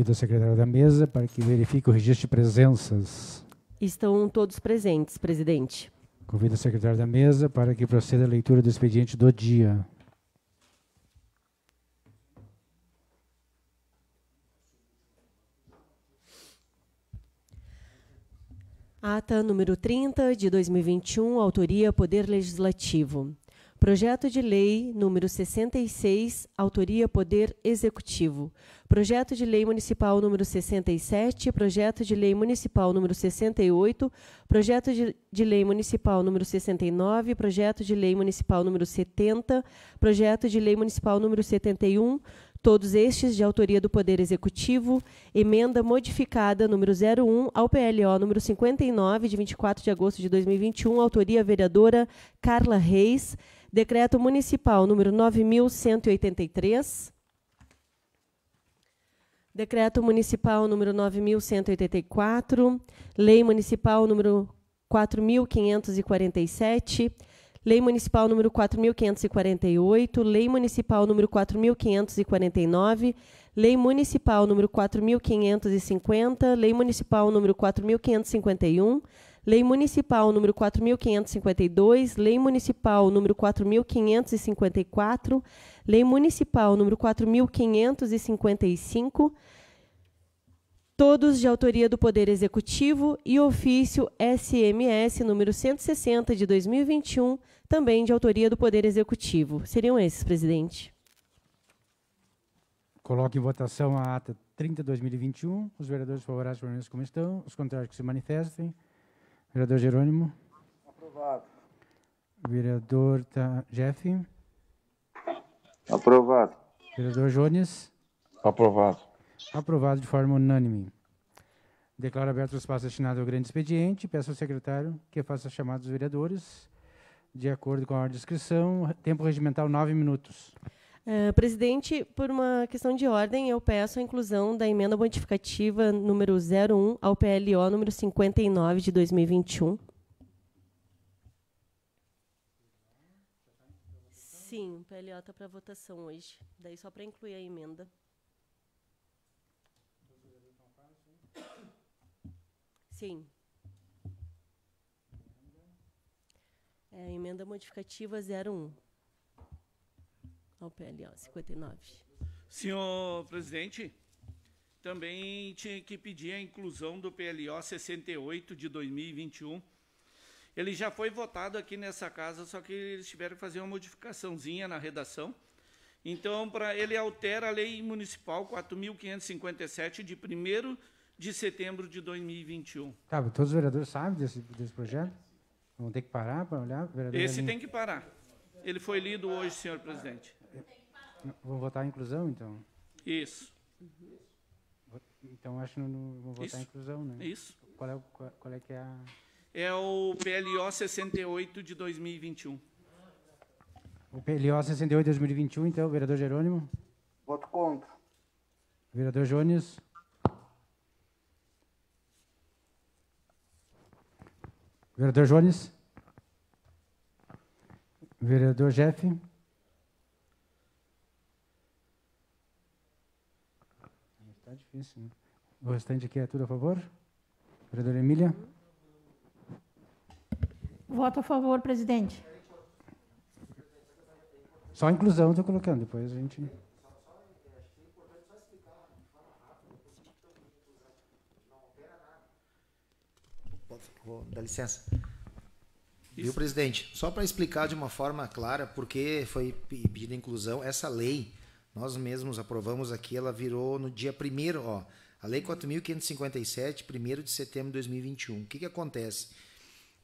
convido a secretária da mesa para que verifique o registro de presenças. Estão todos presentes, presidente. Convido a secretária da mesa para que proceda a leitura do expediente do dia. Ata número 30 de 2021, autoria Poder Legislativo. Projeto de Lei número 66, autoria Poder Executivo. Projeto de Lei Municipal número 67, Projeto de Lei Municipal número 68, Projeto de, de Lei Municipal número 69, Projeto de Lei Municipal número 70, Projeto de Lei Municipal número 71, todos estes de autoria do Poder Executivo, emenda modificada número 01 ao PLO número 59 de 24 de agosto de 2021, autoria vereadora Carla Reis. Decreto Municipal número 9183. Decreto Municipal número 9184, Lei Municipal número 4547, Lei Municipal número 4548, Lei Municipal número 4549, Lei Municipal número 4550, Lei Municipal número 4551, Lei Municipal número 4552, Lei Municipal número 4554, Lei Municipal número 4555, todos de autoria do Poder Executivo e ofício SMS número 160 de 2021, também de autoria do Poder Executivo. Seriam esses, presidente. Coloque em votação a ata 30 de 2021. Os vereadores favoráveis permaneçam como estão, os contrários que se manifestem. Vereador Jerônimo. Aprovado. Vereador Jeff. Aprovado. Vereador Jones. Aprovado. Aprovado de forma unânime. Declaro aberto o espaço destinado ao grande expediente. Peço ao secretário que faça a chamada dos vereadores. De acordo com a descrição, tempo regimental, nove minutos. Ah, presidente, por uma questão de ordem, eu peço a inclusão da emenda modificativa número 01 ao PLO número 59 de 2021. Sim, o PLO está para votação hoje. Daí só para incluir a emenda. Sim. É, emenda modificativa 01 ao PLO 59. Senhor presidente, também tinha que pedir a inclusão do PLO 68 de 2021. Ele já foi votado aqui nessa casa, só que eles tiveram que fazer uma modificaçãozinha na redação. Então, para ele altera a lei municipal 4557 de 1 de setembro de 2021. Tá, todos os vereadores sabem desse, desse projeto? Vão ter que parar para olhar, vereador? Esse tem que parar. Ele foi lido hoje, senhor presidente vão votar a inclusão, então? Isso. Então, acho que não vão votar a inclusão, né? Isso. Qual é, qual, qual é que é a... É o PLO 68 de 2021. O PLO 68 de 2021, então, vereador Jerônimo? Voto contra. Vereador Jones? Vereador Jones? Vereador Jeff? Difícil, né? O restante aqui é tudo a favor? Vereadora Emília? Voto a favor, presidente. Só a inclusão estou colocando, depois a gente. Vou dar licença. Isso. Viu, presidente? Só para explicar de uma forma clara, porque foi pedida inclusão, essa lei nós mesmos aprovamos aqui, ela virou no dia 1 ó, a Lei 4.557, 1 de setembro de 2021. O que, que acontece?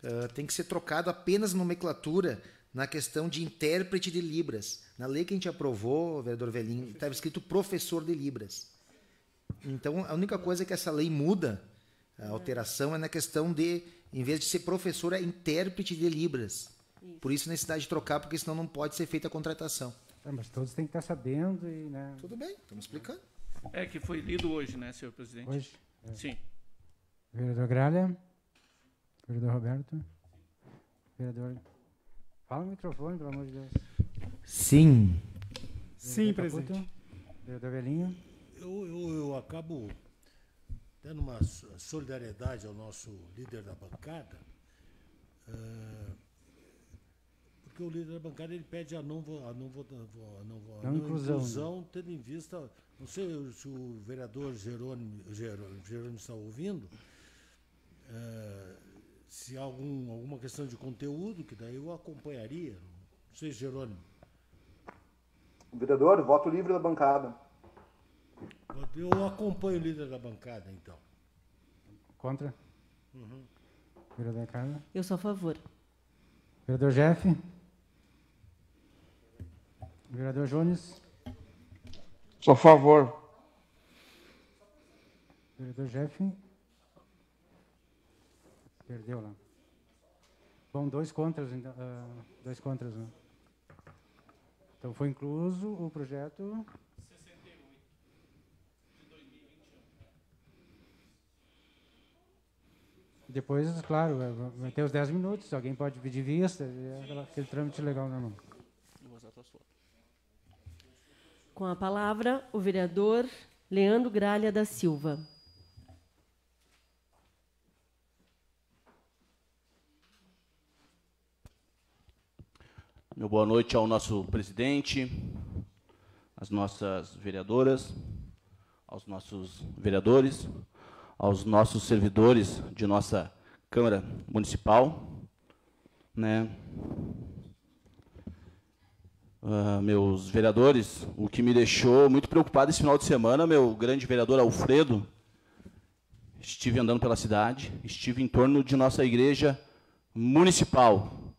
Uh, tem que ser trocado apenas nomenclatura na questão de intérprete de Libras. Na lei que a gente aprovou, vereador Velhinho, estava escrito professor de Libras. Então, a única coisa que essa lei muda, a alteração, é na questão de, em vez de ser professor, é intérprete de Libras. Por isso, necessidade de trocar, porque senão não pode ser feita a contratação. É, mas todos têm que estar sabendo e, né? Tudo bem, estamos explicando. É que foi lido hoje, né, senhor presidente? Hoje? É. Sim. Vereador Gralha? Vereador Roberto? Vereador. Fala no microfone, pelo amor de Deus. Sim. Vereador Sim, Caputo? presidente. Vereador Velhinho? Eu, eu, eu acabo dando uma solidariedade ao nosso líder da bancada. Uh, porque o líder da bancada ele pede a ah, não, vo, a ah, não, a não, ah, é não, inclusão, inclusão né? tendo em vista, não sei se o vereador Jerônimo, Jerônimo, Jerônimo está ouvindo, é, se há algum, alguma questão de conteúdo, que daí eu acompanharia. Não sei, Jerônimo. Vereador, voto livre da bancada. Eu acompanho o líder da bancada, então. Contra? Uhum. Vereador Carla? Eu sou a favor. Vereador Jeff? Vereador Jones. Sou a favor. Vereador Jeff. Perdeu lá. Bom, dois contras, ah, dois contras, né? Então foi incluso o projeto. 68 de 2021. Depois, claro, vai ter os 10 minutos, alguém pode pedir vista, aquele trâmite legal na né, mão. Com a palavra, o vereador Leandro Gralha da Silva. Meu boa noite ao nosso presidente, às nossas vereadoras, aos nossos vereadores, aos nossos servidores de nossa Câmara Municipal, né? uh, meus vereadores, o que me deixou muito preocupado esse final de semana, meu grande vereador Alfredo, estive andando pela cidade, estive em torno de nossa igreja municipal,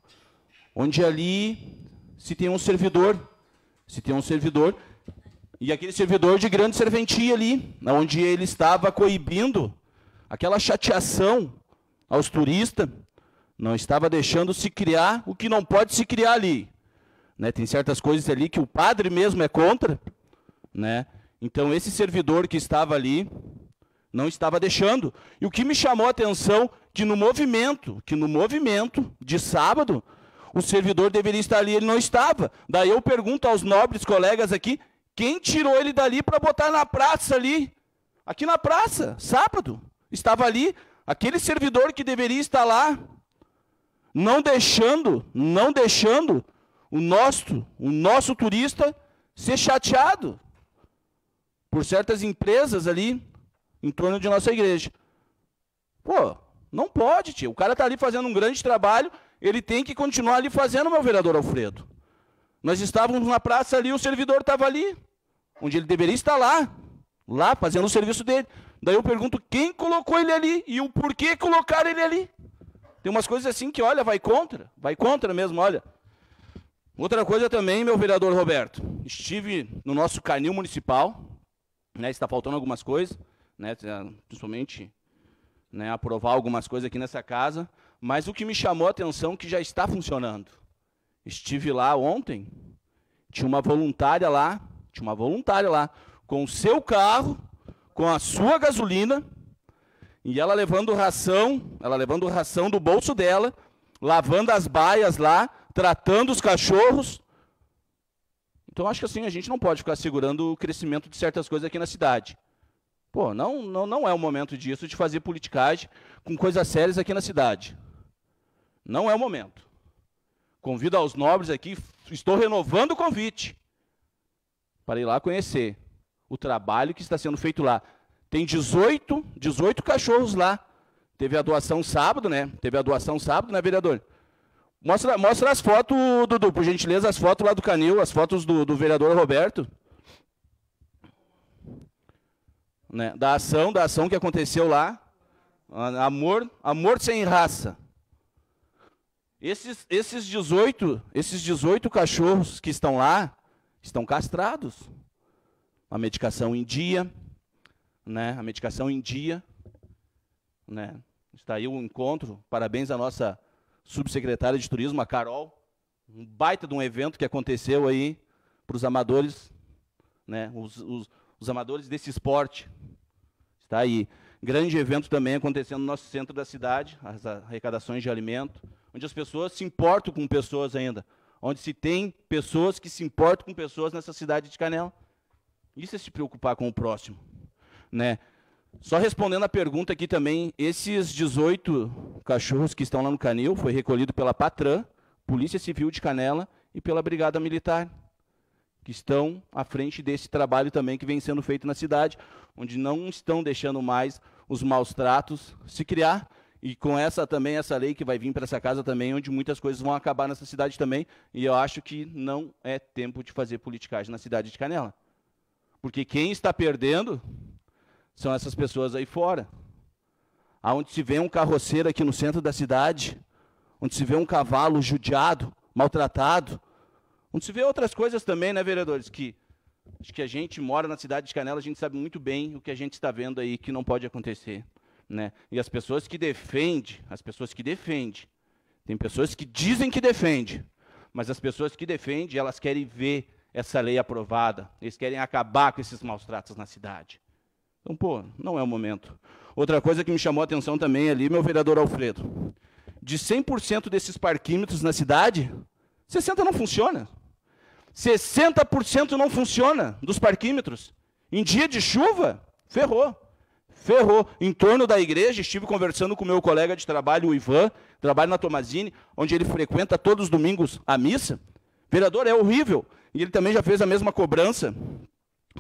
onde ali se tem um servidor, se tem um servidor, e aquele servidor de grande serventia ali, onde ele estava coibindo aquela chateação aos turistas, não estava deixando se criar o que não pode se criar ali. Né? Tem certas coisas ali que o padre mesmo é contra. Né? Então, esse servidor que estava ali não estava deixando. E o que me chamou a atenção que no movimento, que no movimento de sábado, o servidor deveria estar ali, ele não estava. Daí eu pergunto aos nobres colegas aqui, quem tirou ele dali para botar na praça ali? Aqui na praça, sábado, estava ali aquele servidor que deveria estar lá, não deixando, não deixando o nosso, o nosso turista ser chateado por certas empresas ali em torno de nossa igreja. Pô, não pode, tio. O cara está ali fazendo um grande trabalho, ele tem que continuar ali fazendo, meu vereador Alfredo. Nós estávamos na praça ali, o servidor estava ali, onde ele deveria estar lá, lá fazendo o serviço dele. Daí eu pergunto quem colocou ele ali e o porquê colocar ele ali. Tem umas coisas assim que, olha, vai contra, vai contra mesmo, olha. Outra coisa também, meu vereador Roberto, estive no nosso canil municipal, né, está faltando algumas coisas, né, eh, principalmente né, aprovar algumas coisas aqui nessa casa, mas o que me chamou a atenção é que já está funcionando. Estive lá ontem, tinha uma voluntária lá, tinha uma voluntária lá, com o seu carro, com a sua gasolina, e ela levando ração, ela levando ração do bolso dela, lavando as baias lá, tratando os cachorros. Então acho que assim a gente não pode ficar segurando o crescimento de certas coisas aqui na cidade. Pô, não, não, não é o momento disso de fazer politicagem com coisas sérias aqui na cidade. Não é o momento. Convido aos nobres aqui, estou renovando o convite para ir lá conhecer o trabalho que está sendo feito lá. Tem 18, 18 cachorros lá. Teve a doação sábado, né? Teve a doação sábado, né, vereador? Mostra, mostra as fotos, Dudu, por gentileza, as fotos lá do Canil, as fotos do, do vereador Roberto. Né? Da ação, da ação que aconteceu lá. Amor, amor sem raça. Esses, esses, 18, esses 18 cachorros que estão lá estão castrados. A medicação em dia, né? A medicação em dia, né? Está aí o encontro. Parabéns à nossa subsecretária de turismo, a Carol, um baita de um evento que aconteceu aí para os amadores, né? Os, os, os, amadores desse esporte. Está aí. Grande evento também acontecendo no nosso centro da cidade, as arrecadações de alimento, onde as pessoas se importam com pessoas ainda, onde se tem pessoas que se importam com pessoas nessa cidade de Canela. Isso é se preocupar com o próximo, né? Só respondendo a pergunta aqui também, esses 18 cachorros que estão lá no canil foi recolhido pela Patran, Polícia Civil de Canela e pela Brigada Militar, que estão à frente desse trabalho também que vem sendo feito na cidade, onde não estão deixando mais os maus tratos se criar e com essa também essa lei que vai vir para essa casa também, onde muitas coisas vão acabar nessa cidade também, e eu acho que não é tempo de fazer politicagem na cidade de Canela. Porque quem está perdendo são essas pessoas aí fora. Aonde se vê um carroceiro aqui no centro da cidade, onde se vê um cavalo judiado, maltratado, onde se vê outras coisas também, né, vereadores? Que acho que a gente mora na cidade de Canela, a gente sabe muito bem o que a gente está vendo aí que não pode acontecer, né? E as pessoas que defendem, as pessoas que defendem, tem pessoas que dizem que defende, mas as pessoas que defendem, elas querem ver essa lei aprovada, eles querem acabar com esses maus tratos na cidade. Então, pô, não é o momento. Outra coisa que me chamou a atenção também ali, meu vereador Alfredo. De 100% desses parquímetros na cidade, 60% não funciona. 60% não funciona dos parquímetros. Em dia de chuva, ferrou. Ferrou. Em torno da igreja, estive conversando com meu colega de trabalho, o Ivan, trabalho na Tomazini, onde ele frequenta todos os domingos a missa. Vereador, é horrível. E ele também já fez a mesma cobrança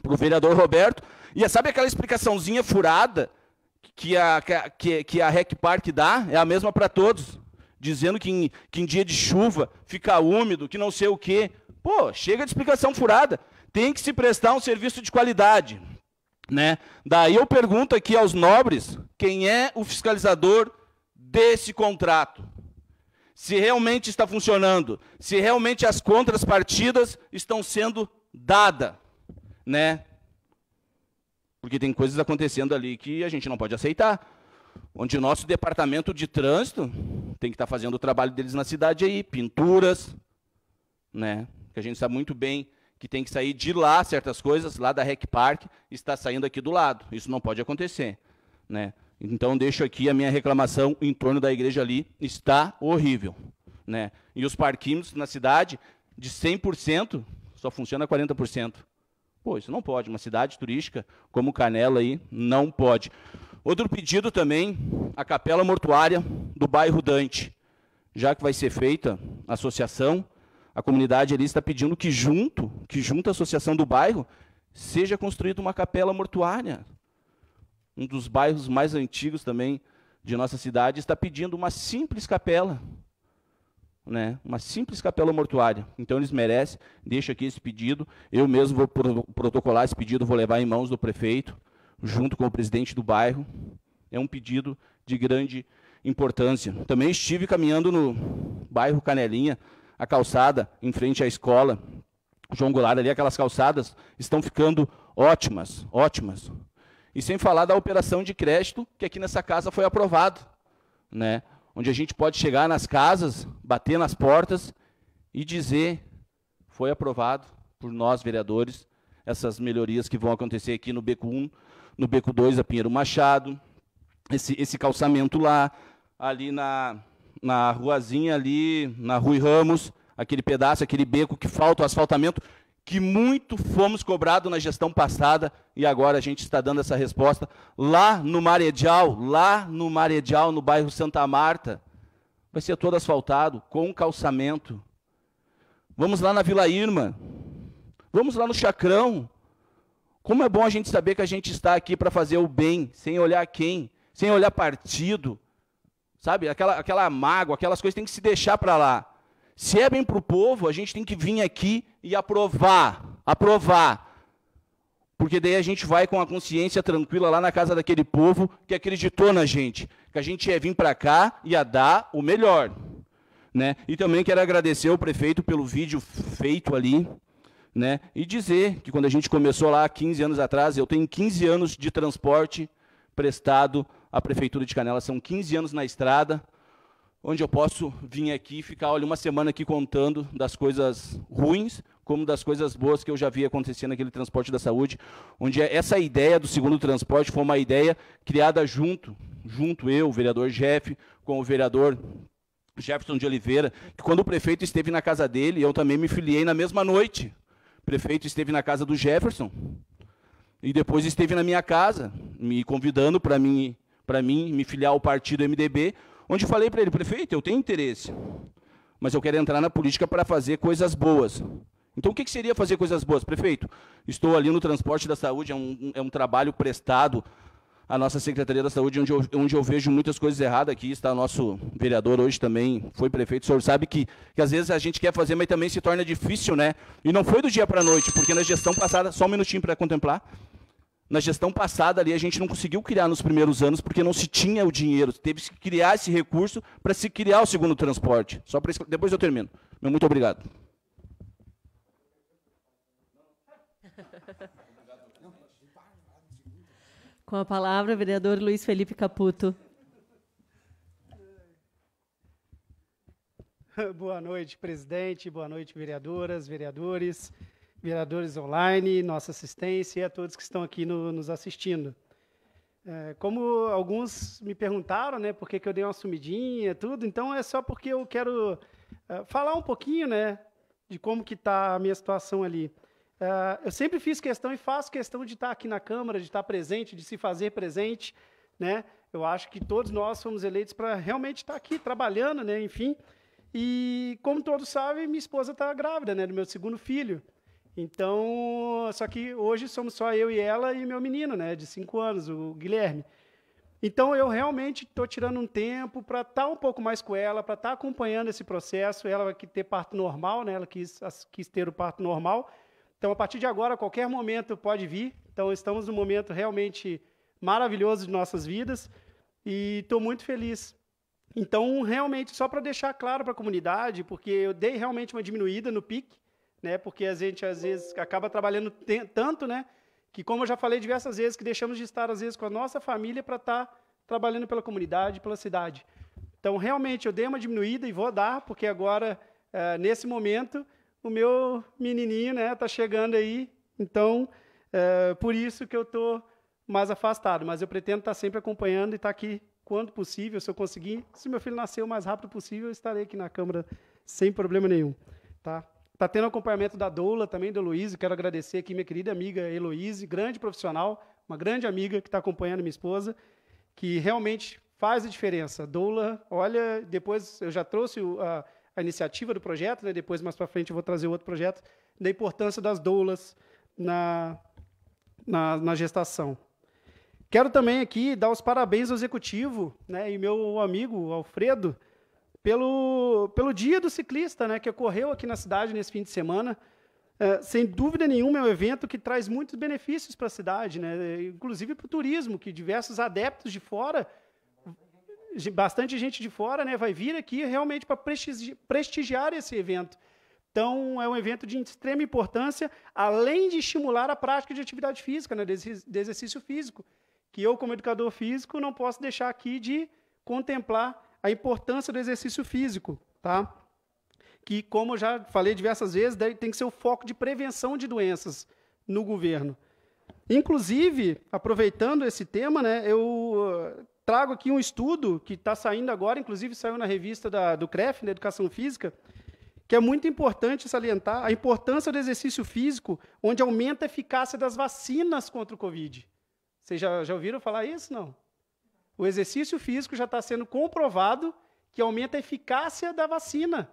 para o vereador Roberto. E é, sabe aquela explicaçãozinha furada que a, que, que a Rec Park dá? É a mesma para todos. Dizendo que em, que em dia de chuva fica úmido, que não sei o quê. Pô, chega de explicação furada. Tem que se prestar um serviço de qualidade. Né? Daí eu pergunto aqui aos nobres quem é o fiscalizador desse contrato. Se realmente está funcionando, se realmente as contras partidas estão sendo dadas né? Porque tem coisas acontecendo ali que a gente não pode aceitar. Onde o nosso departamento de trânsito tem que estar fazendo o trabalho deles na cidade aí, pinturas, né? Que a gente sabe muito bem que tem que sair de lá certas coisas, lá da Rec Park, está saindo aqui do lado. Isso não pode acontecer, né? Então deixo aqui a minha reclamação em torno da igreja ali, está horrível, né? E os parquinhos na cidade de 100% só funciona 40%. Pô, isso não pode. Uma cidade turística como Canela aí não pode. Outro pedido também, a capela mortuária do bairro Dante. Já que vai ser feita a associação, a comunidade ali está pedindo que junto, que junto à associação do bairro, seja construída uma capela mortuária. Um dos bairros mais antigos também de nossa cidade está pedindo uma simples capela né, uma simples capela mortuária. Então eles merecem, deixo aqui esse pedido, eu mesmo vou protocolar esse pedido, vou levar em mãos do prefeito, junto com o presidente do bairro. É um pedido de grande importância. Também estive caminhando no bairro Canelinha, a calçada em frente à escola João Goulart ali, aquelas calçadas estão ficando ótimas, ótimas. E sem falar da operação de crédito que aqui nessa casa foi aprovado, né? onde a gente pode chegar nas casas, bater nas portas e dizer: foi aprovado por nós, vereadores, essas melhorias que vão acontecer aqui no Beco 1, no Beco 2, a Pinheiro Machado, esse, esse calçamento lá, ali na, na ruazinha, ali na Rui Ramos, aquele pedaço, aquele beco que falta o asfaltamento que muito fomos cobrados na gestão passada e agora a gente está dando essa resposta lá no Maredial, lá no Maredial, no bairro Santa Marta. Vai ser todo asfaltado, com calçamento. Vamos lá na Vila Irma. Vamos lá no Chacrão. Como é bom a gente saber que a gente está aqui para fazer o bem, sem olhar quem, sem olhar partido. Sabe? Aquela, aquela mágoa, aquelas coisas tem que se deixar para lá. Se é bem para o povo, a gente tem que vir aqui e aprovar. Aprovar. Porque daí a gente vai com a consciência tranquila lá na casa daquele povo que acreditou na gente. Que a gente ia vir para cá e ia dar o melhor. Né? E também quero agradecer ao prefeito pelo vídeo feito ali. Né? E dizer que quando a gente começou lá 15 anos atrás, eu tenho 15 anos de transporte prestado à Prefeitura de Canela. São 15 anos na estrada onde eu posso vir aqui e ficar olha, uma semana aqui contando das coisas ruins, como das coisas boas que eu já vi acontecendo naquele transporte da saúde, onde é essa ideia do segundo transporte foi uma ideia criada junto, junto eu, o vereador Jeff, com o vereador Jefferson de Oliveira, que quando o prefeito esteve na casa dele, eu também me filiei na mesma noite. O prefeito esteve na casa do Jefferson e depois esteve na minha casa, me convidando para mim, para mim me filiar ao partido MDB, Onde falei para ele, prefeito, eu tenho interesse, mas eu quero entrar na política para fazer coisas boas. Então, o que, seria fazer coisas boas, prefeito? Estou ali no transporte da saúde, é um, é um trabalho prestado à nossa Secretaria da Saúde, onde eu, onde eu vejo muitas coisas erradas aqui. Está nosso vereador hoje também, foi prefeito. O senhor sabe que, que às vezes a gente quer fazer, mas também se torna difícil, né? E não foi do dia para a noite, porque na gestão passada, só um minutinho para contemplar. Na gestão passada ali a gente não conseguiu criar nos primeiros anos porque não se tinha o dinheiro, teve que criar esse recurso para se criar o segundo transporte. Só para depois eu termino. muito obrigado. Com a palavra, o vereador Luiz Felipe Caputo. Boa noite, presidente. Boa noite, vereadoras, vereadores vereadores online, nossa assistência e a todos que estão aqui no, nos assistindo. É, como alguns me perguntaram, né, por que, que eu dei uma sumidinha, tudo, então é só porque eu quero é, falar um pouquinho, né, de como que está a minha situação ali. É, eu sempre fiz questão e faço questão de estar aqui na Câmara, de estar presente, de se fazer presente, né, eu acho que todos nós fomos eleitos para realmente estar aqui trabalhando, né, enfim, e como todos sabem, minha esposa está grávida, né, do meu segundo filho, então, só que hoje somos só eu e ela e meu menino, né, de cinco anos, o Guilherme. Então, eu realmente estou tirando um tempo para estar tá um pouco mais com ela, para estar tá acompanhando esse processo. Ela vai ter parto normal, né? Ela quis, quis ter o parto normal. Então, a partir de agora, qualquer momento pode vir. Então, estamos num momento realmente maravilhoso de nossas vidas e estou muito feliz. Então, realmente, só para deixar claro para a comunidade, porque eu dei realmente uma diminuída no pique, né? Porque a gente às vezes acaba trabalhando tanto, né? Que como eu já falei diversas vezes, que deixamos de estar às vezes com a nossa família para estar tá trabalhando pela comunidade, pela cidade. Então realmente eu dei uma diminuída e vou dar, porque agora uh, nesse momento o meu menininho, né? Tá chegando aí, então uh, por isso que eu tô mais afastado, mas eu pretendo estar tá sempre acompanhando e estar tá aqui quando possível, se eu conseguir. Se meu filho nascer o mais rápido possível, eu estarei aqui na Câmara sem problema nenhum, tá? Está tendo acompanhamento da doula também, da Luísa. Quero agradecer aqui minha querida amiga Heloíse, grande profissional, uma grande amiga que está acompanhando minha esposa, que realmente faz a diferença. Doula, olha, depois eu já trouxe a, a iniciativa do projeto, né? depois mais para frente eu vou trazer outro projeto, da importância das doulas na, na, na gestação. Quero também aqui dar os parabéns ao executivo né? e meu amigo Alfredo, pelo, pelo dia do ciclista, né, que ocorreu aqui na cidade nesse fim de semana. É, sem dúvida nenhuma, é um evento que traz muitos benefícios para a cidade, né? inclusive para o turismo, que diversos adeptos de fora, bastante gente de fora, né, vai vir aqui realmente para prestigiar esse evento. Então, é um evento de extrema importância, além de estimular a prática de atividade física, né, de exercício físico, que eu, como educador físico, não posso deixar aqui de contemplar a importância do exercício físico, tá? Que, como eu já falei diversas vezes, tem que ser o foco de prevenção de doenças no governo. Inclusive, aproveitando esse tema, né, eu eh, trago aqui um estudo que está saindo agora, inclusive saiu na revista da, do CREF, da né, Educação Física, que é muito importante salientar a importância do exercício físico, onde aumenta a eficácia das vacinas contra o Covid. Vocês já, já ouviram falar isso? Não? O exercício físico já está sendo comprovado que aumenta a eficácia da vacina.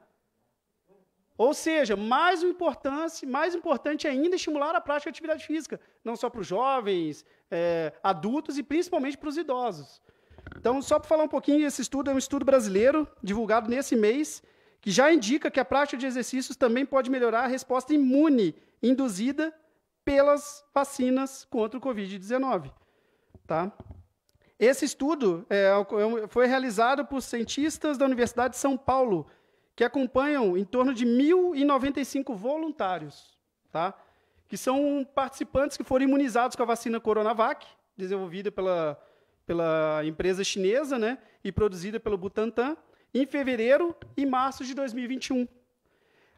Ou seja, mais, importância, mais importante ainda estimular a prática de atividade física, não só para os jovens, é, adultos e principalmente para os idosos. Então, só para falar um pouquinho, esse estudo é um estudo brasileiro, divulgado nesse mês, que já indica que a prática de exercícios também pode melhorar a resposta imune induzida pelas vacinas contra o Covid-19. Tá? Esse estudo é, é, é foi realizado por cientistas da Universidade de São Paulo, que acompanham em torno de 1.095 voluntários, tá? que são participantes que foram imunizados com a vacina Coronavac, desenvolvida pela, pela empresa chinesa né? e produzida pelo Butantan, em fevereiro e março de 2021.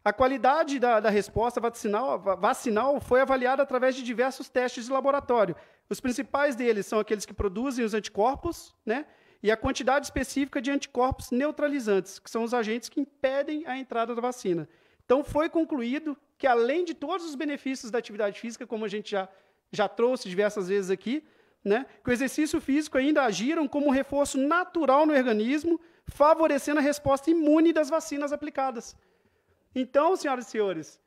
A qualidade da, da resposta vacinal, vacinal foi avaliada através de diversos testes de laboratório, os principais deles são aqueles que produzem os anticorpos, né? E a quantidade específica de anticorpos neutralizantes, que são os agentes que impedem a entrada da vacina. Então, foi concluído que, além de todos os benefícios da atividade física, como a gente já, já trouxe diversas vezes aqui, né, que o exercício físico ainda agiram como um reforço natural no organismo, favorecendo a resposta imune das vacinas aplicadas. Então, senhoras e senhores,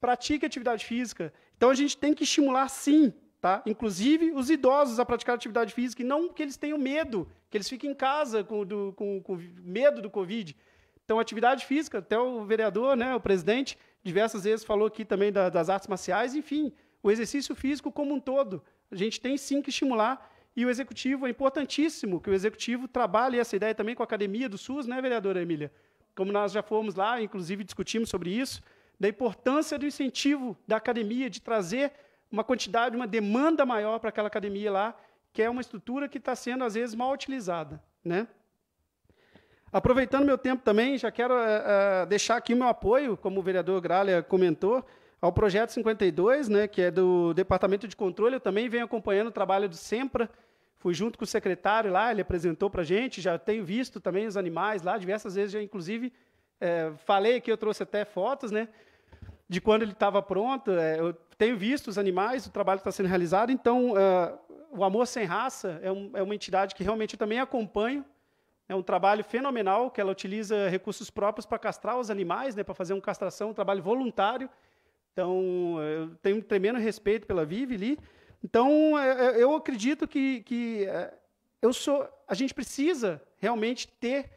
pratique atividade física. Então, a gente tem que estimular, sim, tá? Inclusive os idosos a praticar atividade física, e não que eles tenham medo, que eles fiquem em casa com, do, com, com medo do Covid. Então, atividade física, até o vereador, né, o presidente, diversas vezes falou aqui também da, das artes marciais, enfim, o exercício físico como um todo. A gente tem sim que estimular e o executivo, é importantíssimo que o executivo trabalhe essa ideia também com a academia do SUS, né, vereadora Emília? Como nós já fomos lá, inclusive discutimos sobre isso, da importância do incentivo da academia de trazer uma quantidade, uma demanda maior para aquela academia lá, que é uma estrutura que está sendo, às vezes, mal utilizada. Né? Aproveitando meu tempo também, já quero uh, deixar aqui o meu apoio, como o vereador Gralha comentou, ao Projeto 52, né, que é do Departamento de Controle. Eu também venho acompanhando o trabalho do SEMPRA, fui junto com o secretário lá, ele apresentou para a gente, já tenho visto também os animais lá, diversas vezes já, inclusive, eh, falei que eu trouxe até fotos, né? de quando ele estava pronto. É, eu tenho visto os animais, o trabalho está sendo realizado. Então, é, o Amor Sem Raça é, um, é, uma entidade que realmente eu também acompanho. É um trabalho fenomenal, que ela utiliza recursos próprios para castrar os animais, né, para fazer uma castração, um trabalho voluntário. Então, é, eu tenho um tremendo respeito pela Vivi ali. Então, é, eu acredito que, que eu sou, a gente precisa realmente ter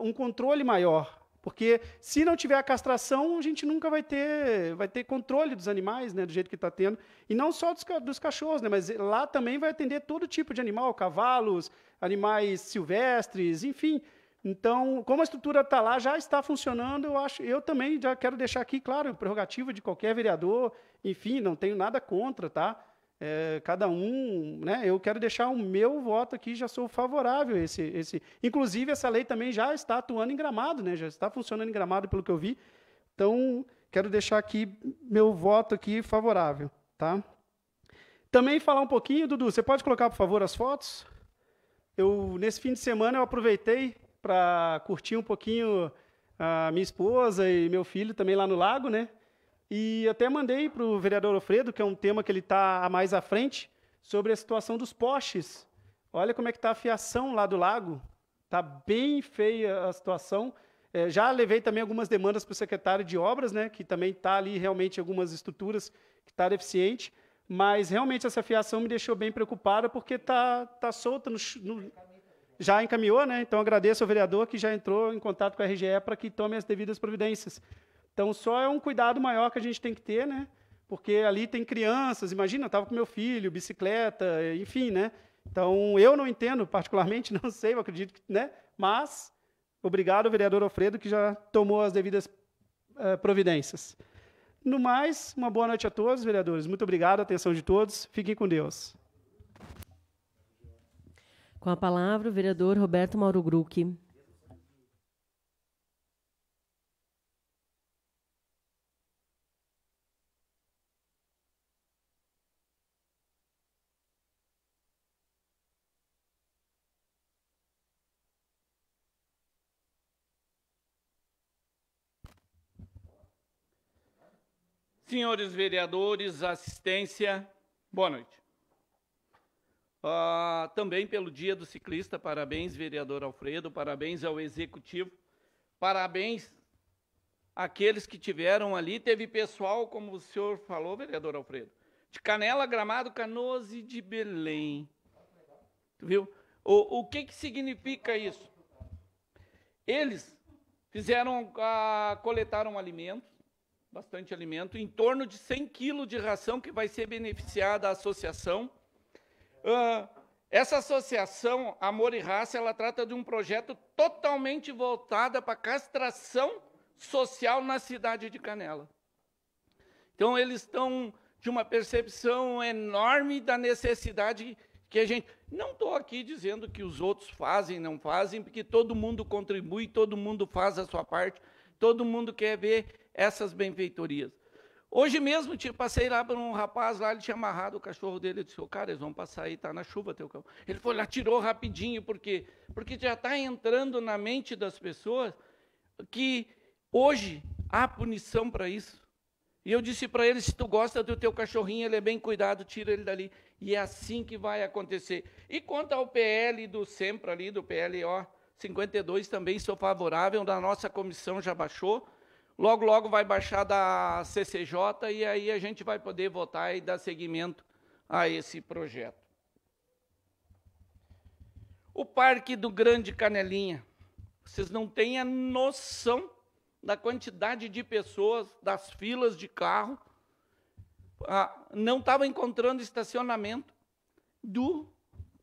um controle maior porque se não tiver a castração, a gente nunca vai ter, vai ter controle dos animais, né, do jeito que está tendo. E não só dos, dos, cachorros, né, mas lá também vai atender todo tipo de animal, cavalos, animais silvestres, enfim. Então, como a estrutura está lá, já está funcionando, eu acho. Eu também já quero deixar aqui, claro, prerrogativa de qualquer vereador, enfim, não tenho nada contra, tá? É, cada um, né? Eu quero deixar o meu voto aqui, já sou favorável a esse, esse. Inclusive, essa lei também já está atuando em gramado, né? Já está funcionando em gramado, pelo que eu vi. Então, quero deixar aqui meu voto aqui favorável, tá? Também falar um pouquinho, Dudu, você pode colocar, por favor, as fotos? Eu, nesse fim de semana, eu aproveitei para curtir um pouquinho a minha esposa e meu filho também lá no lago, né? E até mandei para o vereador Alfredo, que é um tema que ele está mais à frente, sobre a situação dos postes. Olha como é que está a fiação lá do lago. Está bem feia a situação. É, já levei também algumas demandas para o secretário de obras, né, que também está ali realmente algumas estruturas que está deficiente. Mas realmente essa fiação me deixou bem preocupada porque está tá solta no, no, já encaminhou, né? Então agradeço ao vereador que já entrou em contato com a RGE para que tome as devidas providências. Então, só é um cuidado maior que a gente tem que ter, né? Porque ali tem crianças, imagina, eu estava com meu filho, bicicleta, enfim, né? Então, eu não entendo particularmente, não sei, eu acredito que, né? Mas, obrigado vereador Alfredo, que já tomou as devidas uh, providências. No mais, uma boa noite a todos, vereadores. Muito obrigado, atenção de todos. Fiquem com Deus. Com a palavra, o vereador Roberto Mauro Grucchi. Senhores vereadores, assistência, boa noite. Ah, também pelo Dia do Ciclista, parabéns, vereador Alfredo, parabéns ao Executivo, parabéns àqueles que tiveram ali. Teve pessoal, como o senhor falou, vereador Alfredo, de Canela, Gramado, Canoas e de Belém. viu? O, o que, que significa isso? Eles fizeram, ah, coletaram alimentos, bastante alimento, em torno de 100 quilos de ração que vai ser beneficiada a associação. Uh, essa associação, Amor e Raça, ela trata de um projeto totalmente voltado para castração social na cidade de Canela. Então, eles estão de uma percepção enorme da necessidade que a gente... Não estou aqui dizendo que os outros fazem, não fazem, porque todo mundo contribui, todo mundo faz a sua parte, todo mundo quer ver essas benfeitorias. Hoje mesmo tinha, passei lá para um rapaz lá, ele tinha amarrado o cachorro dele, eu disse, oh, cara, eles vão passar aí, está na chuva teu cão. Ele foi lá, tirou rapidinho, por quê? Porque já está entrando na mente das pessoas que hoje há punição para isso. E eu disse para ele, se tu gosta do teu cachorrinho, ele é bem cuidado, tira ele dali. E é assim que vai acontecer. E quanto ao PL do sempre ali, do PLO 52, também sou favorável, da nossa comissão já baixou, Logo, logo vai baixar da CCJ e aí a gente vai poder votar e dar seguimento a esse projeto. O Parque do Grande Canelinha. Vocês não têm a noção da quantidade de pessoas, das filas de carro. Ah, não estava encontrando estacionamento do,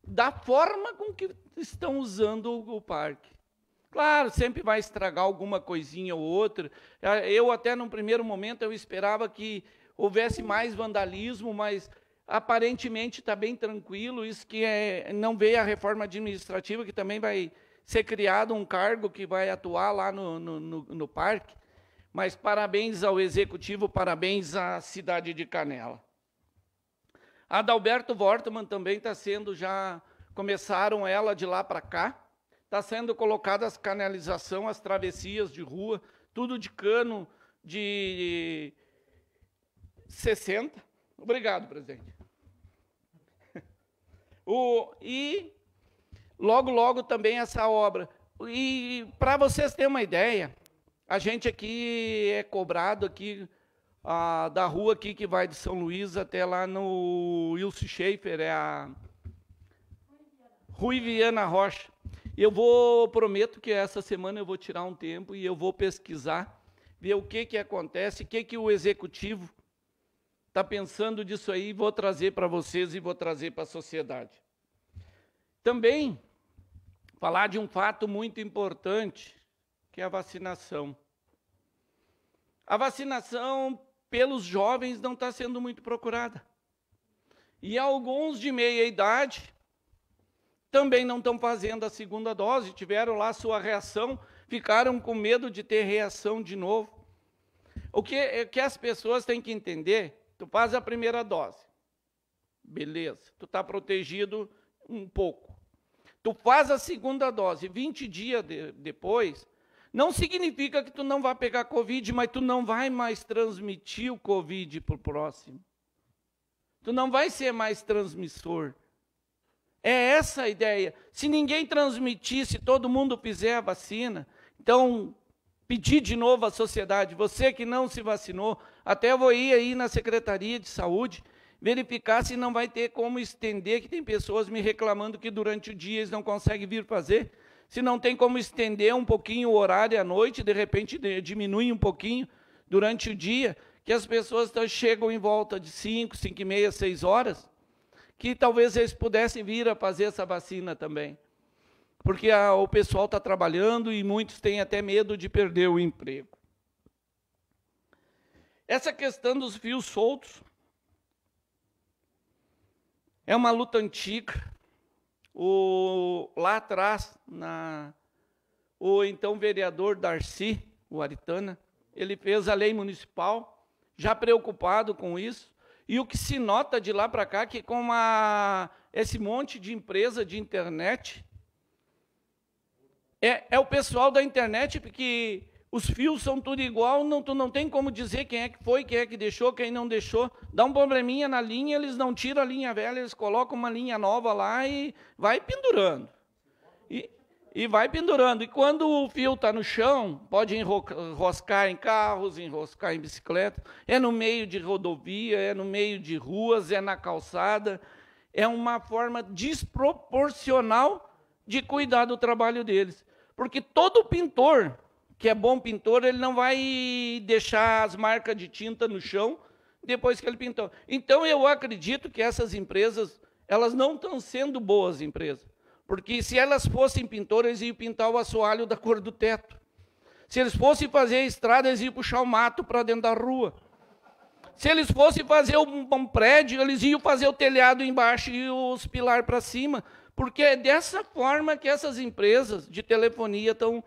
da forma com que estão usando o, o parque. Claro, sempre vai estragar alguma coisinha ou outra. Ah, eu até num primeiro momento eu esperava que houvesse mais vandalismo, mas aparentemente está bem tranquilo. Isso que é, não veio a reforma administrativa, que também vai ser criado um cargo que vai atuar lá no, no, no, no parque. Mas parabéns ao executivo, parabéns à cidade de Canela. Adalberto Vortman também está sendo já começaram ela de lá para cá está sendo colocada as canalização, as travessias de rua, tudo de cano de 60. Obrigado, presidente. O, e logo, logo também essa obra. E para vocês terem uma ideia, a gente aqui é cobrado aqui a, da rua aqui que vai de São Luís até lá no Wilson Schaefer, é a Rui Viana Rocha. Eu vou, prometo que essa semana eu vou tirar um tempo e eu vou pesquisar, ver o que, que acontece, o que, que o executivo está pensando disso aí, e vou trazer para vocês e vou trazer para a sociedade. Também falar de um fato muito importante, que é a vacinação. A vacinação pelos jovens não está sendo muito procurada. E alguns de meia idade também não estão fazendo a segunda dose, tiveram lá sua reação, ficaram com medo de ter reação de novo. O que, é que as pessoas têm que entender, tu faz a primeira dose, beleza, tu está protegido um pouco. Tu faz a segunda dose, 20 dias de, depois, não significa que tu não vai pegar Covid, mas tu não vai mais transmitir o Covid para o próximo. Tu não vai ser mais transmissor. É essa a ideia. Se ninguém transmitir, se todo mundo fizer a vacina, então pedir de novo à sociedade, você que não se vacinou, até vou ir aí na Secretaria de Saúde verificar se não vai ter como estender, que tem pessoas me reclamando que durante o dia eles não conseguem vir fazer, se não tem como estender um pouquinho o horário à noite, de repente diminui um pouquinho durante o dia, que as pessoas chegam em volta de 5, 5 e meia, 6 horas, que talvez eles pudessem vir a fazer essa vacina também. Porque a, o pessoal está trabalhando e muitos têm até medo de perder o emprego. Essa questão dos fios soltos é uma luta antiga. O, lá atrás, na, o então vereador Darcy, o Aritana, ele fez a lei municipal, já preocupado com isso. E o que se nota de lá para cá é que com esse monte de empresa de internet, é, é o pessoal da internet que os fios são tudo igual, não, tu não tem como dizer quem é que foi, quem é que deixou, quem não deixou. Dá um probleminha na linha, eles não tiram a linha velha, eles colocam uma linha nova lá e vai pendurando e vai pendurando. E quando o fio está no chão, pode enroscar em carros, enroscar em bicicleta. É no meio de rodovia, é no meio de ruas, é na calçada. É uma forma desproporcional de cuidar do trabalho deles. Porque todo pintor que é bom pintor, ele não vai deixar as marcas de tinta no chão depois que ele pintou. Então eu acredito que essas empresas, elas não estão sendo boas empresas. Porque se elas fossem pintoras, iam pintar o assoalho da cor do teto. Se eles fossem fazer a estrada, eles iam puxar o mato para dentro da rua. Se eles fossem fazer um, um, prédio, eles iam fazer o telhado embaixo e os pilar para cima. Porque é dessa forma que essas empresas de telefonia estão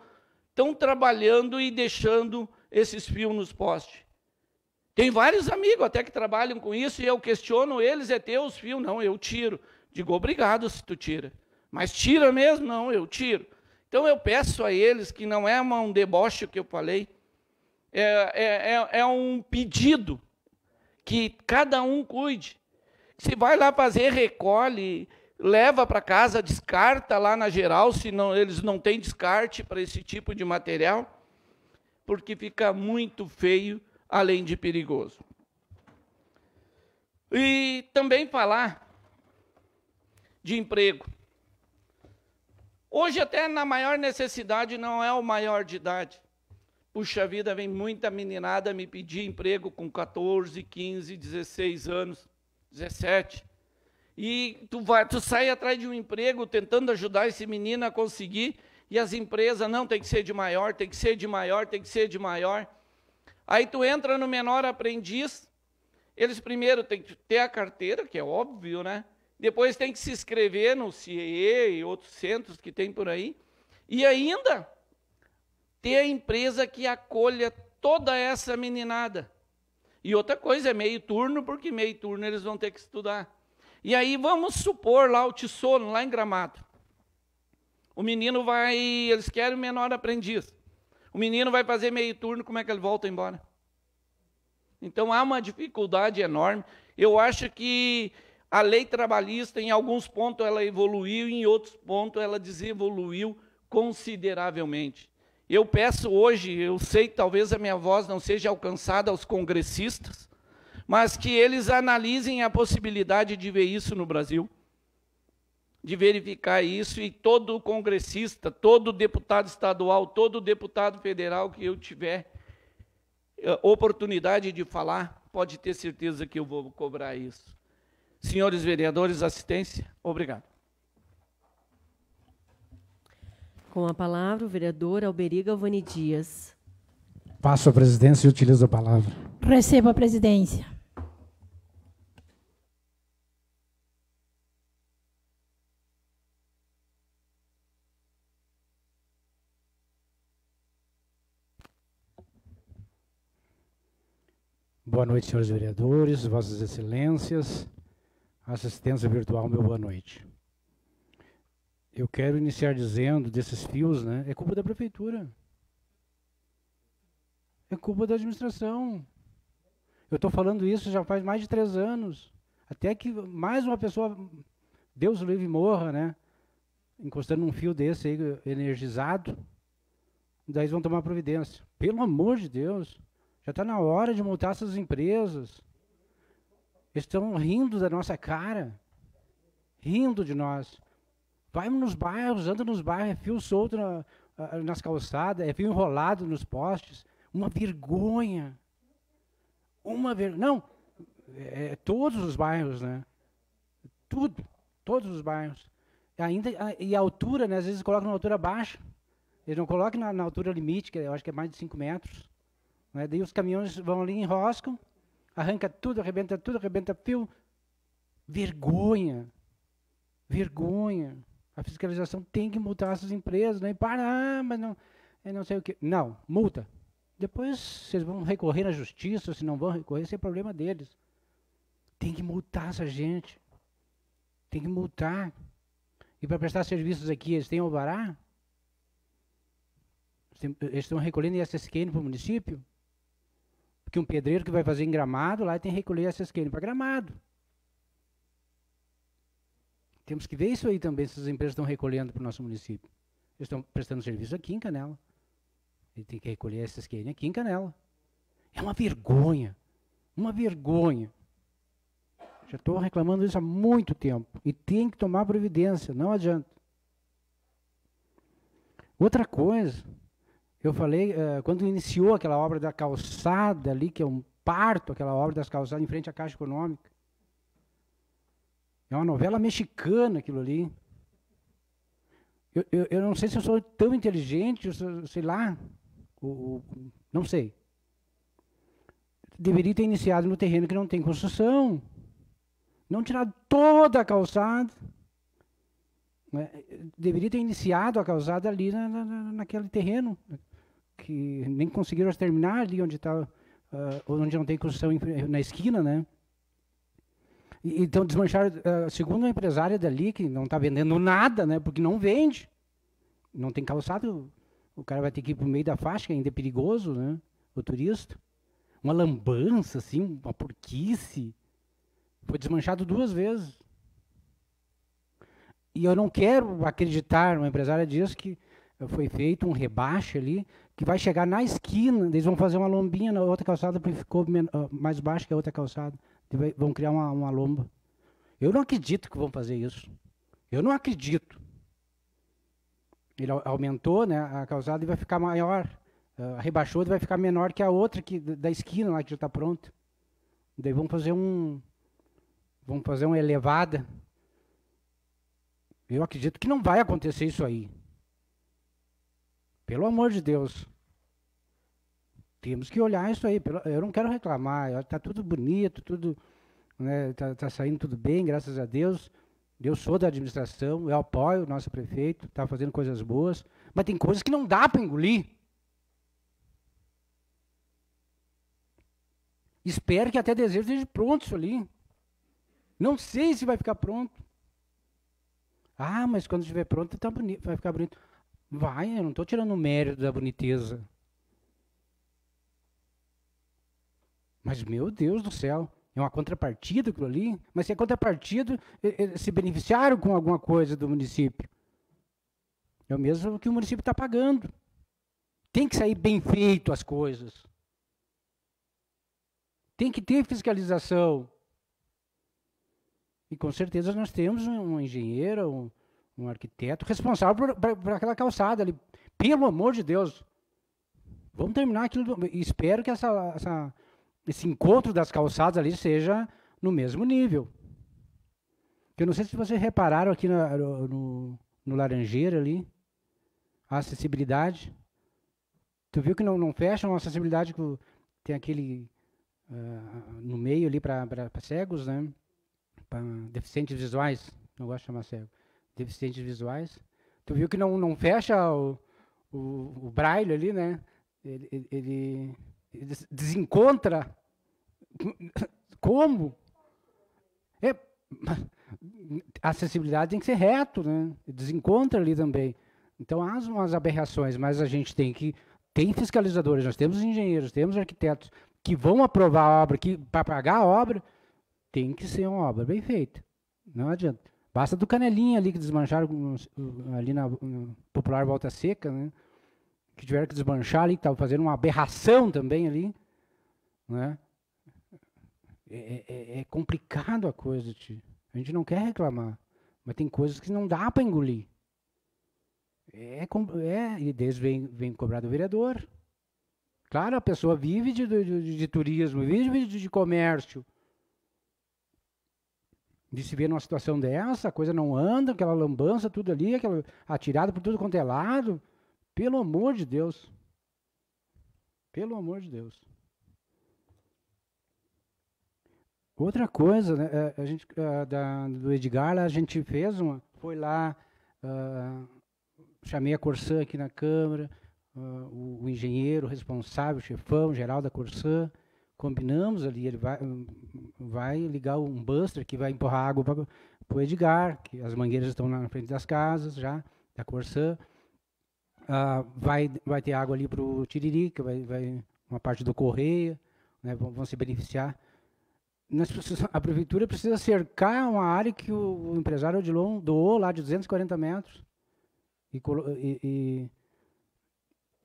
estão trabalhando e deixando esses fios nos postes. Tem vários amigos até que trabalham com isso e eu questiono eles, é teu os fios? Não, eu tiro. Digo, obrigado se tu tira. Mas tira mesmo? Não, eu tiro. Então eu peço a eles que não é um deboche que eu falei, é, é, é, é um pedido que cada um cuide. Se vai lá fazer, recolhe, leva para casa, descarta lá na geral, se não, eles não têm descarte para esse tipo de material, porque fica muito feio, além de perigoso. E também falar de emprego. Hoje, até na maior necessidade, não é o maior de idade. Puxa vida, vem muita meninada me pedir emprego com 14, 15, 16 anos, 17. E tu, vai, tu sai atrás de um emprego tentando ajudar esse menino a conseguir, e as empresas, não, tem que ser de maior, tem que ser de maior, tem que ser de maior. Aí tu entra no menor aprendiz, eles primeiro têm que ter a carteira, que é óbvio, né? Depois tem que se inscrever no CIE e outros centros que tem por aí. E ainda ter a empresa que acolha toda essa meninada. E outra coisa é meio turno, porque meio turno eles vão ter que estudar. E aí vamos supor lá o Tissono, lá em Gramado. O menino vai, eles querem o menor aprendiz. O menino vai fazer meio turno, como é que ele volta embora? Então há uma dificuldade enorme. Eu acho que a lei trabalhista, em alguns pontos, ela evoluiu, em outros pontos, ela desevoluiu consideravelmente. Eu peço hoje, eu sei que talvez a minha voz não seja alcançada aos congressistas, mas que eles analisem a possibilidade de ver isso no Brasil, de verificar isso, e todo congressista, todo deputado estadual, todo deputado federal que eu tiver eh, oportunidade de falar, pode ter certeza que eu vou cobrar isso. Senhores vereadores, assistência. Obrigado. Com a palavra, o vereador Alberiga Alvani Dias. Passo a presidência e utilizo a palavra. Recebo a presidência. Boa noite, senhores vereadores, vossas excelências, assistência virtual, meu boa noite. Eu quero iniciar dizendo desses fios, né? É culpa da prefeitura. É culpa da administração. Eu estou falando isso já faz mais de três anos. Até que mais uma pessoa, Deus livre, morra, né? Encostando num fio desse aí, energizado. Daí eles vão tomar providência. Pelo amor de Deus. Já está na hora de multar essas empresas estão rindo da nossa cara, rindo de nós. Vai nos bairros, anda nos bairros, é fio solto na, nas calçadas, é fio enrolado nos postes. Uma vergonha. Uma vergonha. Não, é, é, todos os bairros, né? Tudo, todos os bairros. E ainda, e a altura, né? Às vezes colocam na altura baixa. Eles não colocam na, na, altura limite, que eu acho que é mais de 5 metros. Né? Daí os caminhões vão ali, enroscam, arranca tudo, arrebenta tudo, arrebenta fio. Vergonha. Vergonha. A fiscalização tem que multar essas empresas, não né? para, ah, mas não, é não sei o que. Não, multa. Depois vocês vão recorrer à justiça, se não vão recorrer, esse é problema deles. Tem que multar essa gente. Tem que multar. E para prestar serviços aqui, eles têm alvará? Eles estão recolhendo ISSQN para o município? Porque um pedreiro que vai fazer em gramado, lá tem que recolher essas queimas para gramado. Temos que ver isso aí também, se as empresas estão recolhendo para o nosso município. Eles estão prestando serviço aqui em Canela. Ele tem que recolher essas queimas aqui em Canela. É uma vergonha. Uma vergonha. Já estou reclamando isso há muito tempo. E tem que tomar providência, não adianta. Outra coisa eu falei, uh, quando iniciou aquela obra da calçada ali, que é um parto, aquela obra das calçadas em frente à Caixa Econômica. É uma novela mexicana aquilo ali. Eu, eu, eu não sei se eu sou tão inteligente, sou, sei lá, ou, não sei. Deveria ter iniciado no terreno que não tem construção. Não tirar toda a calçada. Né? Deveria ter iniciado a causada ali na, na, naquele terreno, que nem conseguiram terminar ali onde está, uh, ah, onde não tem construção na esquina, né? E, então desmancharam, uh, segundo uma empresária dali, que não está vendendo nada, né? Porque não vende, não tem calçado, o cara vai ter que ir para o meio da faixa, que ainda é perigoso, né? O turista. Uma lambança, assim, uma porquice. Foi desmanchado duas vezes. E eu não quero acreditar, uma empresária diz que foi feito um rebaixo ali, que vai chegar na esquina, eles vão fazer uma lombinha na outra calçada, porque ficou ah, mais baixo que a outra calçada. Vão criar uma, uma lomba. Eu não acredito que vão fazer isso. Eu não acredito. Ele aumentou né, a calçada e vai ficar maior. Uh, rebaixou e vai ficar menor que a outra que, da esquina lá que já está pronta. Daí vão fazer um. Vão fazer uma elevada eu acredito que não vai acontecer isso aí. Pelo amor de Deus. Temos que olhar isso aí. Eu não quero reclamar. Está tudo bonito, tudo está né, tá, tá saindo tudo bem, graças a Deus. Eu sou da administração, eu apoio o nosso prefeito, está fazendo coisas boas, mas tem coisas que não dá para engolir. Espero que até dezembro esteja pronto isso ali. Não sei se vai ficar pronto. Ah, mas quando estiver pronto tá bonito, vai ficar bonito. Vai, eu não estou tirando o mérito da boniteza. Mas, meu Deus do céu, é uma contrapartida aquilo ali? Mas se é contrapartida, se beneficiaram com alguma coisa do município. É o mesmo que o município está pagando. Tem que sair bem feito as coisas. Tem que ter fiscalização. E com certeza nós temos um engenheiro, um, um arquiteto responsável por, por, aquela calçada ali. Pelo amor de Deus. Vamos terminar aquilo. espero que essa, essa, esse encontro das calçadas ali seja no mesmo nível. Eu não sei se vocês repararam aqui na, no, no Laranjeira ali, a acessibilidade. Tu viu que não, não fecham a acessibilidade que tem aquele uh, no meio ali para cegos, né? deficientes visuais, não gosto de chamar cego, deficientes visuais. Tu viu que não, não fecha o, o, o braille ali, né? Ele, ele, ele, ele desencontra. Como? É, a acessibilidade tem que ser reto, né? Desencontra ali também. Então há umas aberrações, mas a gente tem que tem fiscalizadores, nós temos engenheiros, temos arquitetos que vão aprovar a obra, que para pagar a obra, tem que ser uma obra bem feita. Não adianta. Basta do canelinha ali que desmancharam ali na popular volta seca, né? Que tiveram que desmanchar ali, que estavam fazendo uma aberração também ali, né? É, é, é, é complicado a coisa, tio. A gente não quer reclamar, mas tem coisas que não dá para engolir. É, é, e desde vem, vem cobrar do vereador. Claro, a pessoa vive de, de, de, de turismo, vive de, de comércio de se ver numa situação dessa, a coisa não anda, aquela lambança, tudo ali, aquela atirada por tudo quanto é lado. Pelo amor de Deus. Pelo amor de Deus. Outra coisa, né, é, a gente, uh, da, do Edgar, a gente fez uma, foi lá, uh, chamei a Corsã aqui na Câmara, uh, o, o, engenheiro responsável, o chefão geral da Corsã, combinamos ali, ele vai, vai ligar um buster que vai empurrar água para o Edgar, que as mangueiras estão lá na frente das casas já, da Corsã. Ah, vai, vai ter água ali para o Tiririca, vai, vai uma parte do Correia, né, vão, vão, se beneficiar. a prefeitura precisa cercar uma área que o, o empresário Odilon doou lá de 240 metros e, e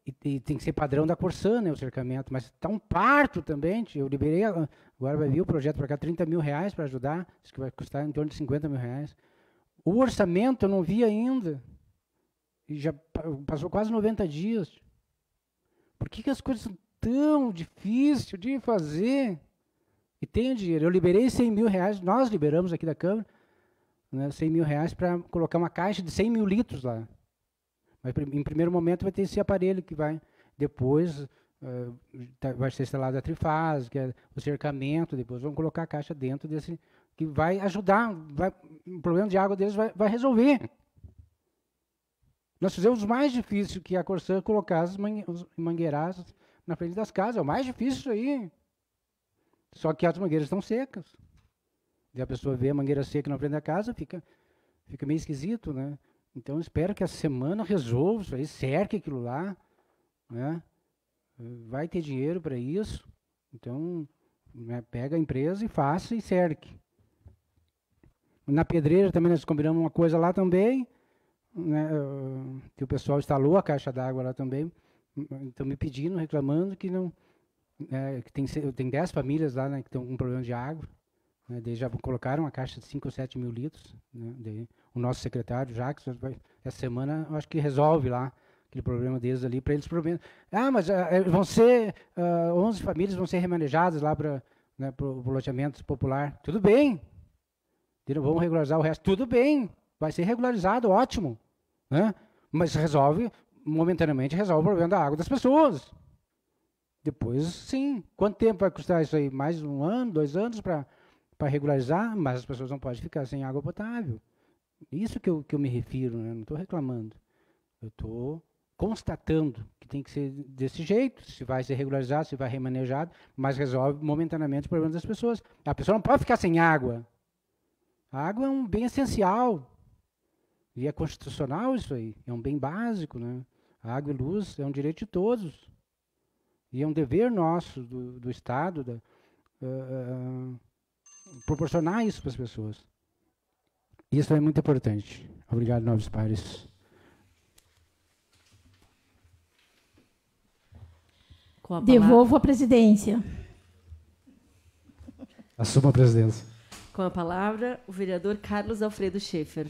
e, e, tem que ser padrão da Corsã, né, o cercamento. Mas está um parto também. Eu liberei, agora vai vir o projeto para cá, 30 mil reais para ajudar. Isso que vai custar em torno de 50 mil reais. O orçamento eu não vi ainda. E já passou quase 90 dias. Por que, que as coisas são tão difíceis de fazer? E tem dinheiro. Eu liberei 100 mil reais, nós liberamos aqui da Câmara, né, 100 mil reais para colocar uma caixa de 100 mil litros lá. Mas em primeiro momento vai ter esse aparelho que vai depois uh, vai ser instalado a trifase, que é o cercamento, depois vão colocar a caixa dentro desse que vai ajudar, vai, o problema de água deles vai, vai resolver. Nós fizemos o mais difícil que a Corsã colocar as mangueiras na frente das casas. É o mais difícil isso aí. Só que as mangueiras estão secas. E a pessoa vê a mangueira seca na frente da casa, fica, fica meio esquisito, né? Então espero que a semana resolva isso aí, cerque aquilo lá, né? Vai ter dinheiro para isso. Então, né, pega a empresa e faça e cerque. Na pedreira também nós combinamos uma coisa lá também, né, ah, que o pessoal instalou a caixa d'água lá também. Estão me pedindo, reclamando que não. Né, que tem, tem 10 famílias lá né, que estão com problema de água. Né, já colocaram uma caixa de 5 ou 7 mil litros. Né, o nosso secretário, Jacques, essa semana, acho que resolve lá aquele problema deles ali, para eles problemas. Ah, mas uh, vão ser uh, ah, 11 famílias vão ser remanejadas lá para né, o loteamento popular. Tudo bem. Vamos regularizar o resto. Tudo bem. Vai ser regularizado, ótimo. Né? Mas resolve, momentaneamente, resolve o problema da água das pessoas. Depois, sim. Quanto tempo vai custar isso aí? Mais um ano, dois anos para regularizar? Mas as pessoas não podem ficar sem água potável. É isso que eu, que eu me refiro, né? não estou reclamando. Eu estou constatando que tem que ser desse jeito, se vai ser regularizado, se vai remanejado, mas resolve momentaneamente os problemas das pessoas. A pessoa não pode ficar sem água. A água é um bem essencial. E é constitucional isso aí, é um bem básico. Né? A água e luz é um direito de todos. E é um dever nosso, do, do Estado, da, uh, uh, proporcionar isso para as pessoas. Isso é muito importante. Obrigado, Novos Pares. A Devolvo a presidência. Assuma a presidência. Com a palavra, o vereador Carlos Alfredo Schaefer.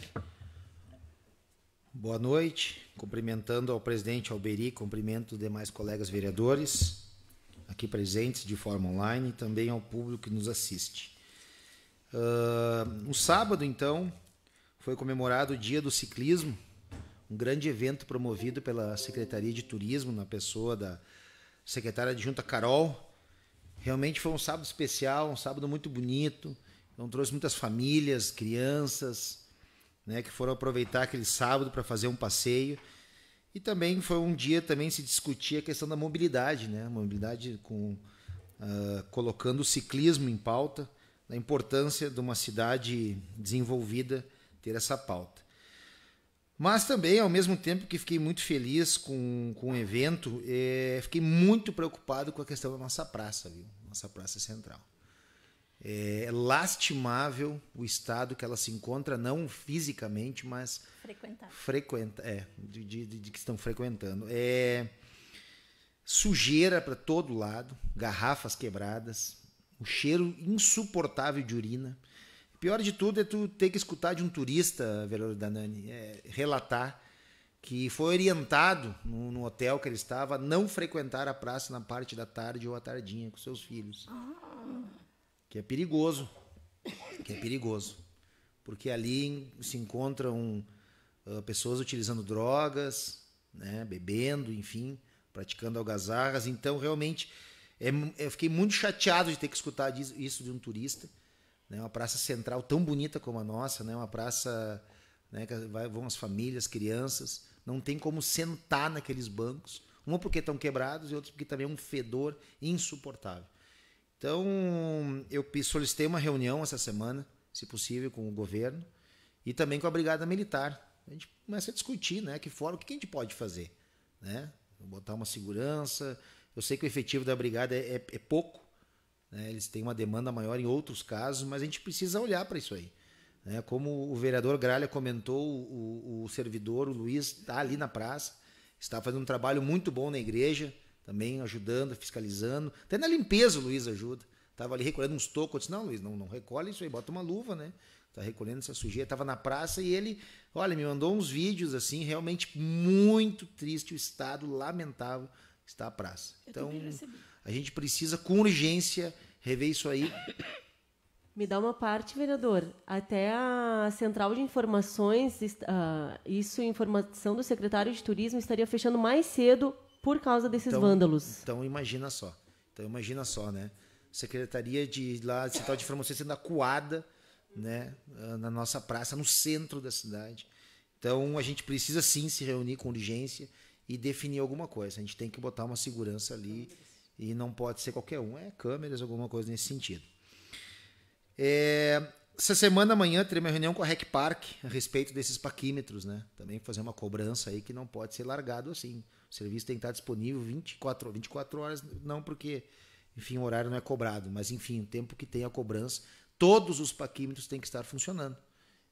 Boa noite. Cumprimentando ao presidente Alberi, cumprimento os demais colegas vereadores aqui presentes de forma online e também ao público que nos assiste. Uh, no sábado, então, foi comemorado o Dia do Ciclismo, um grande evento promovido pela Secretaria de Turismo, na pessoa da secretária adjunta Carol. Realmente foi um sábado especial, um sábado muito bonito. Então trouxe muitas famílias, crianças, né, que foram aproveitar aquele sábado para fazer um passeio. E também foi um dia também se discutir a questão da mobilidade, né? Mobilidade com uh, colocando o ciclismo em pauta, da importância de uma cidade desenvolvida ter essa pauta. Mas também, ao mesmo tempo que fiquei muito feliz com, com o evento, é, fiquei muito preocupado com a questão da nossa praça, viu? Nossa praça central. É lastimável o estado que ela se encontra, não fisicamente, mas. Frequentar. Frequenta, é, de, de, de que estão frequentando. É, sujeira para todo lado, garrafas quebradas, o um cheiro insuportável de urina. Pior de tudo é tu ter que escutar de um turista, Veloso Danani, é, relatar que foi orientado no, no, hotel que ele estava a não frequentar a praça na parte da tarde ou à tardinha com seus filhos. Ah. Que é perigoso. Que é perigoso. Porque ali se encontram uh, ah, pessoas utilizando drogas, né, bebendo, enfim, praticando algazarras. Então, realmente, é, eu fiquei muito chateado de ter que escutar isso de um turista né? Uma praça central tão bonita como a nossa, né? Uma praça né, que vai, vão as famílias, crianças, não tem como sentar naqueles bancos, uma porque estão quebrados e outra porque também é um fedor insuportável. Então, eu solicitei uma reunião essa semana, se possível, com o governo e também com a Brigada Militar. A gente começa a discutir, né, que fora o que a gente pode fazer, né? Botar uma segurança. Eu sei que o efetivo da brigada é, é, é pouco, né? Eles têm uma demanda maior em outros casos, mas a gente precisa olhar para isso aí. Né? Como o vereador Gralha comentou, o, o servidor, o Luiz, está ali na praça, está fazendo um trabalho muito bom na igreja, também ajudando, fiscalizando. Até na limpeza o Luiz ajuda. Estava ali recolhendo uns tocos. Eu disse, não, Luiz, não, não recolhe isso aí, bota uma luva, né? está recolhendo essa sujeira. Estava na praça e ele, olha, me mandou uns vídeos assim, realmente muito triste o estado lamentável está a praça. Eu então, a gente precisa, com urgência, rever isso aí. Me dá uma parte, vereador. Até a central de informações, uh, isso informação do secretário de turismo, estaria fechando mais cedo por causa desses então, vândalos. Então imagina só. Então imagina só, né? Secretaria de lá, central de informações sendo acuada, né, ah, na nossa praça, no centro da cidade. Então a gente precisa sim se reunir com urgência e definir alguma coisa. A gente tem que botar uma segurança ali e não pode ser qualquer um, é câmeras, alguma coisa nesse sentido. É, essa semana amanhã terei uma reunião com a Rec Park a respeito desses paquímetros, né? Também fazer uma cobrança aí que não pode ser largado assim. O serviço tem que estar disponível 24, 24 horas, não porque, enfim, o horário não é cobrado, mas enfim, o tempo que tem a cobrança, todos os paquímetros têm que estar funcionando.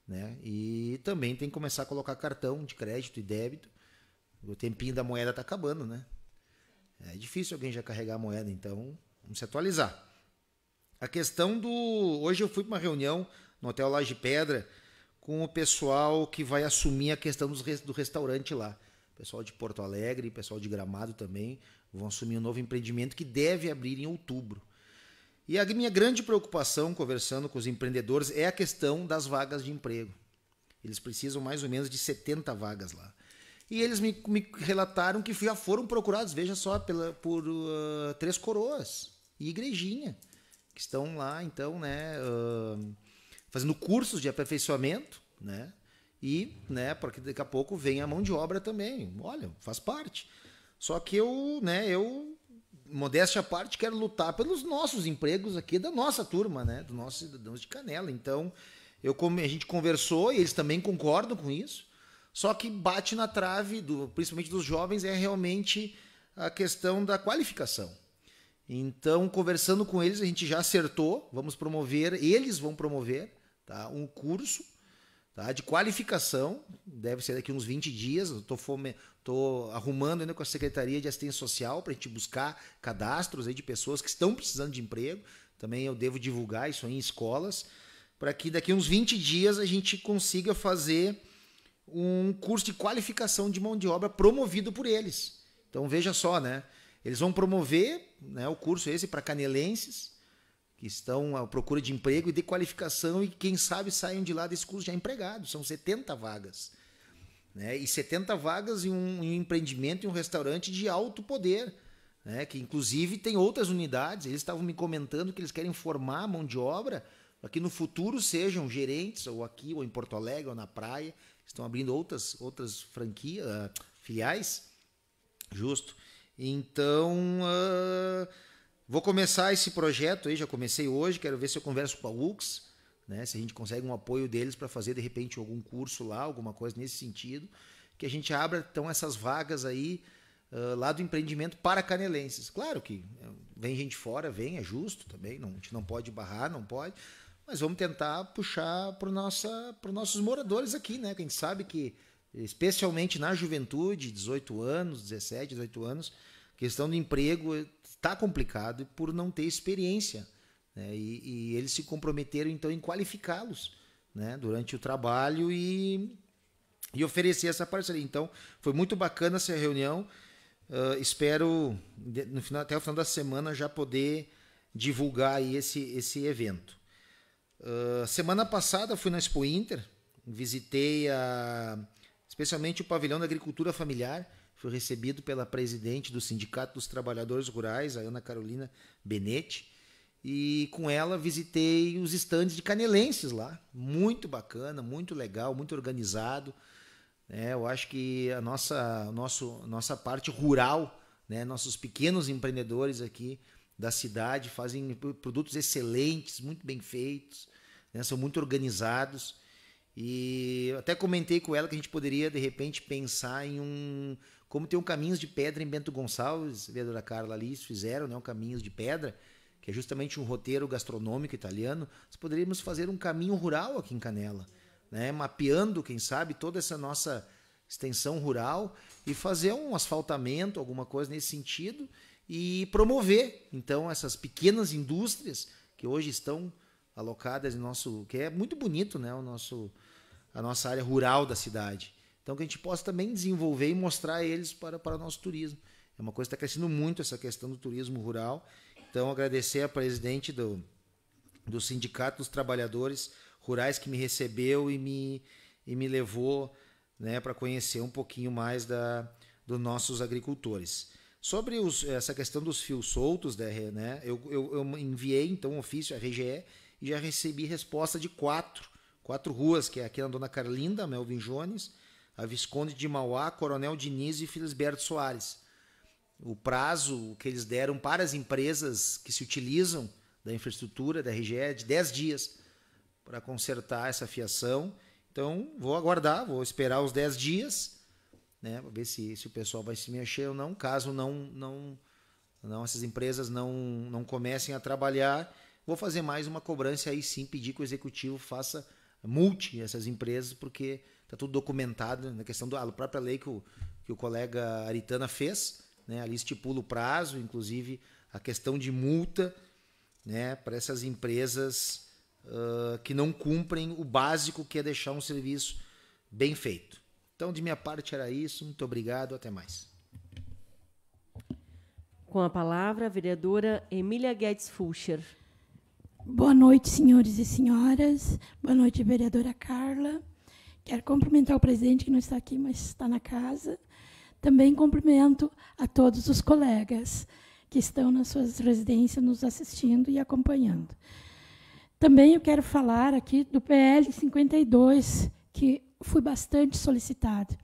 Né? E também tem que começar a colocar cartão de crédito e débito. O tempinho da moeda está acabando, né? É difícil alguém já carregar a moeda, então vamos se atualizar. A questão do. Hoje eu fui para uma reunião no Hotel Laje Pedra com o pessoal que vai assumir a questão do restaurante lá. Pessoal de Porto Alegre, pessoal de Gramado também vão assumir um novo empreendimento que deve abrir em outubro. E a minha grande preocupação conversando com os empreendedores é a questão das vagas de emprego. Eles precisam mais ou menos de 70 vagas lá. E eles me, me relataram que já foram procurados, veja só, pela, por uh, Três Coroas e Igrejinha, que estão lá, então, né, uh, fazendo cursos de aperfeiçoamento, né? E, né, porque daqui a pouco vem a mão de obra também. Olha, faz parte. Só que eu, né, eu modéstia à parte, quero lutar pelos nossos empregos aqui da nossa turma, né? Dos nossos cidadãos de Canela. Então, eu, a gente conversou e eles também concordam com isso. Só que bate na trave, do, principalmente dos jovens, é realmente a questão da qualificação. Então, conversando com eles, a gente já acertou, vamos promover, eles vão promover tá, um curso tá, de qualificação, deve ser daqui uns 20 dias, estou arrumando ainda com a Secretaria de Assistência Social para a gente buscar cadastros aí de pessoas que estão precisando de emprego, também eu devo divulgar isso aí em escolas, para que daqui uns 20 dias a gente consiga fazer um curso de qualificação de mão de obra promovido por eles. Então veja só, né? Eles vão promover né, o curso esse para canelenses que estão à procura de emprego e de qualificação e quem sabe saiam de lá desse curso já empregados. São 70 vagas. Né? E 70 vagas em um, em um empreendimento, em um restaurante de alto poder, né? que inclusive tem outras unidades. Eles estavam me comentando que eles querem formar mão de obra para que no futuro sejam gerentes, ou aqui, ou em Porto Alegre, ou na praia, estão abrindo outras, outras franquias, uh, filiais. Justo. Então, uh, vou começar esse projeto aí, já comecei hoje, quero ver se eu converso com a UX, né, se a gente consegue um apoio deles para fazer de repente algum curso lá, alguma coisa nesse sentido, que a gente abra então essas vagas aí uh, lá do empreendimento para canelenses. Claro que eh, vem gente fora, vem, é justo também, não, a gente não pode barrar, não pode, mas vamos tentar puxar para os nossos moradores aqui, né? Quem sabe que, especialmente na juventude, 18 anos, 17, 18 anos, questão do emprego está complicado por não ter experiência. Né? E, e eles se comprometeram, então, em qualificá-los né? durante o trabalho e, e oferecer essa parceria. Então, foi muito bacana essa reunião. Uh, espero, no final, até o final da semana, já poder divulgar esse, esse evento. Ah, semana passada fui na Expo Inter, visitei a, especialmente o pavilhão da agricultura familiar. Fui recebido pela presidente do Sindicato dos Trabalhadores Rurais, a Ana Carolina Benetti, e com ela visitei os estandes de canelenses lá. Muito bacana, muito legal, muito organizado. É, eu acho que a nossa, nosso, nossa parte rural, né, nossos pequenos empreendedores aqui, da cidade, fazem produtos excelentes, muito bem feitos, né? são muito organizados. E até comentei com ela que a gente poderia, de repente, pensar em um. Como tem um Caminhos de Pedra em Bento Gonçalves, vereadora Carla ali, fizeram, né? Um Caminhos de Pedra, que é justamente um roteiro gastronômico italiano. Nós poderíamos fazer um caminho rural aqui em Canela, né? Mapeando, quem sabe, toda essa nossa extensão rural e fazer um asfaltamento, alguma coisa nesse sentido e promover então essas pequenas indústrias que hoje estão alocadas no nosso que é muito bonito né o nosso a nossa área rural da cidade então que a gente possa também desenvolver e mostrar eles para para o nosso turismo é uma coisa que está crescendo muito essa questão do turismo rural então agradecer a presidente do do sindicato dos trabalhadores rurais que me recebeu e me e me levou né para conhecer um pouquinho mais da dos nossos agricultores Sobre os, essa questão dos fios soltos, né, né, eu, eu, eu enviei então um ofício à RGE e já recebi resposta de quatro, quatro ruas, que é aqui na Dona Carlinda, Melvin Jones, a Visconde de Mauá, Coronel Diniz e Filisberto Soares. O prazo que eles deram para as empresas que se utilizam da infraestrutura da RGE é de 10 dias para consertar essa fiação. Então, vou aguardar, vou esperar os 10 dias né? Para ver se, se o pessoal vai se mexer ou não. Caso não, não, não essas empresas não, não comecem a trabalhar, vou fazer mais uma cobrança aí sim, pedir que o executivo faça multi essas empresas, porque está tudo documentado né? na questão da própria lei que o, que o colega Aritana fez, né? ali estipula o prazo, inclusive a questão de multa né? para essas empresas uh, que não cumprem o básico que é deixar um serviço bem feito. Então, de minha parte, era isso. Muito obrigado. Até mais. Com a palavra, a vereadora Emília Guedes Fulcher. Boa noite, senhores e senhoras. Boa noite, vereadora Carla. Quero cumprimentar o presidente, que não está aqui, mas está na casa. Também cumprimento a todos os colegas que estão nas suas residências nos assistindo e acompanhando. Também eu quero falar aqui do PL 52, que fui bastante solicitado.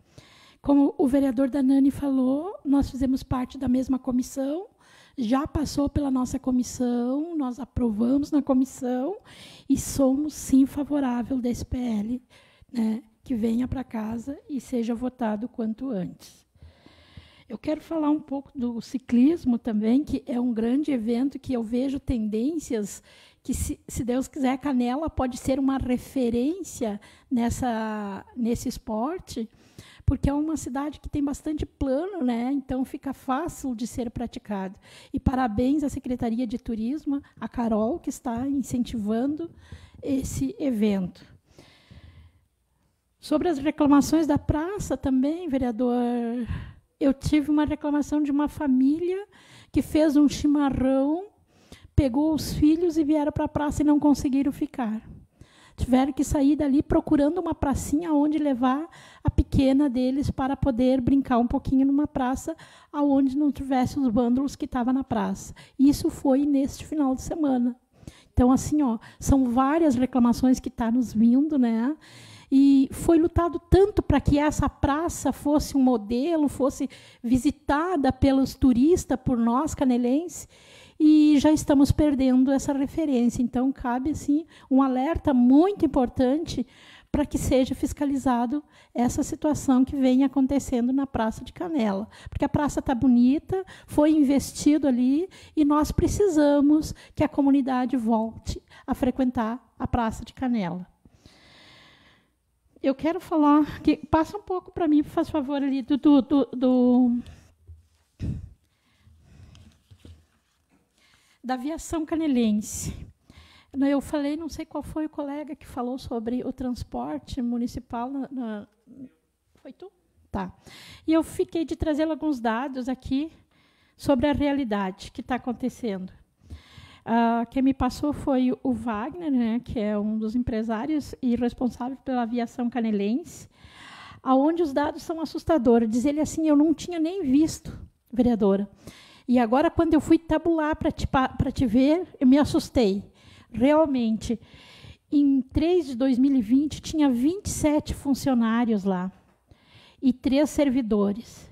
Como o vereador Danani falou, nós fizemos parte da mesma comissão, já passou pela nossa comissão, nós aprovamos na comissão e somos sim favorável desse PL, né, que venha para casa e seja votado quanto antes. Eu quero falar um pouco do ciclismo também, que é um grande evento que eu vejo tendências que, se, se, Deus quiser, Canela pode ser uma referência nessa, nesse esporte, porque é uma cidade que tem bastante plano, né? então fica fácil de ser praticado. E parabéns à Secretaria de Turismo, a Carol, que está incentivando esse evento. Sobre as reclamações da praça também, vereador, eu tive uma reclamação de uma família que fez um chimarrão pegou os filhos e vieram para a praça e não conseguiram ficar. Tiveram que sair dali procurando uma pracinha onde levar a pequena deles para poder brincar um pouquinho numa praça aonde não tivesse os vândalos que estavam na praça. Isso foi neste final de semana. Então, assim, ó, são várias reclamações que estão tá nos vindo, né? E foi lutado tanto para que essa praça fosse um modelo, fosse visitada pelos turistas, por nós canelenses, e já estamos perdendo essa referência. Então, cabe assim, um alerta muito importante para que seja fiscalizado essa situação que vem acontecendo na Praça de Canela. Porque a praça está bonita, foi investido ali e nós precisamos que a comunidade volte a frequentar a Praça de Canela. Eu quero falar que passa um pouco para mim, por favor, ali do, do, do, do da aviação canelense. Né, eu falei, não sei qual foi o colega que falou sobre o transporte municipal. Na, na... Foi tu? Tá. E eu fiquei de trazer alguns dados aqui sobre a realidade que está acontecendo. Uh, quem me passou foi o Wagner, né, que é um dos empresários e responsável pela aviação canelense, aonde os dados são assustadores. Diz ele assim, eu não tinha nem visto, vereadora, e agora, quando eu fui tabular para te, te ver, eu me assustei. Realmente. Em 3 de 2020, tinha 27 funcionários lá e três servidores.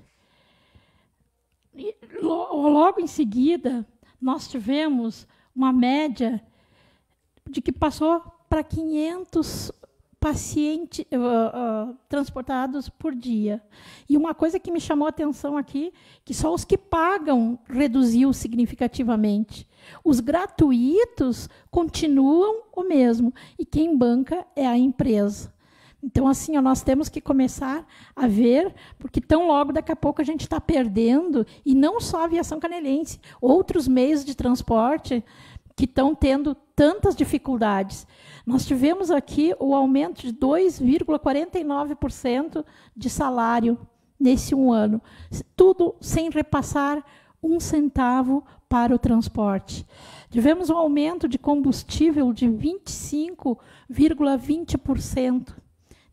E logo em seguida, nós tivemos uma média de que passou para 500 pacientes uh, eh, uh, ah, transportados por dia. E uma coisa que me chamou a atenção aqui, que só os que pagam reduziu significativamente. Os gratuitos continuam o mesmo e quem banca é a empresa. Então, assim, nós temos que começar a ver, porque tão logo daqui a pouco a gente está perdendo, e não só a aviação canelense, outros meios de transporte que estão tendo tantas dificuldades. Nós tivemos aqui o aumento de 2,49% de salário nesse um ano, tudo sem repassar um centavo para o transporte. Tivemos um aumento de combustível de 25,20%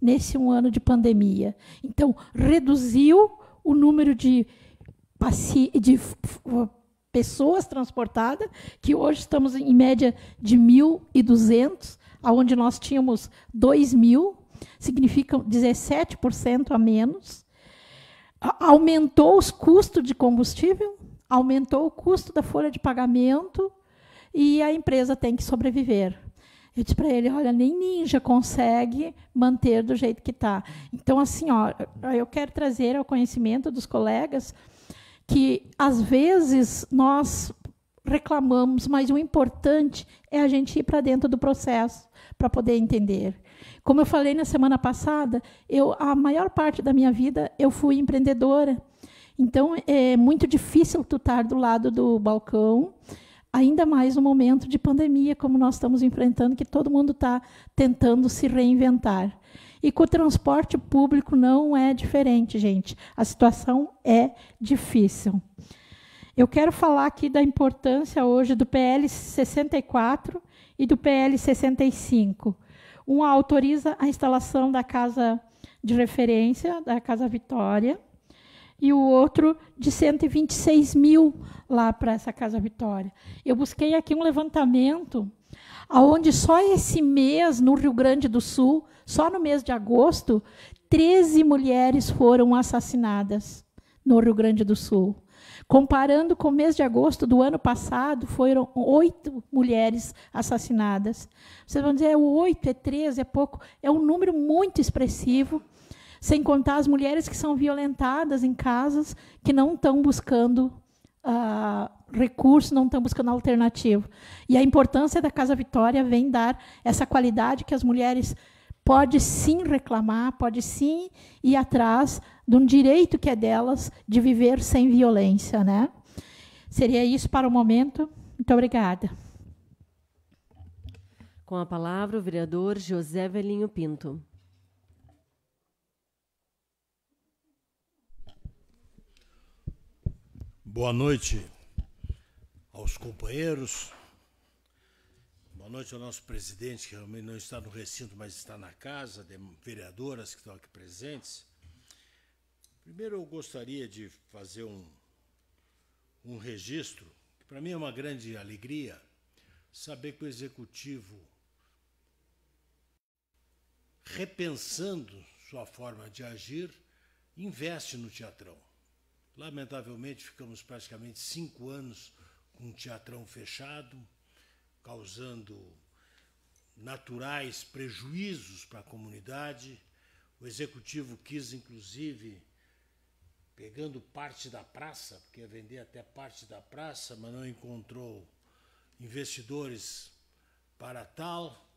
nesse um ano de pandemia. Então, reduziu o número de, de pessoas transportadas, que hoje estamos em média de 1.200, aonde nós tínhamos 2.000, significa 17% a menos. Aumentou os custos de combustível, aumentou o custo da folha de pagamento e a empresa tem que sobreviver. Eu disse para ele, olha, nem ninja consegue manter do jeito que está. Então, assim, ó, eu quero trazer ao conhecimento dos colegas que às vezes nós reclamamos, mas o importante é a gente ir para dentro do processo para poder entender. Como eu falei na semana passada, eu a maior parte da minha vida eu fui empreendedora. Então é muito difícil tu estar tá do lado do balcão, ainda mais no momento de pandemia como nós estamos enfrentando, que todo mundo está tentando se reinventar. E com o transporte público não é diferente, gente. A situação é difícil. Eu quero falar aqui da importância hoje do PL 64 e do PL 65. Um autoriza a instalação da casa de referência, da Casa Vitória, e o outro de 126 mil lá para essa Casa Vitória. Eu busquei aqui um levantamento aonde só esse mês no Rio Grande do Sul, só no mês de agosto, 13 mulheres foram assassinadas no Rio Grande do Sul. Comparando com o mês de agosto do ano passado, foram oito mulheres assassinadas. Vocês vão dizer, é oito, é treze, é pouco. É um número muito expressivo sem contar as mulheres que são violentadas em casas que não estão buscando uh, recurso, não estão buscando alternativa. E a importância da Casa Vitória vem dar essa qualidade que as mulheres pode sim reclamar, pode sim ir atrás de um direito que é delas de viver sem violência, né? Seria isso para o momento. Muito obrigada. Com a palavra o vereador José Velinho Pinto. Boa noite aos companheiros. Boa noite ao nosso presidente, que realmente não está no recinto, mas está na casa, de vereadoras que estão aqui presentes. Primeiro, eu gostaria de fazer um, um registro, que para mim é uma grande alegria saber que o executivo, repensando sua forma de agir, investe no teatrão. Lamentavelmente, ficamos praticamente cinco anos com um teatrão fechado, causando naturais prejuízos para a comunidade. O executivo quis, inclusive, pegando parte da praça, porque ia vender até parte da praça, mas não encontrou investidores para tal,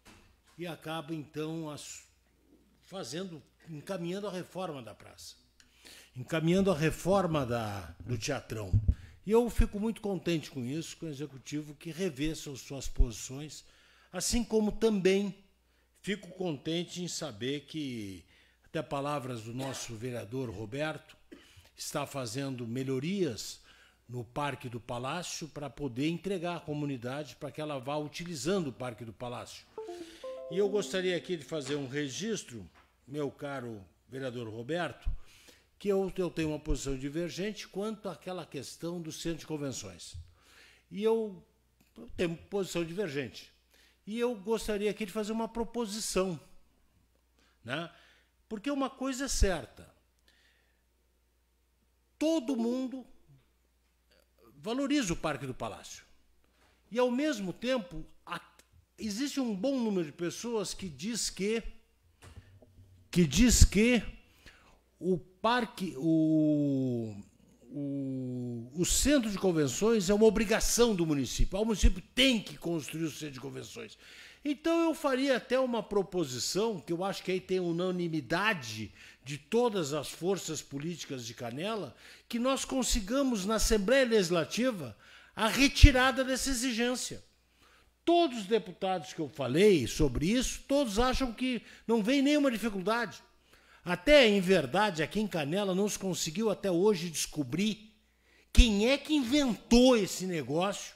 e acaba então fazendo, encaminhando a reforma da praça encaminhando a reforma da, do teatrão. E eu fico muito contente com isso, com o executivo que as suas posições, assim como também fico contente em saber que, até palavras do nosso vereador Roberto, está fazendo melhorias no Parque do Palácio para poder entregar à comunidade para que ela vá utilizando o Parque do Palácio. E eu gostaria aqui de fazer um registro, meu caro vereador Roberto, que eu, eu tenho uma posição divergente quanto àquela questão do centro de convenções. E eu, eu tenho posição divergente. E eu gostaria aqui de fazer uma proposição. Né? Porque uma coisa é certa: todo mundo valoriza o Parque do Palácio. E, ao mesmo tempo, existe um bom número de pessoas que diz que, que, diz que o parque, o, o, o centro de convenções é uma obrigação do município. O município tem que construir o centro de convenções. Então eu faria até uma proposição, que eu acho que aí tem unanimidade de todas as forças políticas de Canela, que nós consigamos na Assembleia Legislativa a retirada dessa exigência. Todos os deputados que eu falei sobre isso, todos acham que não vem nenhuma dificuldade. Até em verdade, aqui em Canela não se conseguiu até hoje descobrir quem é que inventou esse negócio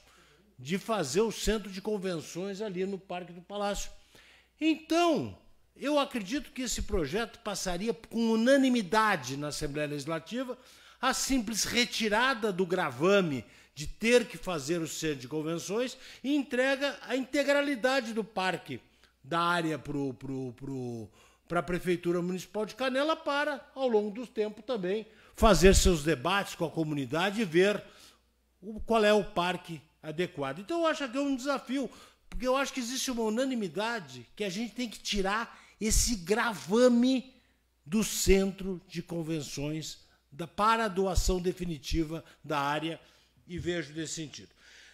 de fazer o centro de convenções ali no Parque do Palácio. Então, eu acredito que esse projeto passaria com unanimidade na Assembleia Legislativa a simples retirada do gravame de ter que fazer o centro de convenções e entrega a integralidade do parque, da área para o para a Prefeitura Municipal de Canela para, ao longo do tempo também, fazer seus debates com a comunidade e ver o, qual é o parque adequado. Então, eu acho que é um desafio, porque eu acho que existe uma unanimidade que a gente tem que tirar esse gravame do centro de convenções da, para a doação definitiva da área, e vejo nesse sentido.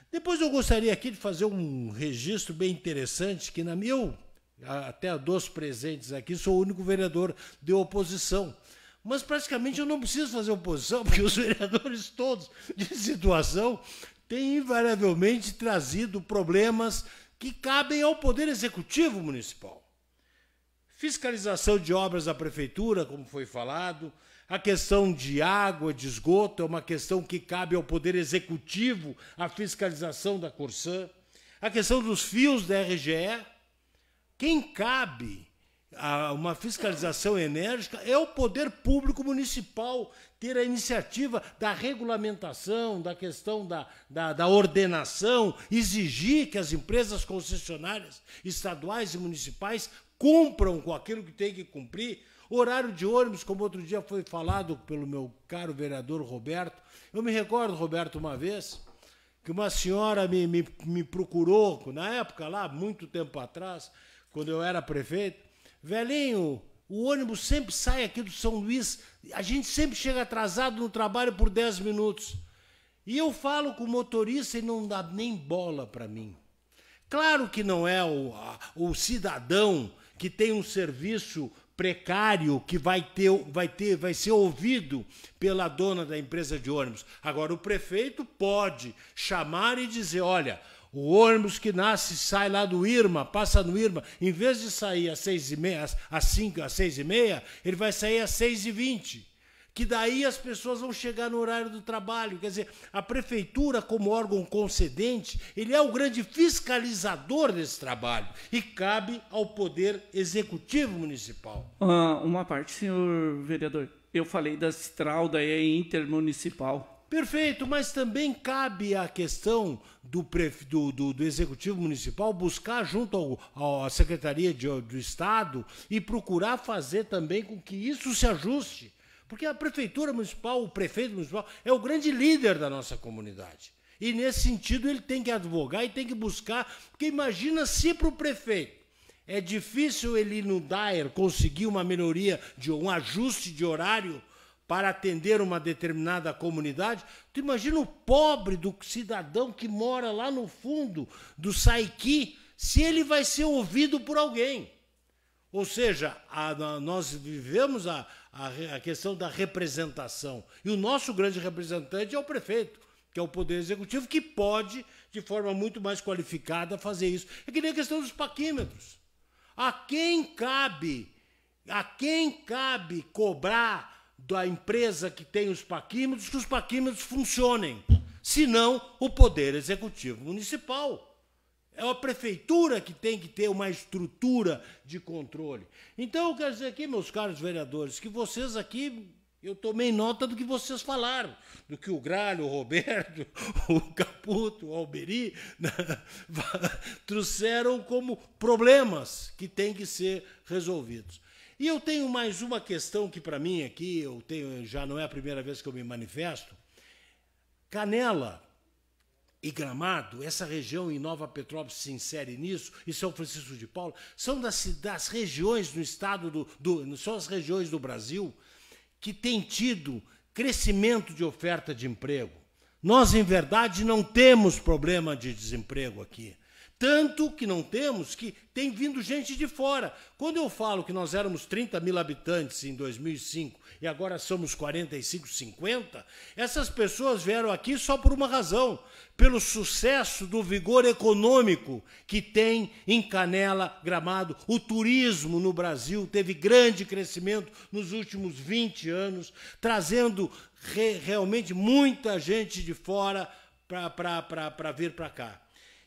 Depois eu gostaria aqui de fazer um registro bem interessante que na meu até a dos presentes aqui, sou o único vereador de oposição. Mas praticamente eu não preciso fazer oposição, porque os vereadores todos de situação têm invariavelmente trazido problemas que cabem ao Poder Executivo Municipal. Fiscalização de obras da Prefeitura, como foi falado, a questão de água, de esgoto, é uma questão que cabe ao Poder Executivo, a fiscalização da Corsã, a questão dos fios da RGE, quem cabe a uma fiscalização enérgica é o poder público municipal ter a iniciativa da regulamentação, da questão da, da, da ordenação, exigir que as empresas concessionárias estaduais e municipais cumpram com aquilo que tem que cumprir. Horário de ônibus, como outro dia foi falado pelo meu caro vereador Roberto. Eu me recordo, Roberto, uma vez que uma senhora me, me, me procurou, na época lá, muito tempo atrás, quando eu era prefeito, velhinho, o ônibus sempre sai aqui do São Luís, a gente sempre chega atrasado no trabalho por 10 minutos. E eu falo com o motorista e não dá nem bola para mim. Claro que não é o, a, o cidadão que tem um serviço precário que vai ter, vai ter, vai ser ouvido pela dona da empresa de ônibus. Agora o prefeito pode chamar e dizer, olha, o ônibus que nasce sai lá do Irma, passa no Irma. Em vez de sair às seis e meia, às cinco, às seis e meia, ele vai sair às seis e vinte. Que daí as pessoas vão chegar no horário do trabalho. Quer dizer, a prefeitura, como órgão concedente, ele é o grande fiscalizador desse trabalho e cabe ao poder executivo municipal. Ah, uma parte, senhor vereador. Eu falei da Citralda é intermunicipal. Perfeito, mas também cabe a questão do, do, do, do, Executivo Municipal buscar junto ao, à Secretaria de, do Estado e procurar fazer também com que isso se ajuste. Porque a Prefeitura Municipal, o prefeito municipal, é o grande líder da nossa comunidade. E nesse sentido ele tem que advogar e tem que buscar, porque imagina se para o prefeito é difícil ele no DAER conseguir uma melhoria, de um ajuste de horário para atender uma determinada comunidade. Tu imagina o pobre do cidadão que mora lá no fundo do Saiki, se ele vai ser ouvido por alguém. Ou seja, a, a, nós vivemos a, a, questão da representação. E o nosso grande representante é o prefeito, que é o Poder Executivo, que pode, de forma muito mais qualificada, fazer isso. É que nem a questão dos paquímetros. A quem cabe, a quem cabe cobrar da empresa que tem os paquímetros que os paquímetros funcionem. Senão, o Poder Executivo Municipal. É a prefeitura que tem que ter uma estrutura de controle. Então, eu quero dizer aqui, meus caros vereadores, que vocês aqui eu tomei nota do que vocês falaram, do que o Gralho, o Roberto, o Caputo, o Alberi né, trouxeram como problemas que têm que ser resolvidos. E eu tenho mais uma questão que para mim aqui, eu tenho, já não é a primeira vez que eu me manifesto. Canela e Gramado, essa região em Nova Petrópolis se insere nisso, e São Francisco de Paula, são das, das regiões do estado do, do. são as regiões do Brasil que tem tido crescimento de oferta de emprego. Nós, em verdade, não temos problema de desemprego aqui. Tanto que não temos que tem vindo gente de fora. Quando eu falo que nós éramos 30 mil habitantes em 2005 e agora somos 45, 50, essas pessoas vieram aqui só por uma razão: pelo sucesso do vigor econômico que tem em Canela, Gramado. O turismo no Brasil teve grande crescimento nos últimos 20 anos, trazendo re realmente muita gente de fora para vir para cá.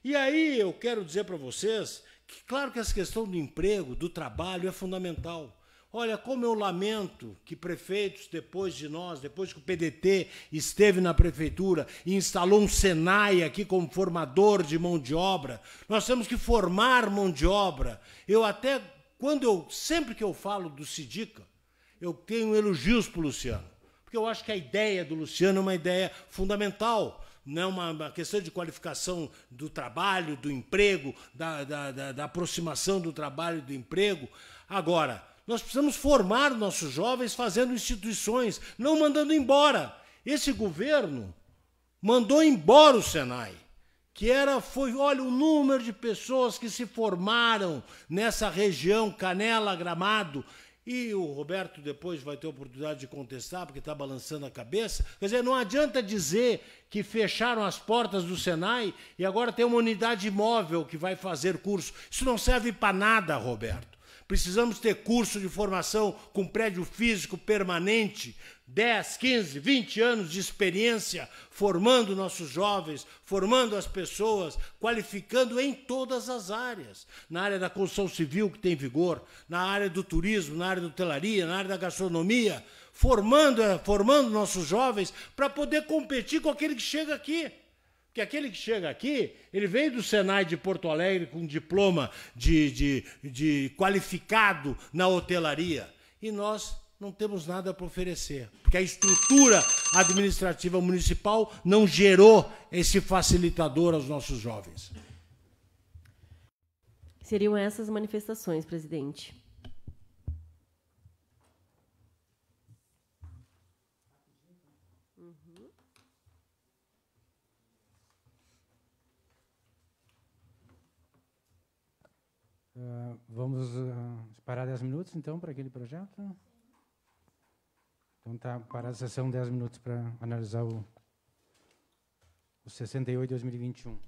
E aí eu quero dizer para vocês que, claro que essa questão do emprego, do trabalho é fundamental. Olha, como eu lamento que prefeitos, depois de nós, depois que o PDT esteve na prefeitura e instalou um Senai aqui como formador de mão de obra, nós temos que formar mão de obra. Eu até, quando eu, sempre que eu falo do Sidica, eu tenho elogios para o Luciano, porque eu acho que a ideia do Luciano é uma ideia fundamental não é uma questão de qualificação do trabalho, do emprego, da, da, da, da aproximação do trabalho e do emprego. Agora, nós precisamos formar nossos jovens fazendo instituições, não mandando embora. Esse governo mandou embora o Senai que era foi, olha o número de pessoas que se formaram nessa região Canela Gramado e o Roberto depois vai ter oportunidade de contestar, porque está balançando a cabeça. Quer dizer, não adianta dizer que fecharam as portas do Senai e agora tem uma unidade móvel que vai fazer curso. Isso não serve para nada, Roberto. Precisamos ter curso de formação com prédio físico permanente, 10, 15, 20 anos de experiência formando nossos jovens, formando as pessoas, qualificando em todas as áreas. Na área da construção civil, que tem vigor, na área do turismo, na área da hotelaria, na área da gastronomia, formando, eh, formando nossos jovens para poder competir com aquele que chega aqui. Porque aquele que chega aqui, ele veio do Senai de Porto Alegre com diploma de, de, de qualificado na hotelaria. E nós não temos nada para oferecer, porque a estrutura administrativa municipal não gerou esse facilitador aos nossos jovens. Seriam essas manifestações, presidente. Ah, vamos uh, ah, parar 10 minutos, então, para aquele projeto? Então, tá, parar a sessão 10 minutos para analisar o, o 68 2021.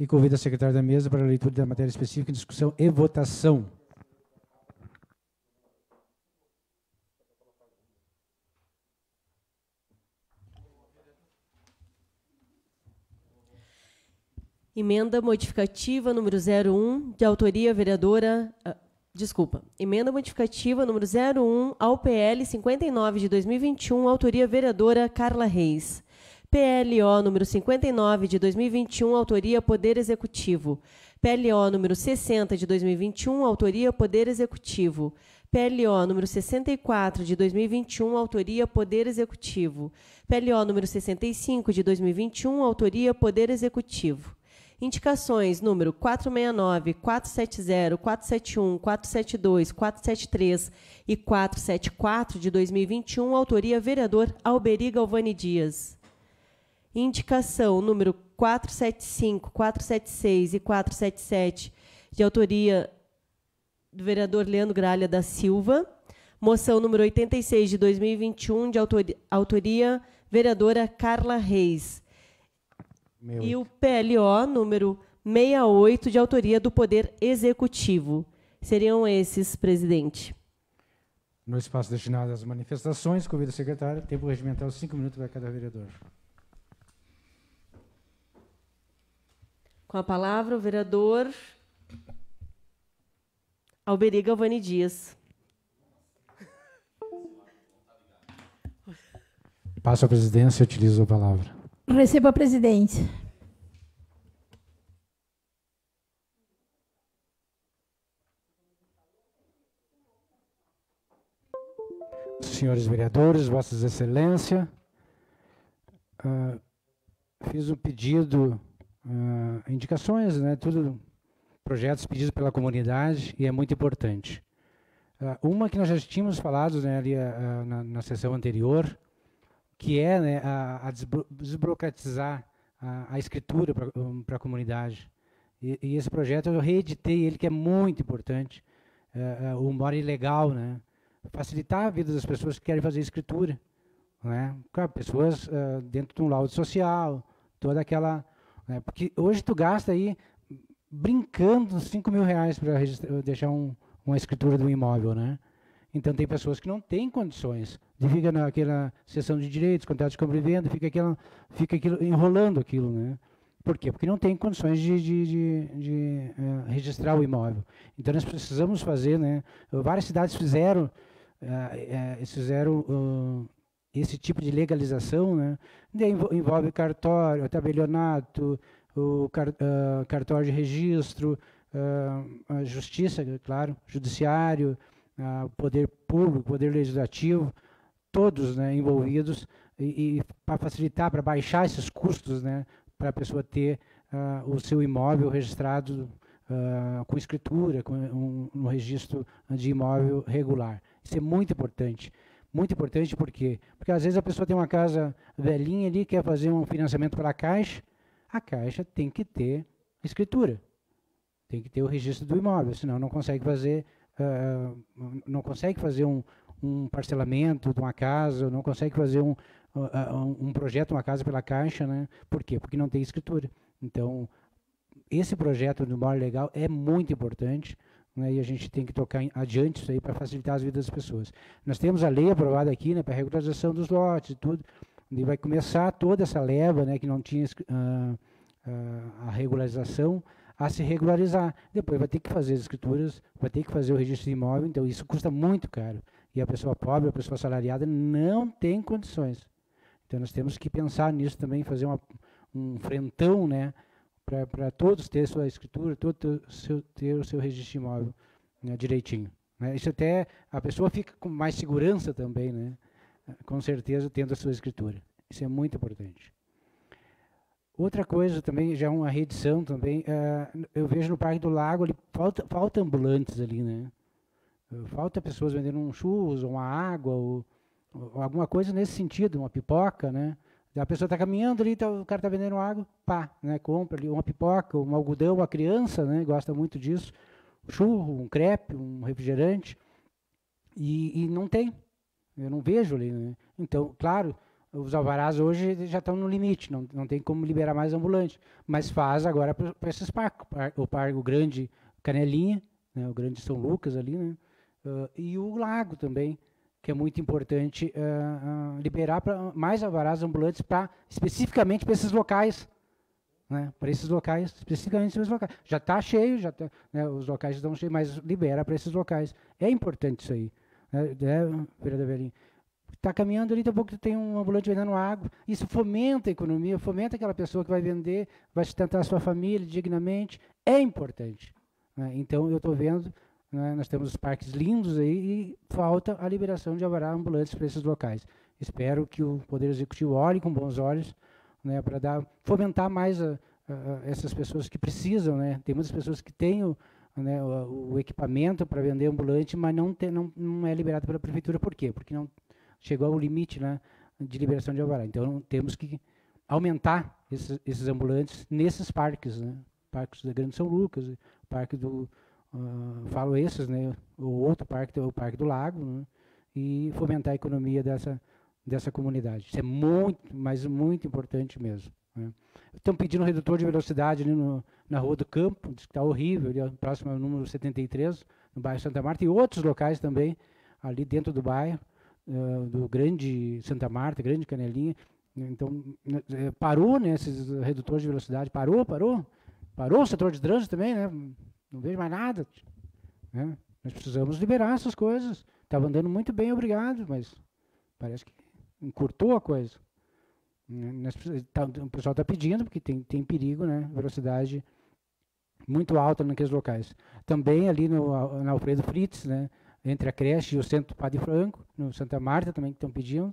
E convido a secretária da mesa para a leitura da matéria específica, discussão e votação. Emenda modificativa número 01, de autoria vereadora. Ah, desculpa. Emenda modificativa número 01 ao PL 59 de 2021, autoria vereadora Carla Reis. PLO número 59 de 2021, autoria Poder Executivo. PLO número 60 de 2021, autoria Poder Executivo. PLO número 64 de 2021, autoria Poder Executivo. PLO número 65 de 2021, autoria Poder Executivo. Indicações número 469, 470, 471, 472, 473 e 474 de 2021, autoria vereador Alberi Galvani Dias indicação número 475, 476 e 477, de autoria do vereador Leandro Gralha da Silva. Moção número 86 de 2021, de autoria, autoria vereadora Carla Reis. Meu e o PLO número 68, de autoria do Poder Executivo. Seriam esses, presidente. No espaço destinado às manifestações, convido o secretário, tempo regimental, cinco minutos para cada vereador. Com a palavra, o vereador Alberi Galvani Dias. Passo a presidência e utilizo a palavra. Receba a presidência. Senhores vereadores, Vossas Excelências, uh, ah, fiz um pedido uh, indicações, né? Tudo projetos pedidos pela comunidade e é muito importante. Uh, uma que nós já tínhamos falado né, ali uh, na, na, sessão anterior, que é né, a, a desburocratizar a, a escritura para hum, a comunidade. E, e, esse projeto eu reeditei ele, que é muito importante, uh, o mora ilegal, né? facilitar a vida das pessoas que querem fazer escritura. Né? Claro, pessoas dentro de um laudo social, toda aquela né? Porque hoje tu gasta aí brincando 5 mil reais para deixar um, uma escritura do imóvel, né? Então tem pessoas que não têm condições. E fica naquela sessão de direitos, contrato de compra e venda, fica, aquela, fica aquilo, enrolando aquilo, né? Por quê? Porque não tem condições de, de, de, de eh, registrar o imóvel. Então nós precisamos fazer, né? Várias cidades fizeram, eh, eh, fizeram esse tipo de legalização né, envolve cartório, tabelionato, o car, uh, cartório de registro, uh, a justiça, é claro, judiciário, uh, poder público, poder legislativo, todos né, envolvidos e, e para facilitar, para baixar esses custos, né, para a pessoa ter uh, o seu imóvel registrado uh, com escritura, com um, um, registro de imóvel regular. Isso é muito importante. Muito importante, por quê? Porque às vezes a pessoa tem uma casa velhinha ali, quer fazer um financiamento para a Caixa, a Caixa tem que ter escritura, tem que ter o registro do imóvel, senão não consegue fazer, uh, não consegue fazer um, um, parcelamento de uma casa, não consegue fazer um, uh, um projeto, uma casa pela Caixa, né? Por quê? Porque não tem escritura. Então, esse projeto do imóvel legal é muito importante, né, e a gente tem que tocar adiante isso aí para facilitar as vidas das pessoas. Nós temos a lei aprovada aqui né, para a regularização dos lotes e tudo, e vai começar toda essa leva né, que não tinha uh, uh, a regularização a se regularizar. Depois vai ter que fazer as escrituras, vai ter que fazer o registro de imóvel, então isso custa muito caro. E a pessoa pobre, a pessoa assalariada não tem condições. Então nós temos que pensar nisso também, fazer uma, um frentão, né? para todos ter sua escritura, todo seu, ter o seu registro imóvel né, direitinho. Né? Isso até a pessoa fica com mais segurança também, né? com certeza, tendo a sua escritura. Isso é muito importante. Outra coisa também, já uma reedição também, uh, eu vejo no Parque do Lago, ali, falta, falta ambulantes ali, né? Falta pessoas vendendo um churros, uma água, ou, ou alguma coisa nesse sentido, uma pipoca, né? A pessoa está caminhando ali, tá, o cara está vendendo água, pá, né, compra ali uma pipoca, um algodão, uma criança né, gosta muito disso, um churro, um crepe, um refrigerante, e, e não tem, eu não vejo ali. Né? Então, claro, os alvarás hoje já estão no limite, não, não tem como liberar mais ambulante, mas faz agora para esses parques, o Parque Grande Canelinha, né, o Grande São Lucas ali, né, uh, e o Lago também, que é muito importante uh, uh, liberar pra, mais alvarás ambulantes para especificamente para esses locais, né? Para esses locais, especificamente para esses locais. Já está cheio, já tá, né, os locais estão cheios, mas libera para esses locais. É importante isso aí, né, né Belinho? Está caminhando ali, daqui a pouco tem um ambulante vendendo água. Isso fomenta a economia, fomenta aquela pessoa que vai vender, vai sustentar a sua família dignamente. É importante. Né? Então, eu estou vendo né? Nós temos os parques lindos aí e falta a liberação de alvará ambulantes para esses locais. Espero que o Poder Executivo olhe com bons olhos né, para dar, fomentar mais a, a, essas pessoas que precisam. Né? Tem muitas pessoas que têm o, né, o, o equipamento para vender ambulante, mas não, tem, não, não é liberado pela Prefeitura. Por quê? Porque não chegou ao limite né, de liberação de alvará. Então, temos que aumentar esses, esses ambulantes nesses parques, né? parques da Grande São Lucas, parque do falo esses, né, o outro parque, é o Parque do Lago, né, e fomentar a economia dessa, dessa comunidade. Isso é muito, mas muito importante mesmo. Né. Estão pedindo um redutor de velocidade ali no, na Rua do Campo, diz que está horrível, ali próximo ao número 73, no bairro Santa Marta, e outros locais também, ali dentro do bairro, uh, do grande Santa Marta, grande Canelinha. Então, né, é, parou, né, esses redutores de velocidade, parou, parou, parou o setor de trânsito também, né, não vejo mais nada. Né? Nós precisamos liberar essas coisas. Estava tá andando muito bem, obrigado, mas parece que encurtou a coisa. Né? Nós, tá, o pessoal está pedindo, porque tem, tem perigo, né? Velocidade muito alta naqueles locais. Também ali no, na Alfredo Fritz, né? entre a creche e o Centro Padre Franco, no Santa Marta também que estão pedindo.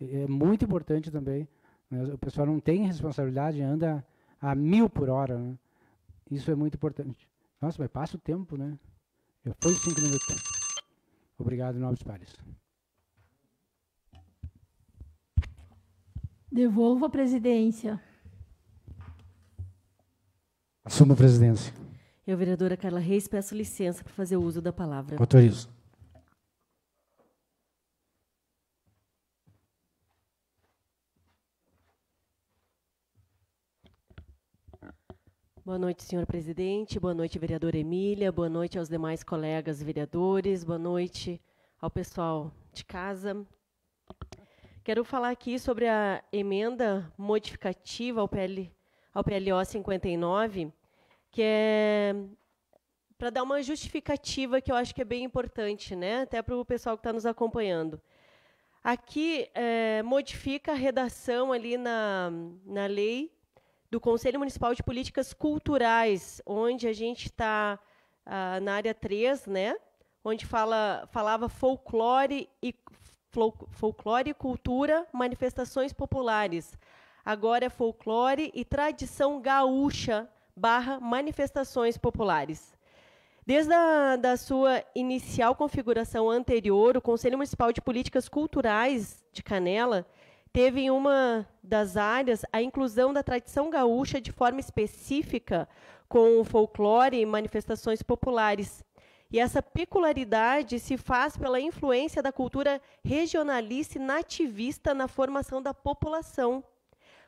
É muito importante também. Né? O pessoal não tem responsabilidade, anda a mil por hora. Né? Isso é muito importante. Nossa, vai passa o tempo, né? Já foi cinco minutos. Obrigado, nobres pares. Devolvo a presidência. Assuma a presidência. Eu, vereadora Carla Reis, peço licença para fazer uso da palavra. Autorizo. Boa noite, senhor presidente. Boa noite, vereadora Emília. Boa noite aos demais colegas vereadores. Boa noite ao pessoal de casa. Quero falar aqui sobre a emenda modificativa ao, PL, ao PLO 59, que é para dar uma justificativa que eu acho que é bem importante, né? até para o pessoal que está nos acompanhando. Aqui é, modifica a redação ali na, na lei do Conselho Municipal de Políticas Culturais, onde a gente está ah, na área 3, né? onde fala, falava folclore e, folclore e cultura, manifestações populares. Agora é folclore e tradição gaúcha barra manifestações populares. Desde a da sua inicial configuração anterior, o Conselho Municipal de Políticas Culturais de Canela teve em uma das áreas a inclusão da tradição gaúcha de forma específica com o folclore e manifestações populares. E essa peculiaridade se faz pela influência da cultura regionalista e nativista na formação da população,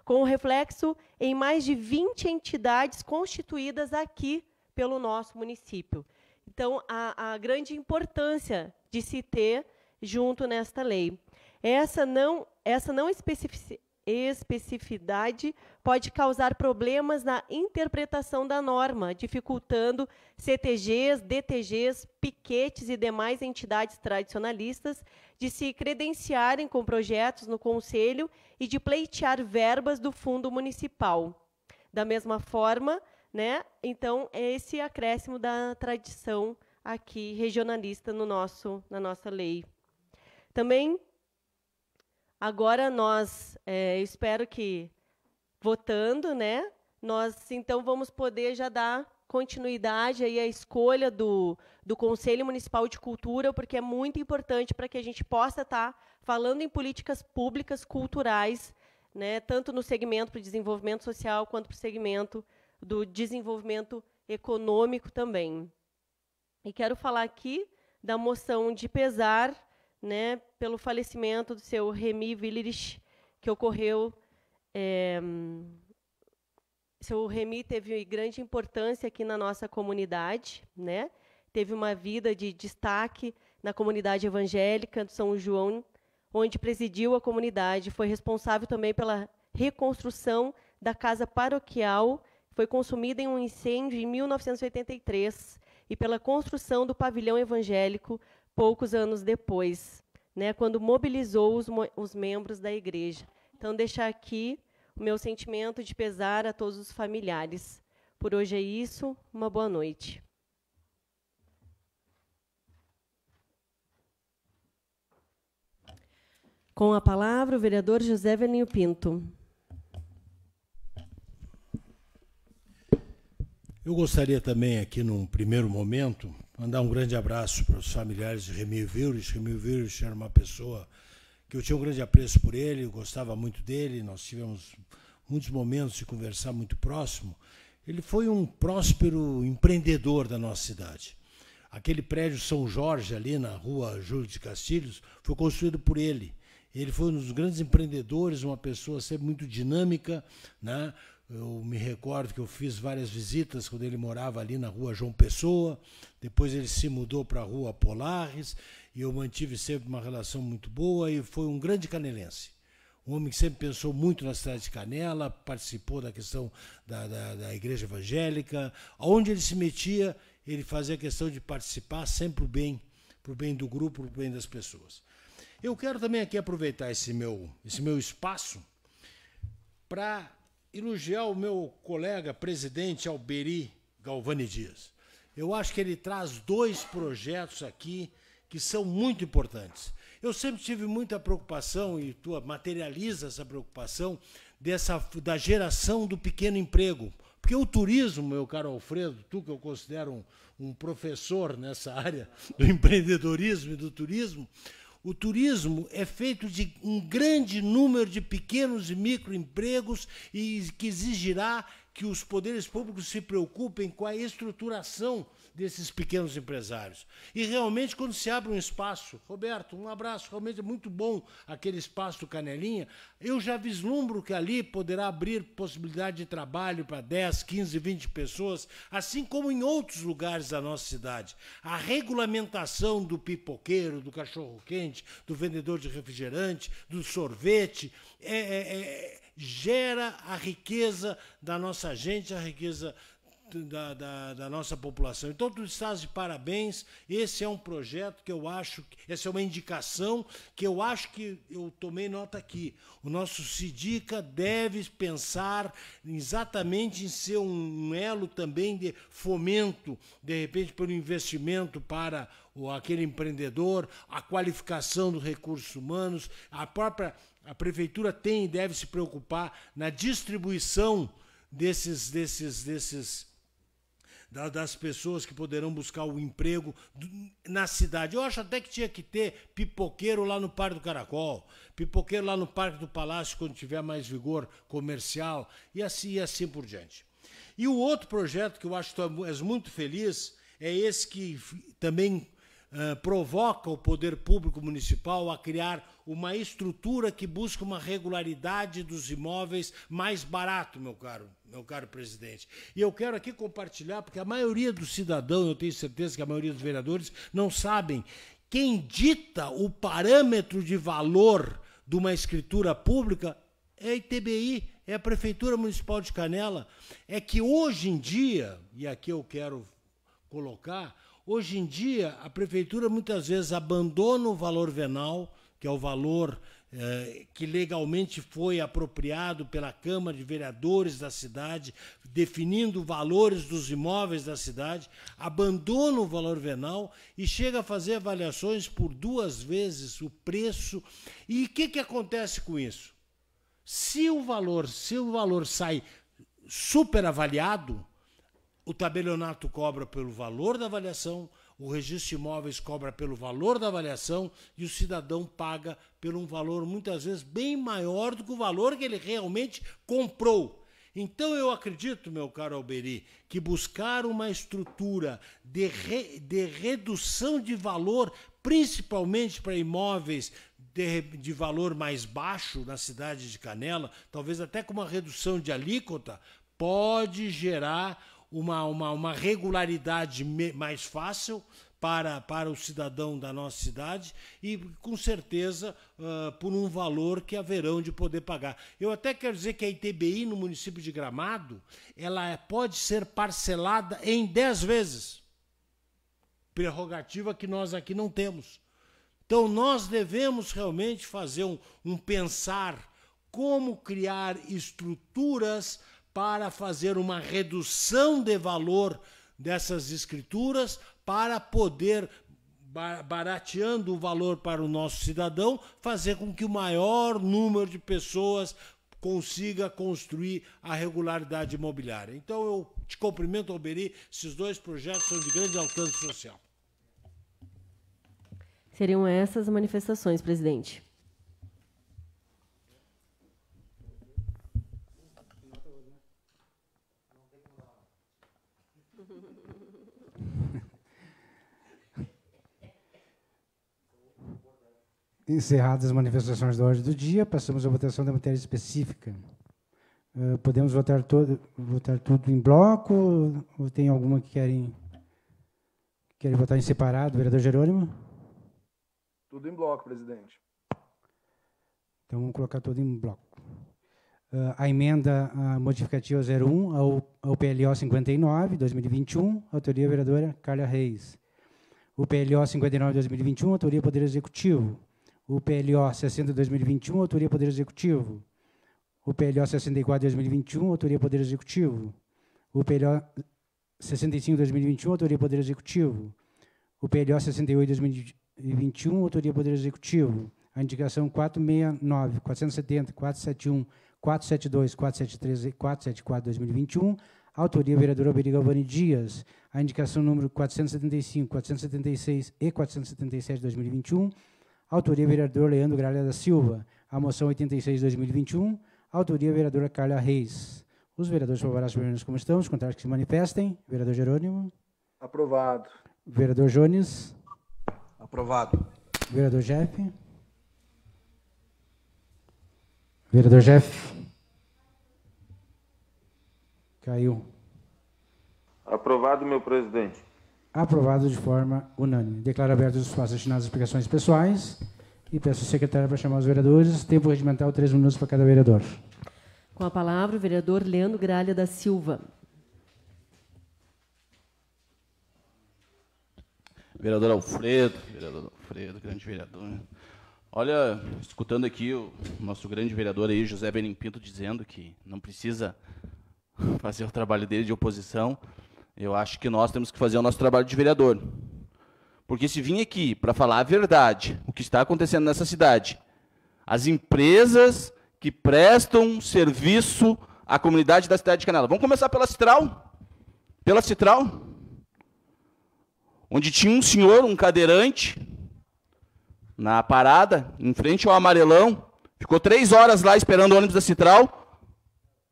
com reflexo em mais de 20 entidades constituídas aqui pelo nosso município. Então, a, a grande importância de se ter junto nesta lei. Essa não, essa não especificidade pode causar problemas na interpretação da norma, dificultando CTGs, DTGs, piquetes e demais entidades tradicionalistas de se credenciarem com projetos no Conselho e de pleitear verbas do Fundo Municipal. Da mesma forma, né, então, é esse acréscimo da tradição aqui regionalista no nosso, na nossa lei. Também Agora nós, é, espero que votando, né, nós então vamos poder já dar continuidade aí à escolha do, do Conselho Municipal de Cultura, porque é muito importante para que a gente possa estar tá falando em políticas públicas culturais, né, tanto no segmento para o desenvolvimento social quanto para o segmento do desenvolvimento econômico também. E quero falar aqui da moção de pesar né, pelo falecimento do seu Remy Villers, que ocorreu. É, seu Remy teve grande importância aqui na nossa comunidade, né? Teve uma vida de destaque na comunidade evangélica de São João, onde presidiu a comunidade, foi responsável também pela reconstrução da casa paroquial, foi consumida em um incêndio em 1983, e pela construção do pavilhão evangélico poucos anos depois, né, quando mobilizou os, os membros da igreja. Então, deixar aqui o meu sentimento de pesar a todos os familiares. Por hoje é isso, uma boa noite. Com a palavra, o vereador José Veninho Pinto. Eu gostaria também, aqui num primeiro momento, Mandar um grande abraço para os familiares de Remil Vírus. Remil Vírus era uma pessoa que eu tinha um grande apreço por ele, eu gostava muito dele, nós tivemos muitos momentos de conversar muito próximo. Ele foi um próspero empreendedor da nossa cidade. Aquele prédio São Jorge, ali na rua Júlio de Castilhos, foi construído por ele. Ele foi um dos grandes empreendedores, uma pessoa sempre muito dinâmica, né? Eu me recordo que eu fiz várias visitas quando ele morava ali na rua João Pessoa, depois ele se mudou para a rua Polares, e eu mantive sempre uma relação muito boa, e foi um grande canelense. Um homem que sempre pensou muito na cidade de Canela, participou da questão da, da, da igreja evangélica. Aonde ele se metia, ele fazia questão de participar sempre para o bem, para o bem do grupo, para o bem das pessoas. Eu quero também aqui aproveitar esse meu, esse meu espaço para elogiar o meu colega presidente Alberi Galvani Dias. Eu acho que ele traz dois projetos aqui que são muito importantes. Eu sempre tive muita preocupação, e tu materializa essa preocupação, dessa, da geração do pequeno emprego. Porque o turismo, meu caro Alfredo, tu que eu considero um, um professor nessa área do empreendedorismo e do turismo, o turismo é feito de um grande número de pequenos e microempregos e que exigirá que os poderes públicos se preocupem com a estruturação desses pequenos empresários. E realmente, quando se abre um espaço, Roberto, um abraço, realmente é muito bom aquele espaço do Canelinha. Eu já vislumbro que ali poderá abrir possibilidade de trabalho para 10, 15, 20 pessoas, assim como em outros lugares da nossa cidade. A regulamentação do pipoqueiro, do cachorro-quente, do vendedor de refrigerante, do sorvete, é, é, é, gera a riqueza da nossa gente, a riqueza da, da, da, nossa população. Então, tu estás de parabéns. Esse é um projeto que eu acho, que, essa é uma indicação que eu acho que eu tomei nota aqui. O nosso SIDICA deve pensar exatamente em ser um elo também de fomento, de repente, pelo investimento para o, aquele empreendedor, a qualificação dos recursos humanos, a própria. A prefeitura tem e deve se preocupar na distribuição desses, desses, desses das pessoas que poderão buscar o emprego na cidade. Eu acho até que tinha que ter pipoqueiro lá no Parque do Caracol, pipoqueiro lá no Parque do Palácio, quando tiver mais vigor comercial, e assim, e assim por diante. E o outro projeto que eu acho que tu é és muito feliz é esse que também eh, provoca o poder público municipal a criar uma estrutura que busca uma regularidade dos imóveis mais barato, meu caro, meu caro presidente. E eu quero aqui compartilhar, porque a maioria dos cidadãos, eu tenho certeza que a maioria dos vereadores não sabem quem dita o parâmetro de valor de uma escritura pública é a ITBI, é a Prefeitura Municipal de Canela. É que hoje em dia, e aqui eu quero colocar, Hoje em dia, a prefeitura muitas vezes abandona o valor venal, que é o valor eh, que legalmente foi apropriado pela Câmara de Vereadores da cidade, definindo valores dos imóveis da cidade, abandona o valor venal e chega a fazer avaliações por duas vezes o preço. E o que, que acontece com isso? Se o valor, se o valor sai superavaliado, o tabelionato cobra pelo valor da avaliação, o registro de imóveis cobra pelo valor da avaliação e o cidadão paga por um valor muitas vezes bem maior do que o valor que ele realmente comprou. Então eu acredito, meu caro Alberi, que buscar uma estrutura de, re, de redução de valor, principalmente para imóveis de, de, valor mais baixo na cidade de Canela, talvez até com uma redução de alíquota, pode gerar uma, uma, uma regularidade mais fácil para, para o cidadão da nossa cidade e, com certeza, uh, por um valor que haverão de poder pagar. Eu até quero dizer que a ITBI no município de Gramado ela é, pode ser parcelada em 10 vezes prerrogativa que nós aqui não temos. Então, nós devemos realmente fazer um, um pensar como criar estruturas para fazer uma redução de valor dessas escrituras para poder barateando o valor para o nosso cidadão, fazer com que o maior número de pessoas consiga construir a regularidade imobiliária. Então eu te cumprimento, Alberi, esses dois projetos são de grande alcance social. Seriam essas manifestações, presidente. Encerradas as manifestações da ordem do dia, passamos à votação da matéria específica. Uh, podemos votar, todo, votar tudo em bloco? Ou tem alguma que querem, querem votar em separado, vereador Jerônimo? Tudo em bloco, presidente. Então vamos colocar tudo em bloco. Uh, a emenda a ah, modificativa 01 ao, ao PLO 59, 2021, autoria vereadora Carla Reis. O PLO 59, 2021, autoria Poder Executivo o PLO 60 2021, autoria Poder Executivo. O PLO 64 2021, autoria Poder Executivo. O PLO 65 2021, autoria Poder Executivo. O PLO 68 2021, autoria Poder Executivo. A indicação 469, 470, 471, 472, 473 e 474 2021, autoria vereadora Alberi Galvani Dias. A indicação número 475, 476 e 477 2021, Autoria vereador Leandro Gralha da Silva. A moção 86-2021, autoria vereadora Carla Reis. Os vereadores favoráveis como estão, os contrários que se manifestem. Vereador Jerônimo. Aprovado. Vereador Jones. Aprovado. Vereador Jeff. Vereador Jeff. Caiu. Aprovado, meu presidente. Aprovado de forma unânime. Declaro aberto os espaços destinados às explicações pessoais e peço ao secretário para chamar os vereadores. Tempo regimental, três minutos para cada vereador. Com a palavra, o vereador Leandro Gralha da Silva. Vereador Alfredo, vereador Alfredo, grande vereador. Olha, escutando aqui o nosso grande vereador aí, José Benin Pinto, dizendo que não precisa fazer o trabalho dele de oposição. Eu acho que nós temos que fazer o nosso trabalho de vereador. Porque se vim aqui para falar a verdade, o que está acontecendo nessa cidade, as empresas que prestam serviço à comunidade da cidade de Canela. Vamos começar pela Citral? Pela Citral? Onde tinha um senhor, um cadeirante, na parada, em frente ao amarelão, ficou três horas lá esperando o ônibus da Citral.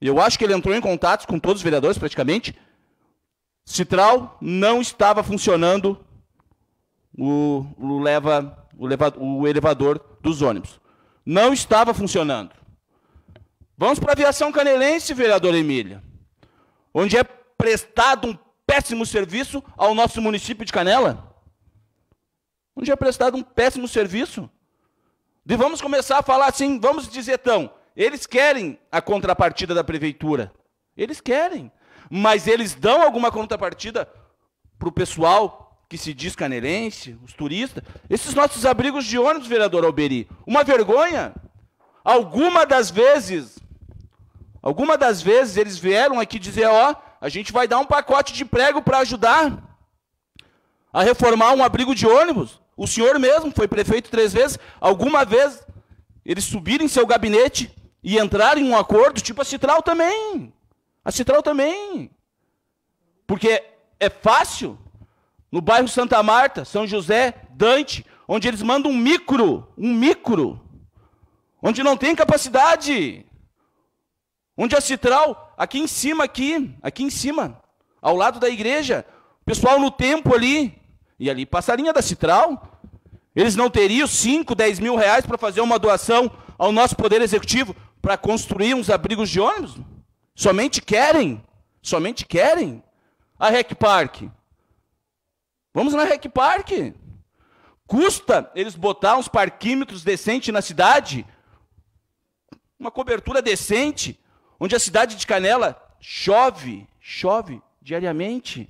Eu acho que ele entrou em contato com todos os vereadores, praticamente, Citral não estava funcionando o, o, leva, o, leva, o elevador dos ônibus. Não estava funcionando. Vamos para a aviação canelense, vereador Emília, onde é prestado um péssimo serviço ao nosso município de Canela. Onde é prestado um péssimo serviço. E vamos começar a falar assim, vamos dizer então, eles querem a contrapartida da prefeitura. Eles querem mas eles dão alguma contrapartida para o pessoal que se diz canerense, os turistas. Esses nossos abrigos de ônibus, vereador Alberi, uma vergonha. Alguma das vezes, alguma das vezes eles vieram aqui dizer, ó, a gente vai dar um pacote de prego para ajudar a reformar um abrigo de ônibus. O senhor mesmo foi prefeito três vezes. Alguma vez eles subiram em seu gabinete e entraram em um acordo, tipo a Citral também. A Citral também. Porque é fácil. No bairro Santa Marta, São José, Dante, onde eles mandam um micro, um micro, onde não tem capacidade. Onde a Citral, aqui em cima, aqui, aqui em cima, ao lado da igreja, o pessoal no tempo ali, e ali, linha da Citral, eles não teriam 5, 10 mil reais para fazer uma doação ao nosso Poder Executivo para construir uns abrigos de ônibus? Somente querem, somente querem a Rec Park. Vamos na Rec Park. Custa eles botar uns parquímetros decentes na cidade, uma cobertura decente, onde a cidade de Canela chove, chove diariamente.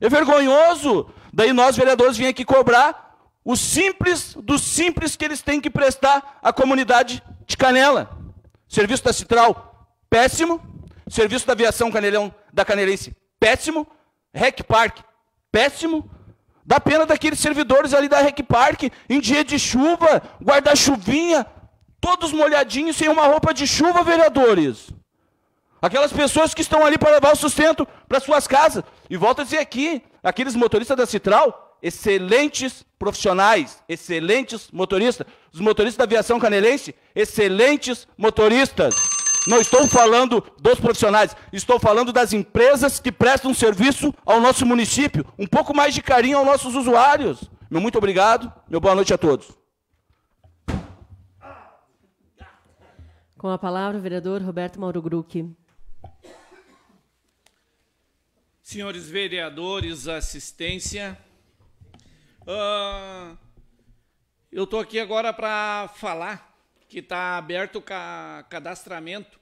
É vergonhoso. Daí nós, vereadores, vim aqui cobrar o simples do simples que eles têm que prestar à comunidade de Canela. Serviço da Citral, péssimo. Serviço da aviação Canelão da Canelense, péssimo. Rec Park, péssimo. Dá pena daqueles servidores ali da Rec Park, em dia de chuva, guarda-chuvinha, todos molhadinhos, sem uma roupa de chuva, vereadores. Aquelas pessoas que estão ali para levar o sustento para suas casas. E volto a dizer aqui, aqueles motoristas da Citral, excelentes profissionais, excelentes motoristas. Os motoristas da aviação canelense, excelentes motoristas. Não estou falando dos profissionais, estou falando das empresas que prestam serviço ao nosso município. Um pouco mais de carinho aos nossos usuários. Meu muito obrigado, meu boa noite a todos. Com a palavra, o vereador Roberto Mauro Gruck. Senhores vereadores, assistência. Uh, eu estou aqui agora para falar que está aberto ca cadastramento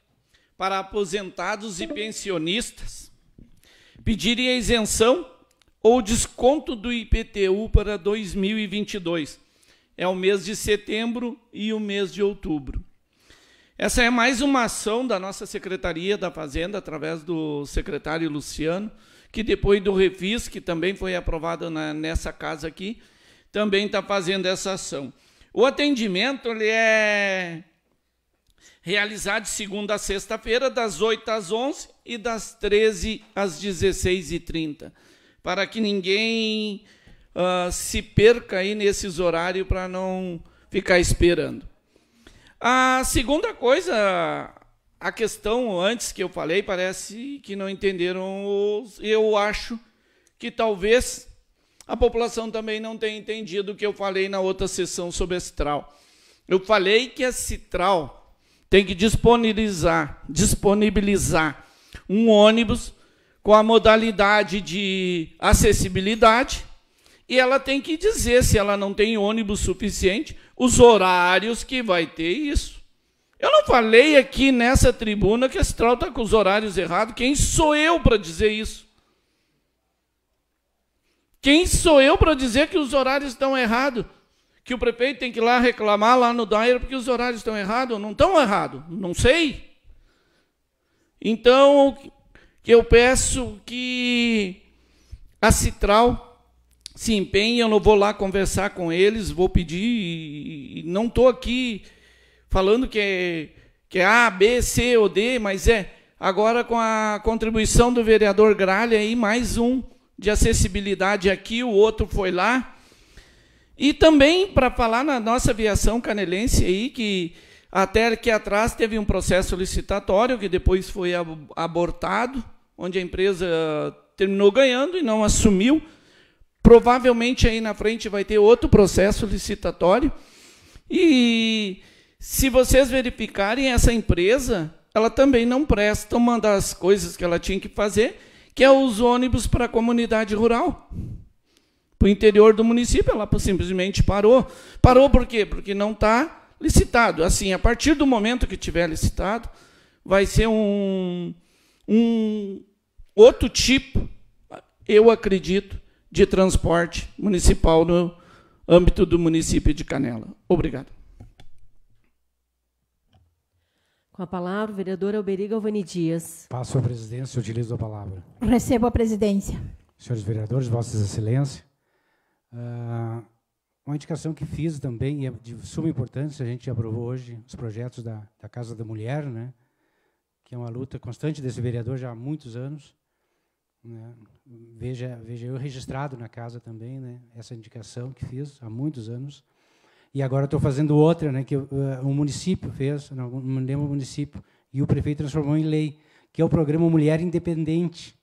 para aposentados e pensionistas pedirem a isenção ou desconto do IPTU para 2022. É o mês de setembro e o mês de outubro. Essa é mais uma ação da nossa Secretaria da Fazenda, através do secretário Luciano, que depois do refis, que também foi aprovado na, nessa casa aqui, também está fazendo essa ação. O atendimento ele é realizado de segunda a sexta-feira, das 8 às 11 e das 13 às 16h30, para que ninguém uh, se perca aí nesses horários para não ficar esperando. A segunda coisa, a questão antes que eu falei, parece que não entenderam. Os, eu acho que talvez a população também não tem entendido o que eu falei na outra sessão sobre a Citral. Eu falei que a Citral tem que disponibilizar, disponibilizar um ônibus com a modalidade de acessibilidade e ela tem que dizer se ela não tem ônibus suficiente, os horários que vai ter isso. Eu não falei aqui nessa tribuna que a Citral está com os horários errados. Quem sou eu para dizer isso? Quem sou eu para dizer que os horários estão errados? Que o prefeito tem que ir lá reclamar lá no Daire porque os horários estão errados? Não estão errados, não sei. Então, eu peço que a Citral se empenhe, eu não vou lá conversar com eles, vou pedir, e, não estou aqui falando que é, que é A, B, C ou D, mas é, agora com a contribuição do vereador Gralha aí, mais um de acessibilidade aqui, o outro foi lá. E também para falar na nossa aviação canelense aí, que até aqui atrás teve um processo licitatório que depois foi abortado, onde a empresa terminou ganhando e não assumiu. Provavelmente aí na frente vai ter outro processo licitatório. E se vocês verificarem essa empresa, ela também não presta uma das coisas que ela tinha que fazer que é os ônibus para a comunidade rural. Para o interior do município, ela simplesmente parou. Parou por quê? Porque não está licitado. Assim, a partir do momento que tiver licitado, vai ser um, um outro tipo, eu acredito, de transporte municipal no âmbito do município de Canela. Obrigado. Com a palavra, o vereador Alberigo Alvani Dias. Passo a presidência e utilizo a palavra. Recebo a presidência. Senhores vereadores, Vossa Excelência, ah, uma indicação que fiz também, e é de suma importância, a gente aprovou hoje os projetos da, da Casa da Mulher, né, que é uma luta constante desse vereador já há muitos anos. Né, veja, veja eu registrado na casa também né, essa indicação que fiz há muitos anos e agora estou fazendo outra, né, que uh, um município fez, não, né, não lembro o município, e o prefeito transformou em lei, que é o programa Mulher Independente,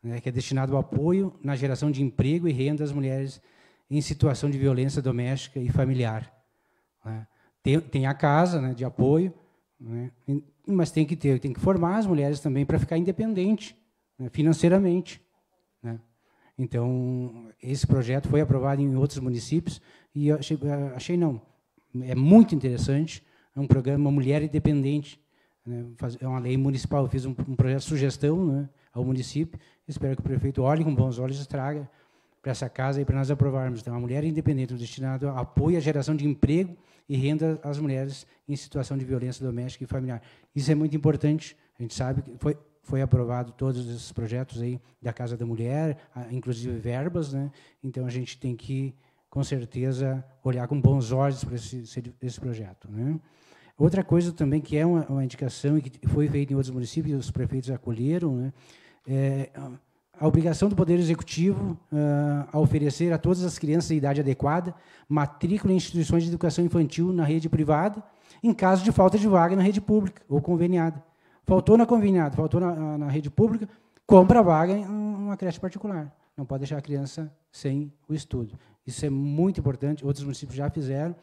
né, que é destinado ao apoio na geração de emprego e renda às mulheres em situação de violência doméstica e familiar. Né. Tem, tem, a casa né, de apoio, né, mas tem que ter, tem que formar as mulheres também para ficar independente né, financeiramente. Então, esse projeto foi aprovado em outros municípios e achei, achei não, é muito interessante, é um programa Mulher Independente, né, é uma lei municipal, eu fiz um, um projeto de sugestão né, ao município, espero que o prefeito olhe com bons olhos e traga para essa casa e para nós aprovarmos. Então, a mulher independente destinada a apoio à geração de emprego e renda às mulheres em situação de violência doméstica e familiar. Isso é muito importante. A gente sabe que foi foi aprovado todos esses projetos aí da Casa da Mulher, inclusive verbas, né? Então a gente tem que com certeza, olhar com bons olhos para esse, esse projeto. Né? Outra coisa também que é uma, uma indicação e que foi feita em outros municípios, os prefeitos acolheram, né, é a obrigação do Poder Executivo uh, a oferecer a todas as crianças de idade adequada matrícula em instituições de educação infantil na rede privada, em caso de falta de vaga na rede pública ou conveniada. Faltou na conveniada, faltou na, na rede pública, compra a vaga em uma creche particular não pode deixar a criança sem o estudo. Isso é muito importante, outros municípios já fizeram,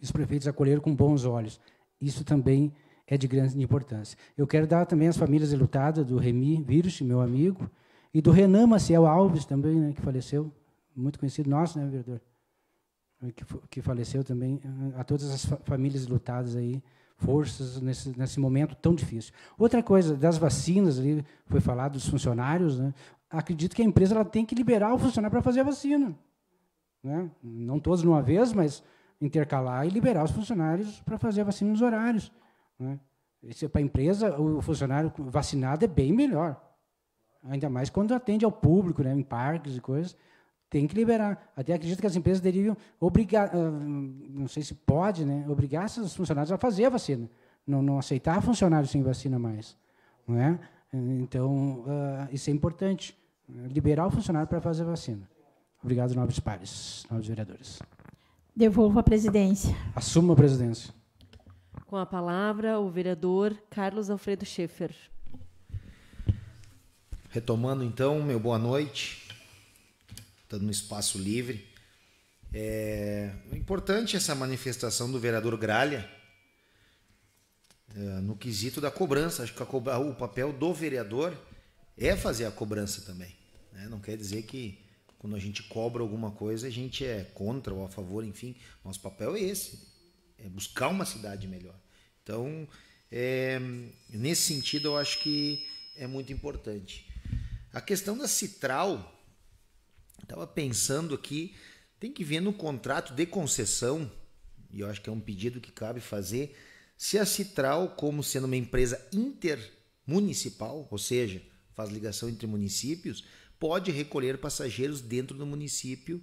e os prefeitos acolheram com bons olhos. Isso também é de grande importância. Eu quero dar também às famílias lutadas do Remi Virus, meu amigo, e do Renan Maciel Alves também, né, que faleceu, muito conhecido nosso, né, vereador? Que, que faleceu também, a todas as fa famílias lutadas aí, forças nesse, nesse momento tão difícil. Outra coisa, das vacinas, ali foi falado dos funcionários, né? acredito que a empresa ela tem que liberar o funcionário para fazer a vacina. Né? Não todos de uma vez, mas intercalar e liberar os funcionários para fazer a vacina nos horários. Né? É para a empresa, o funcionário vacinado é bem melhor. Ainda mais quando atende ao público, né, em parques e coisas. Tem que liberar. Até acredito que as empresas deveriam obrigar, ah, não sei se pode, né, obrigar esses funcionários a fazer a vacina. Não, não aceitar funcionários sem vacina mais. Não é? Então, uh, isso é importante. É, liberar o funcionário para fazer a vacina. Obrigado, nobres pares, nobres vereadores. Devolvo a presidência. Assumo a presidência. Com a palavra, o vereador Carlos Alfredo Schaefer. Retomando, então, meu boa noite. Estando no espaço livre. É, é importante essa manifestação do vereador Gralha é, no quesito da cobrança. Acho que o papel do vereador é fazer a cobrança também. Né? Não quer dizer que quando a gente cobra alguma coisa, a gente é contra ou a favor, enfim. Nosso papel é esse: é buscar uma cidade melhor. Então, é, nesse sentido, eu acho que é muito importante. A questão da Citral, estava pensando aqui, tem que ver no contrato de concessão, e eu acho que é um pedido que cabe fazer, se a Citral, como sendo uma empresa intermunicipal, ou seja, faz ligação entre municípios, pode recolher passageiros dentro do município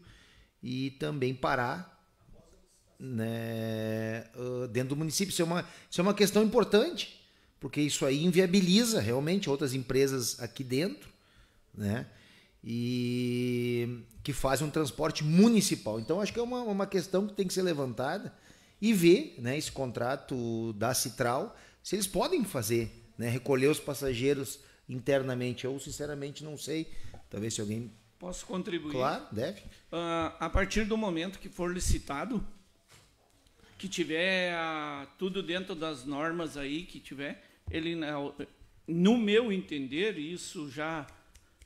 e também parar né, ah, dentro do município. Isso é, uma, isso é uma questão importante, porque isso aí inviabiliza realmente outras empresas aqui dentro, né? E que fazem um transporte municipal. Então, acho que é uma, uma questão que tem que ser levantada e ver né, esse contrato da Citral, se eles podem fazer, né, recolher os passageiros internamente. Eu, sinceramente, não sei. Talvez se alguém. Posso contribuir? Claro, deve. Uh, a partir do momento que for licitado, que tiver uh, tudo dentro das normas aí que tiver, ele, né, no meu entender, isso já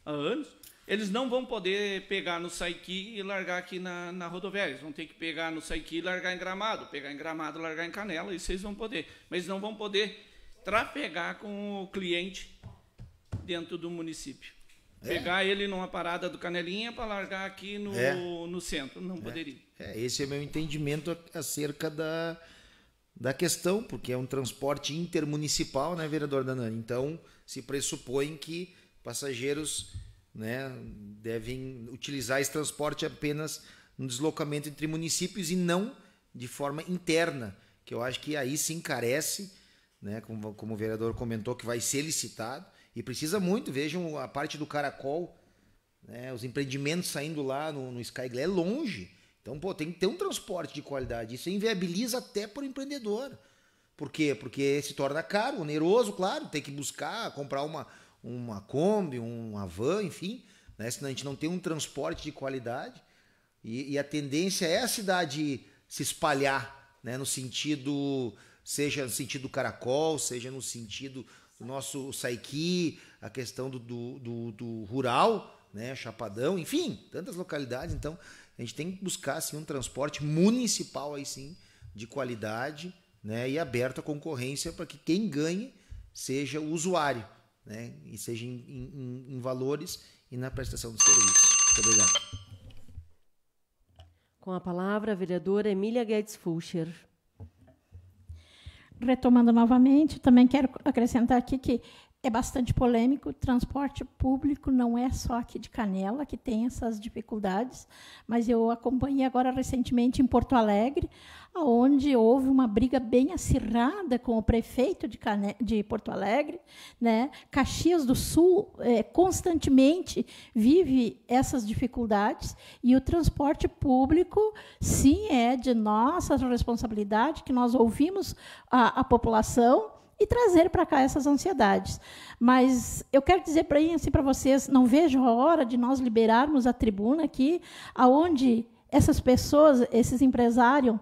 há anos, eles não vão poder pegar no Saiki e largar aqui na, na rodoviária. Eles vão ter que pegar no Saiki e largar em Gramado, pegar em Gramado, largar em Canela, e vocês vão poder. Mas não vão poder trafegar com o cliente dentro do município. É. Pegar ele numa parada do Canelinha para largar aqui no, é. no centro, não é. poderia. É, esse é meu entendimento acerca da, da questão, porque é um transporte intermunicipal, né, vereador Danani? Então, se pressupõe que passageiros né, devem utilizar esse transporte apenas no deslocamento entre municípios e não de forma interna, que eu acho que aí se encarece, né, como, como o vereador comentou, que vai ser licitado, e precisa muito, vejam a parte do caracol, né? os empreendimentos saindo lá no, no é longe. Então, pô, tem que ter um transporte de qualidade. Isso inviabiliza até para o empreendedor. Por quê? Porque se torna caro, oneroso, claro, tem que buscar, comprar uma, uma Kombi, uma van, enfim. Né? Senão a gente não tem um transporte de qualidade. E, e a tendência é a cidade se espalhar, né? No sentido, seja no sentido caracol, seja no sentido o nosso Saiki, a questão do, do, do, do rural, né, Chapadão, enfim, tantas localidades. Então, a gente tem que buscar assim, um transporte municipal aí sim, de qualidade né, e aberto à concorrência para que quem ganhe seja o usuário, né, e seja em, em, em valores e na prestação de serviço. Muito obrigado. Com a palavra, a vereadora Emília Guedes Fulcher retomando novamente, também quero acrescentar aqui que é bastante polêmico. Transporte público não é só aqui de Canela que tem essas dificuldades, mas eu acompanhei agora recentemente em Porto Alegre, onde houve uma briga bem acirrada com o prefeito de, Cane de Porto Alegre. Né? Caxias do Sul é, constantemente vive essas dificuldades e o transporte público, sim, é de nossa responsabilidade, que nós ouvimos a, a população e trazer para cá essas ansiedades. Mas eu quero dizer para assim, para vocês, não vejo a hora de nós liberarmos a tribuna aqui, aonde essas pessoas, esses empresários,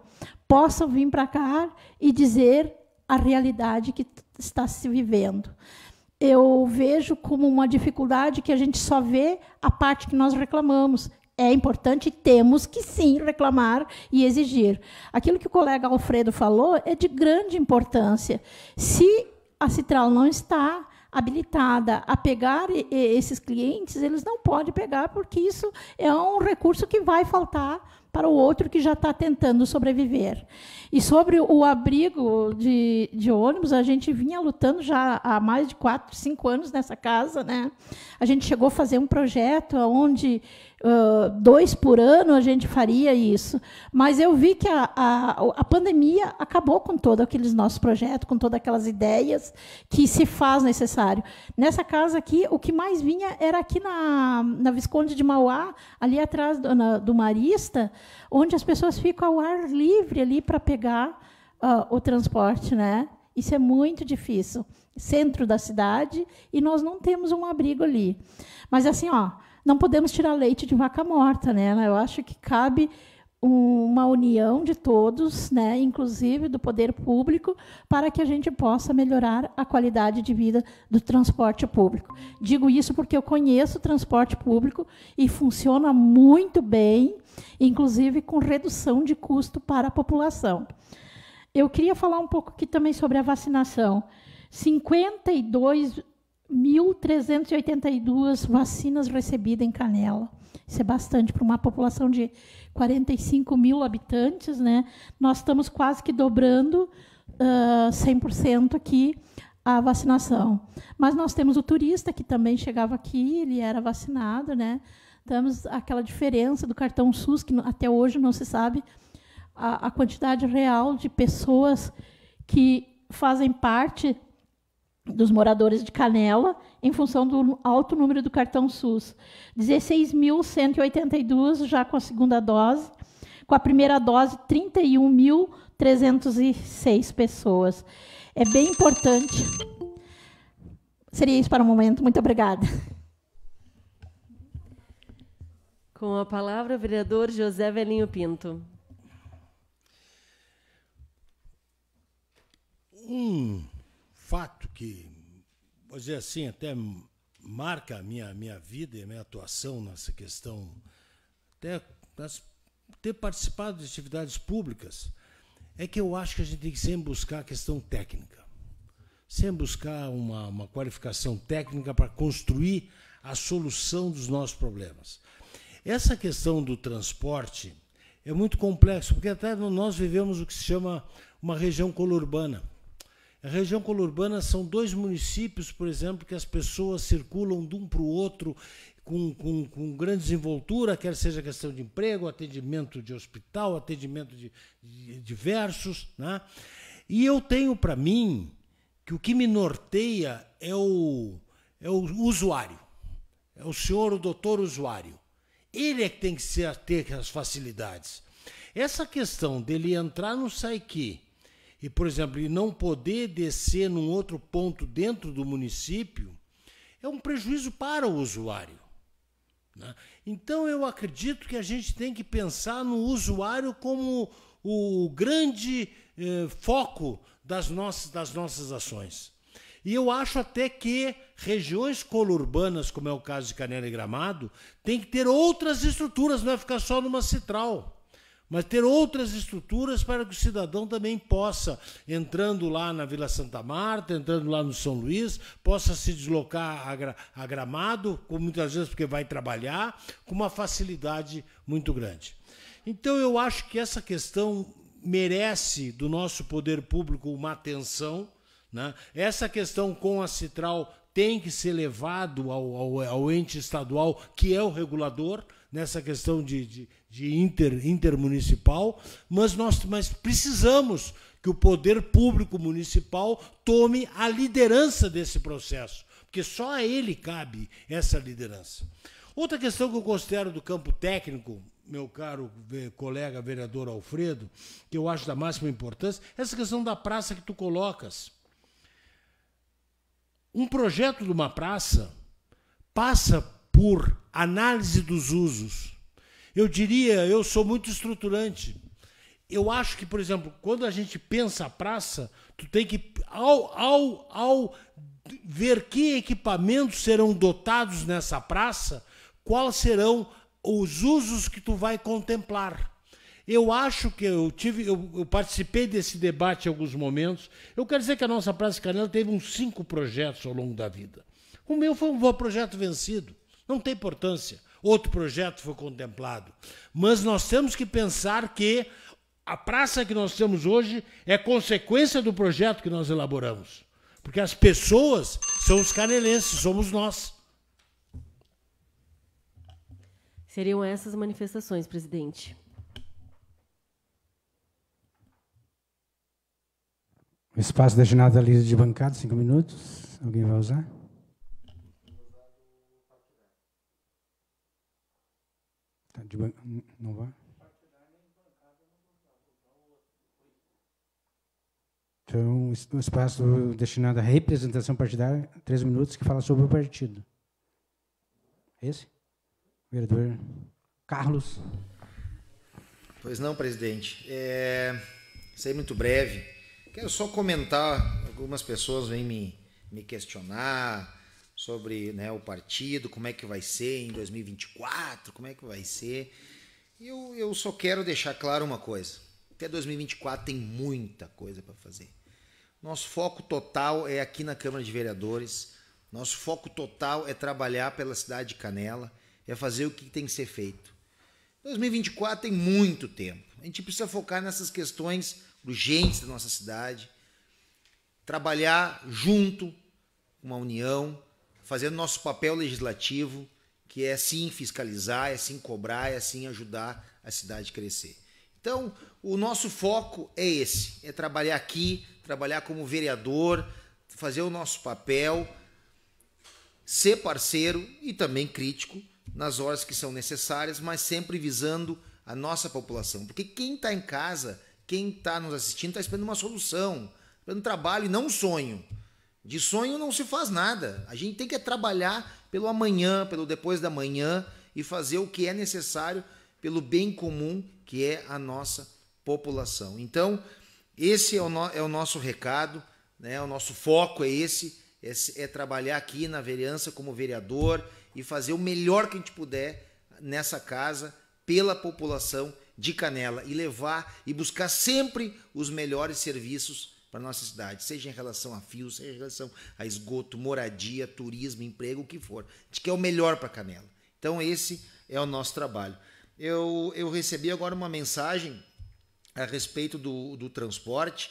possam vir para cá e dizer a realidade que está se vivendo. Eu vejo como uma dificuldade que a gente só vê a parte que nós reclamamos, é importante, temos que sim reclamar e exigir. Aquilo que o colega Alfredo falou é de grande importância. Se a Citral não está habilitada a pegar esses clientes, eles não podem pegar, porque isso é um recurso que vai faltar para o outro que já está tentando sobreviver. E sobre o abrigo de, de, ônibus, a gente vinha lutando já há mais de quatro, cinco anos nessa casa. Né? A gente chegou a fazer um projeto onde uh, dois por ano a gente faria isso. Mas eu vi que a, a, a pandemia acabou com todo aqueles nossos projetos, com todas aquelas ideias que se faz necessário. Nessa casa aqui, o que mais vinha era aqui na, na Visconde de Mauá, ali atrás do, na, do Marista, onde as pessoas ficam ao ar livre ali para pegar uh, o transporte, né? Isso é muito difícil. Centro da cidade e nós não temos um abrigo ali. Mas assim, ó, não podemos tirar leite de vaca morta, né? Eu acho que cabe uma união de todos, né, inclusive do poder público, para que a gente possa melhorar a qualidade de vida do transporte público. Digo isso porque eu conheço o transporte público e funciona muito bem, inclusive com redução de custo para a população. Eu queria falar um pouco aqui também sobre a vacinação. 52 1.382 vacinas recebidas em Canela. Isso é bastante para uma população de 45 mil habitantes, né? Nós estamos quase que dobrando uh, ah, 100% aqui a vacinação. Mas nós temos o turista que também chegava aqui, ele era vacinado, né? Temos aquela diferença do cartão SUS que até hoje não se sabe a, a quantidade real de pessoas que fazem parte dos moradores de Canela em função do alto número do cartão SUS. 16.182 já com a segunda dose, com a primeira dose 31.306 pessoas. É bem importante. Seria isso para o momento. Muito obrigada. Com a palavra, o vereador José Velinho Pinto. Hum fato que, vou dizer assim, até marca a minha, minha vida e a minha atuação nessa questão, até ter participado de atividades públicas, é que eu acho que a gente tem que sempre buscar a questão técnica, sempre buscar uma, uma qualificação técnica para construir a solução dos nossos problemas. Essa questão do transporte é muito complexo, porque até nós vivemos o que se chama uma região colurbana. A região colurbana são dois municípios, por exemplo, que as pessoas circulam de um para o outro com, com, com grande desenvoltura, quer seja questão de emprego, atendimento de hospital, atendimento de, de diversos. Né? E eu tenho para mim que o que me norteia é o, é o usuário, é o senhor, o doutor usuário. Ele é que tem que ser, ter as facilidades. Essa questão dele entrar no que e, por exemplo, e não poder descer num outro ponto dentro do município, é um prejuízo para o usuário. Né? Então, eu acredito que a gente tem que pensar no usuário como o grande eh, foco das nossas, das nossas ações. E eu acho até que regiões colurbanas, como é o caso de Canela e Gramado, tem que ter outras estruturas, não é ficar só numa citral mas ter outras estruturas para que o cidadão também possa, entrando lá na Vila Santa Marta, entrando lá no São Luís, possa se deslocar a, Gramado, muitas vezes porque vai trabalhar, com uma facilidade muito grande. Então, eu acho que essa questão merece do nosso poder público uma atenção. Né? Essa questão com a Citral tem que ser levado ao, ao, ao ente estadual, que é o regulador, nessa questão de, de de inter, intermunicipal, mas nós mas precisamos que o poder público municipal tome a liderança desse processo, porque só a ele cabe essa liderança. Outra questão que eu considero do campo técnico, meu caro eh, colega vereador Alfredo, que eu acho da máxima importância, é essa questão da praça que tu colocas. Um projeto de uma praça passa por análise dos usos, eu diria, eu sou muito estruturante. Eu acho que, por exemplo, quando a gente pensa a praça, tu tem que, ao, ao, ao ver que equipamentos serão dotados nessa praça, quais serão os usos que tu vai contemplar. Eu acho que eu tive, eu, eu, participei desse debate em alguns momentos. Eu quero dizer que a nossa Praça Canela teve uns cinco projetos ao longo da vida. O meu foi um projeto vencido, não tem importância outro projeto foi contemplado. Mas nós temos que pensar que a praça que nós temos hoje é consequência do projeto que nós elaboramos. Porque as pessoas são os canelenses, somos nós. Seriam essas manifestações, presidente. Espaço destinado à lista de bancada, cinco minutos. Alguém vai usar? Tá de ban... Hum, não vai? Então, um espaço destinado à representação partidária, três minutos, que fala sobre o partido. Esse? Vereador Carlos. Pois não, presidente. É, ser muito breve. Quero só comentar, algumas pessoas vêm me, me questionar, sobre né, o partido, como é que vai ser em 2024, como é que vai ser. Eu, eu só quero deixar claro uma coisa: até 2024 tem muita coisa para fazer. Nosso foco total é aqui na Câmara de Vereadores, nosso foco total é trabalhar pela cidade de Canela, é fazer o que tem que ser feito. 2024 tem muito tempo. A gente precisa focar nessas questões urgentes da nossa cidade, trabalhar junto, uma união, fazendo nosso papel legislativo, que é sim fiscalizar, é sim cobrar, é sim ajudar a cidade a crescer. Então, o nosso foco é esse: é trabalhar aqui, trabalhar como vereador, fazer o nosso papel, ser parceiro e também crítico nas horas que são necessárias, mas sempre visando a nossa população. Porque quem está em casa, quem está nos assistindo, está esperando uma solução, esperando trabalho e não um sonho. De sonho não se faz nada. A gente tem que trabalhar pelo amanhã, pelo depois da manhã e fazer o que é necessário pelo bem comum que é a nossa população. Então, esse é o, no, é o nosso recado, né? o nosso foco é esse, é, é trabalhar aqui na vereança como vereador e fazer o melhor que a gente puder nessa casa pela população de Canela e levar e buscar sempre os melhores serviços para nossa cidade, seja em relação a fios, seja em relação a esgoto, moradia, turismo, emprego, o que for. A gente quer é o melhor para Canela. Então esse é o nosso trabalho. Eu, eu recebi agora uma mensagem a respeito do, do transporte.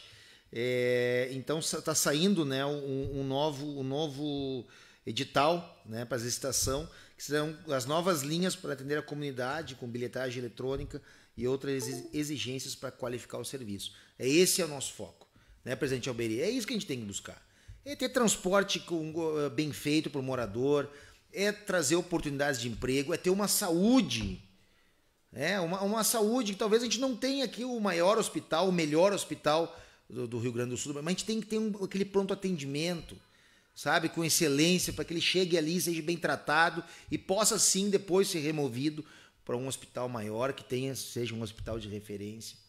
É, então está saindo né, um, um, novo, um novo edital né, para licitação, que serão as novas linhas para atender a comunidade com bilhetagem eletrônica e outras exigências para qualificar o serviço. É, esse é o nosso foco né, presidente Alberi? É isso que a gente tem que buscar. É ter transporte com, uh, bem feito para o morador, é trazer oportunidades de emprego, é ter uma saúde. Né, uma, uma saúde que talvez a gente não tenha aqui o maior hospital, o melhor hospital do, do Rio Grande do Sul, mas a gente tem que ter um, aquele pronto atendimento, sabe, com excelência, para que ele chegue ali, seja bem tratado e possa sim depois ser removido para um hospital maior, que tenha, seja um hospital de referência.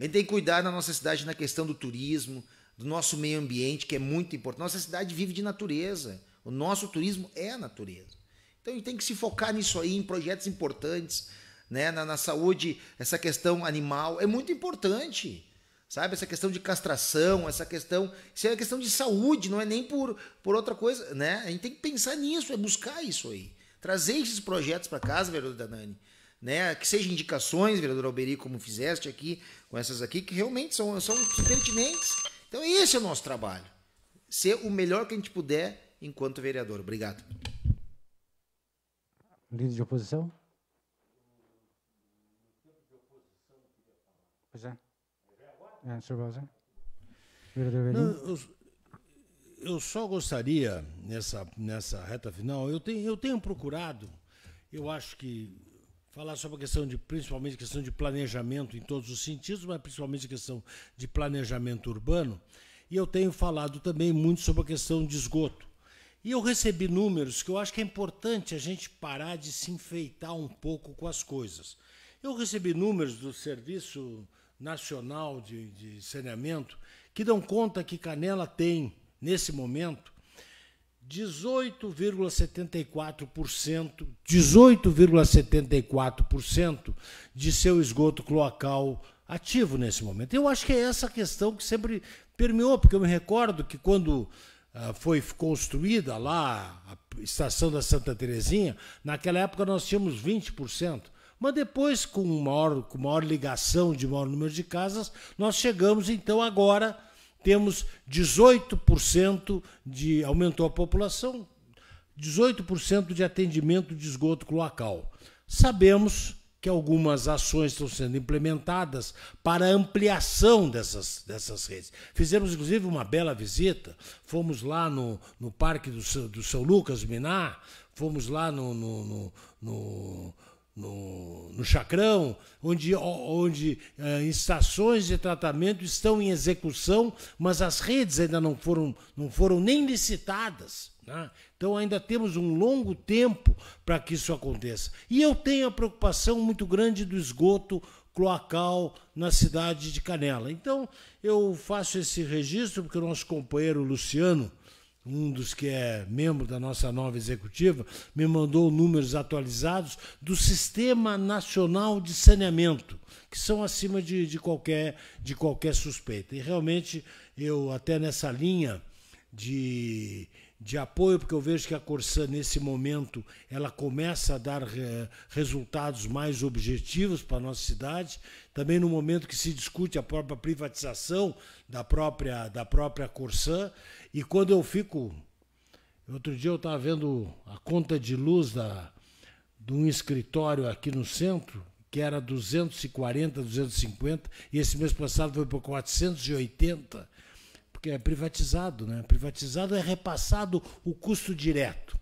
A gente tem que cuidar da nossa cidade na questão do turismo, do nosso meio ambiente, que é muito importante. Nossa cidade vive de natureza. O nosso turismo é a natureza. Então a gente tem que se focar nisso aí, em projetos importantes, né? na, na saúde, essa questão animal é muito importante. Sabe, essa questão de castração, essa questão. Isso é uma questão de saúde, não é nem por, por outra coisa, né? A gente tem que pensar nisso, é buscar isso aí. Trazer esses projetos para casa, vereador Danani né? Que sejam indicações, vereador Alberi, como fizeste aqui, com essas aqui, que realmente são, são pertinentes. Então, esse é o nosso trabalho. Ser o melhor que a gente puder enquanto vereador. Obrigado. Líder de oposição? Pois é. É, senhor Vereador Alberi eu só gostaria, nessa, nessa reta final, eu tenho, eu tenho procurado, eu acho que falar sobre a questão de, principalmente, a questão de planejamento em todos os sentidos, mas principalmente a questão de planejamento urbano. E eu tenho falado também muito sobre a questão de esgoto. E eu recebi números que eu acho que é importante a gente parar de se enfeitar um pouco com as coisas. Eu recebi números do Serviço Nacional de, de Saneamento que dão conta que Canela tem, nesse momento, 18,74%, 18,74% de seu esgoto cloacal ativo nesse momento. Eu acho que é essa questão que sempre permeou, porque eu me recordo que quando ah, foi construída lá a estação da Santa Terezinha, naquela época nós tínhamos 20%. Mas depois, com maior, com maior ligação de maior número de casas, nós chegamos então agora temos 18% de. aumentou a população, 18% de atendimento de esgoto cloacal. Sabemos que algumas ações estão sendo implementadas para ampliação dessas, dessas redes. Fizemos, inclusive, uma bela visita, fomos lá no, no Parque do, do São Lucas Minar, fomos lá no, no, no, no no, no Chacrão, onde, onde eh, estações de tratamento estão em execução, mas as redes ainda não foram, não foram nem licitadas. Né? Então ainda temos um longo tempo para que isso aconteça. E eu tenho a preocupação muito grande do esgoto cloacal na cidade de Canela. Então eu faço esse registro porque o nosso companheiro Luciano um dos que é membro da nossa nova executiva, me mandou números atualizados do Sistema Nacional de Saneamento, que são acima de, de, qualquer, de qualquer suspeita. E realmente eu, até nessa linha de, de apoio, porque eu vejo que a Corsã, nesse momento, ela começa a dar eh, resultados mais objetivos para a nossa cidade. Também no momento que se discute a própria privatização da própria, da própria Corsã. E quando eu fico. Outro dia eu estava vendo a conta de luz da, de um escritório aqui no centro, que era 240, 250, e esse mês passado foi para 480, porque é privatizado, né? Privatizado é repassado o custo direto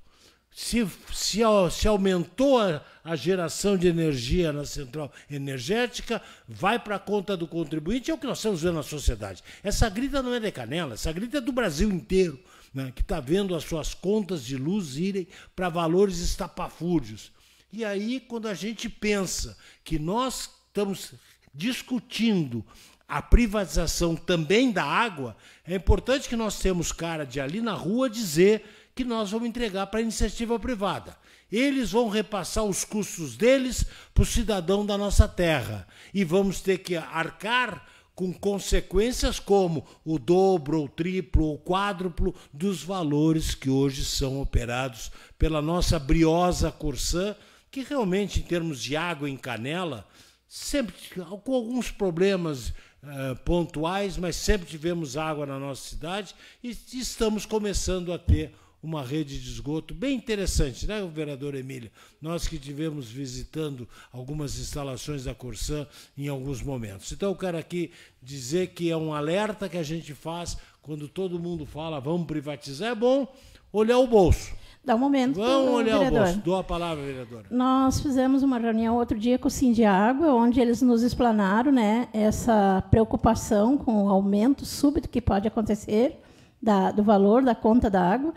se, se, se aumentou a, a geração de energia na central energética, vai para a conta do contribuinte, é o que nós estamos vendo na sociedade. Essa grita não é de canela, essa grita é do Brasil inteiro, né, que está vendo as suas contas de luz irem para valores estapafúrdios. E aí, quando a gente pensa que nós estamos discutindo a privatização também da água, é importante que nós temos cara de ali na rua dizer que nós vamos entregar para a iniciativa privada. Eles vão repassar os custos deles para o cidadão da nossa terra. E vamos ter que arcar com consequências como o dobro, ou triplo, ou quádruplo dos valores que hoje são operados pela nossa briosa Corsã, que realmente, em termos de água em canela, sempre com alguns problemas eh, pontuais, mas sempre tivemos água na nossa cidade e estamos começando a ter uma rede de esgoto bem interessante, né, vereador Emília? Nós que tivemos visitando algumas instalações da Corsã em alguns momentos. Então, eu quero aqui dizer que é um alerta que a gente faz quando todo mundo fala vamos privatizar, é bom olhar o bolso. Dá um momento. Vamos olhar vereador. o bolso. Dou a palavra, vereadora. Nós fizemos uma reunião outro dia com o Sim de Água, onde eles nos explanaram né, essa preocupação com o aumento súbito que pode acontecer da, do valor da conta da água.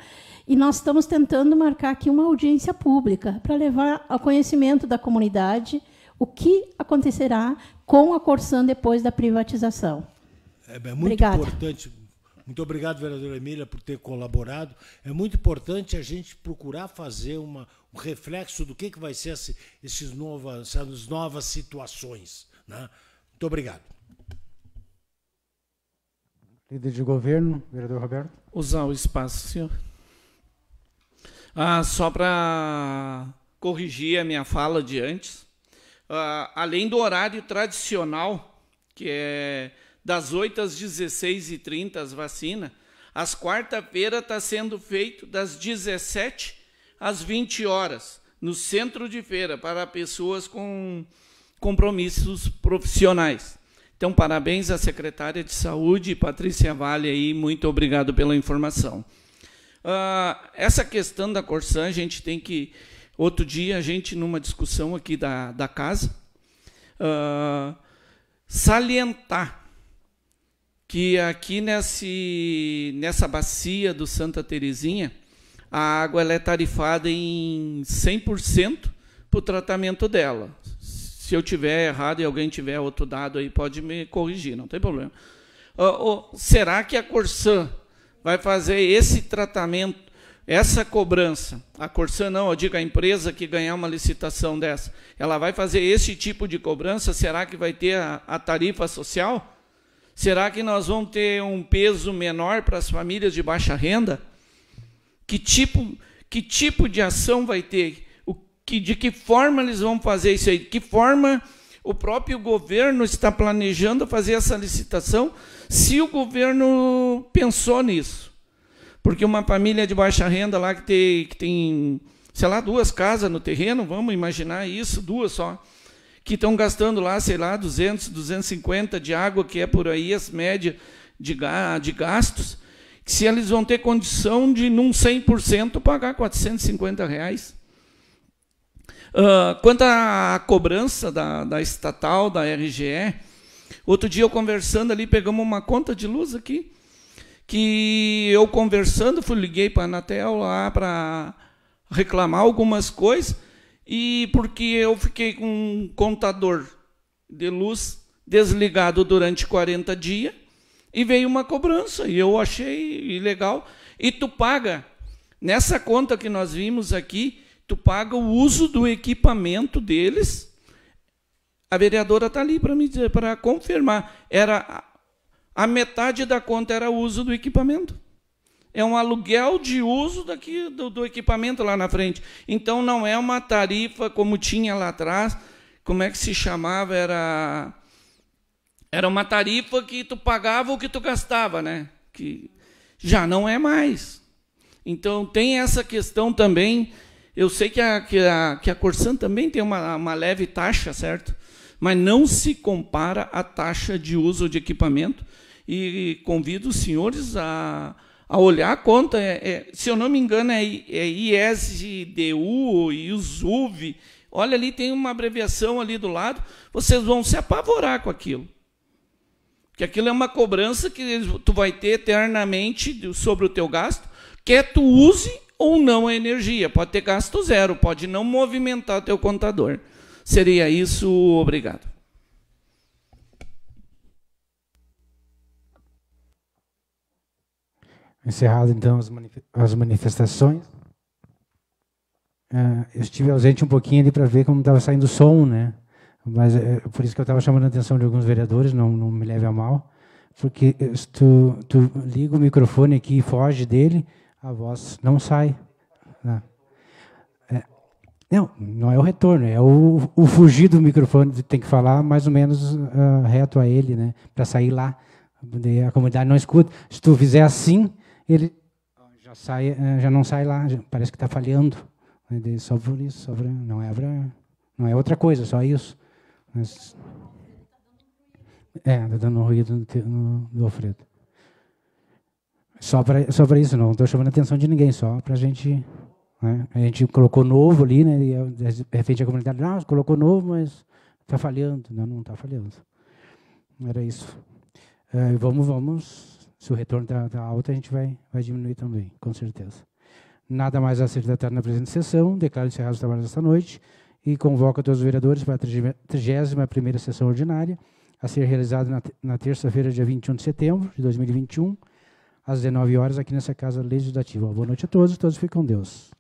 E nós estamos tentando marcar aqui uma audiência pública para levar ao conhecimento da comunidade o que acontecerá com a Corsã depois da privatização. É, é, muito Obrigada. importante. Muito obrigado, vereadora Emília, por ter colaborado. É muito importante a gente procurar fazer uma, um reflexo do que, que vai ser esse, esses novas, essas novas situações. Né? Muito obrigado. Líder de governo, vereador Roberto. Usar o espaço, senhor. Ah, só para corrigir a minha fala de antes, ah, além do horário tradicional, que é das 8 às 16h30 as vacinas, às quarta-feira está sendo feito das 17 às 20 horas, no centro de feira, para pessoas com compromissos profissionais. Então, parabéns à secretária de Saúde, Patrícia Vale, aí, muito obrigado pela informação. Uh, essa questão da Corsã, a gente tem que. Outro dia, a gente, numa discussão aqui da, da casa, uh, salientar que aqui nesse, nessa bacia do Santa Terezinha, a água é tarifada em 100% para o tratamento dela. Se eu tiver errado e alguém tiver outro dado aí, pode me corrigir, não tem problema. Uh, uh, será que a Corsã vai fazer esse tratamento, essa cobrança. A Corsan não, eu digo a empresa que ganhar uma licitação dessa, ela vai fazer esse tipo de cobrança, será que vai ter a, a tarifa social? Será que nós vamos ter um peso menor para as famílias de baixa renda? Que tipo, que tipo de ação vai ter? O que, de que forma eles vão fazer isso aí? De que forma o próprio governo está planejando fazer essa licitação se o governo pensou nisso. Porque uma família de baixa renda lá que tem, que tem sei lá, duas casas no terreno, vamos imaginar isso, duas só, que estão gastando lá, sei lá, 200, 250 de água, que é por aí as médias de, de gastos, se eles vão ter condição de, num 100%, pagar 450 reais. Uh, quanto à cobrança da, da estatal, da RGE, outro dia eu conversando ali, pegamos uma conta de luz aqui, que eu conversando, fui, liguei para a Anatel lá para reclamar algumas coisas, e porque eu fiquei com um contador de luz desligado durante 40 dias, e veio uma cobrança, e eu achei legal. E tu paga, nessa conta que nós vimos aqui, tu paga o uso do equipamento deles. A vereadora está ali para me dizer, para confirmar. Era a metade da conta era o uso do equipamento. É um aluguel de uso daqui, do, do equipamento lá na frente. Então não é uma tarifa como tinha lá atrás. Como é que se chamava? Era era uma tarifa que tu pagava o que tu gastava, né? Que já não é mais. Então tem essa questão também eu sei que a, que a, que a Corsan também tem uma, uma leve taxa, certo? Mas não se compara a taxa de uso de equipamento. E convido os senhores a, a olhar a conta. É, é, se eu não me engano, é, é ISDU, IUSUV. Olha ali, tem uma abreviação ali do lado. Vocês vão se apavorar com aquilo. Que aquilo é uma cobrança que tu vai ter eternamente sobre o teu gasto. Quer tu use ou não a energia. Pode ter gasto zero, pode não movimentar teu contador. Seria isso, obrigado. Encerrado então as, manif as manifestações. Uh, eu estive ausente um pouquinho ali para ver como estava saindo o som, né? Mas é por isso que eu estava chamando a atenção de alguns vereadores, não, não me leve a mal, porque eh, se tu, tu liga o microfone aqui e foge dele, a voz não sai. Não, né? é, não, não é o retorno, é o, o fugir do microfone, tem que falar mais ou menos uh, reto a ele, né, para sair lá. A comunidade não escuta. Se tu fizer assim, ele já, sai, eh, já não sai lá, parece que está falhando. Né? Só por isso, não, é, não é outra coisa, só isso. Mas, é, está dando ruído no, no, no Alfredo. Só para só isso, não estou chamando a atenção de ninguém, só para a gente. Né? A gente colocou novo ali, né? E é, de repente a comunidade, ah, colocou novo, mas está falhando. Não, não está falhando. Era isso. É, vamos, vamos. Se o retorno está tá alto, a gente vai, vai diminuir também, com certeza. Nada mais a ser tratado na presente sessão. Declaro encerrado os trabalhos desta noite e convoca todos os vereadores para a 31 sessão ordinária a ser realizada na, na terça-feira, dia 21 de setembro de 2021, às 19 horas aqui nessa casa legislativa. Boa noite a todos, todos ficam com Deus.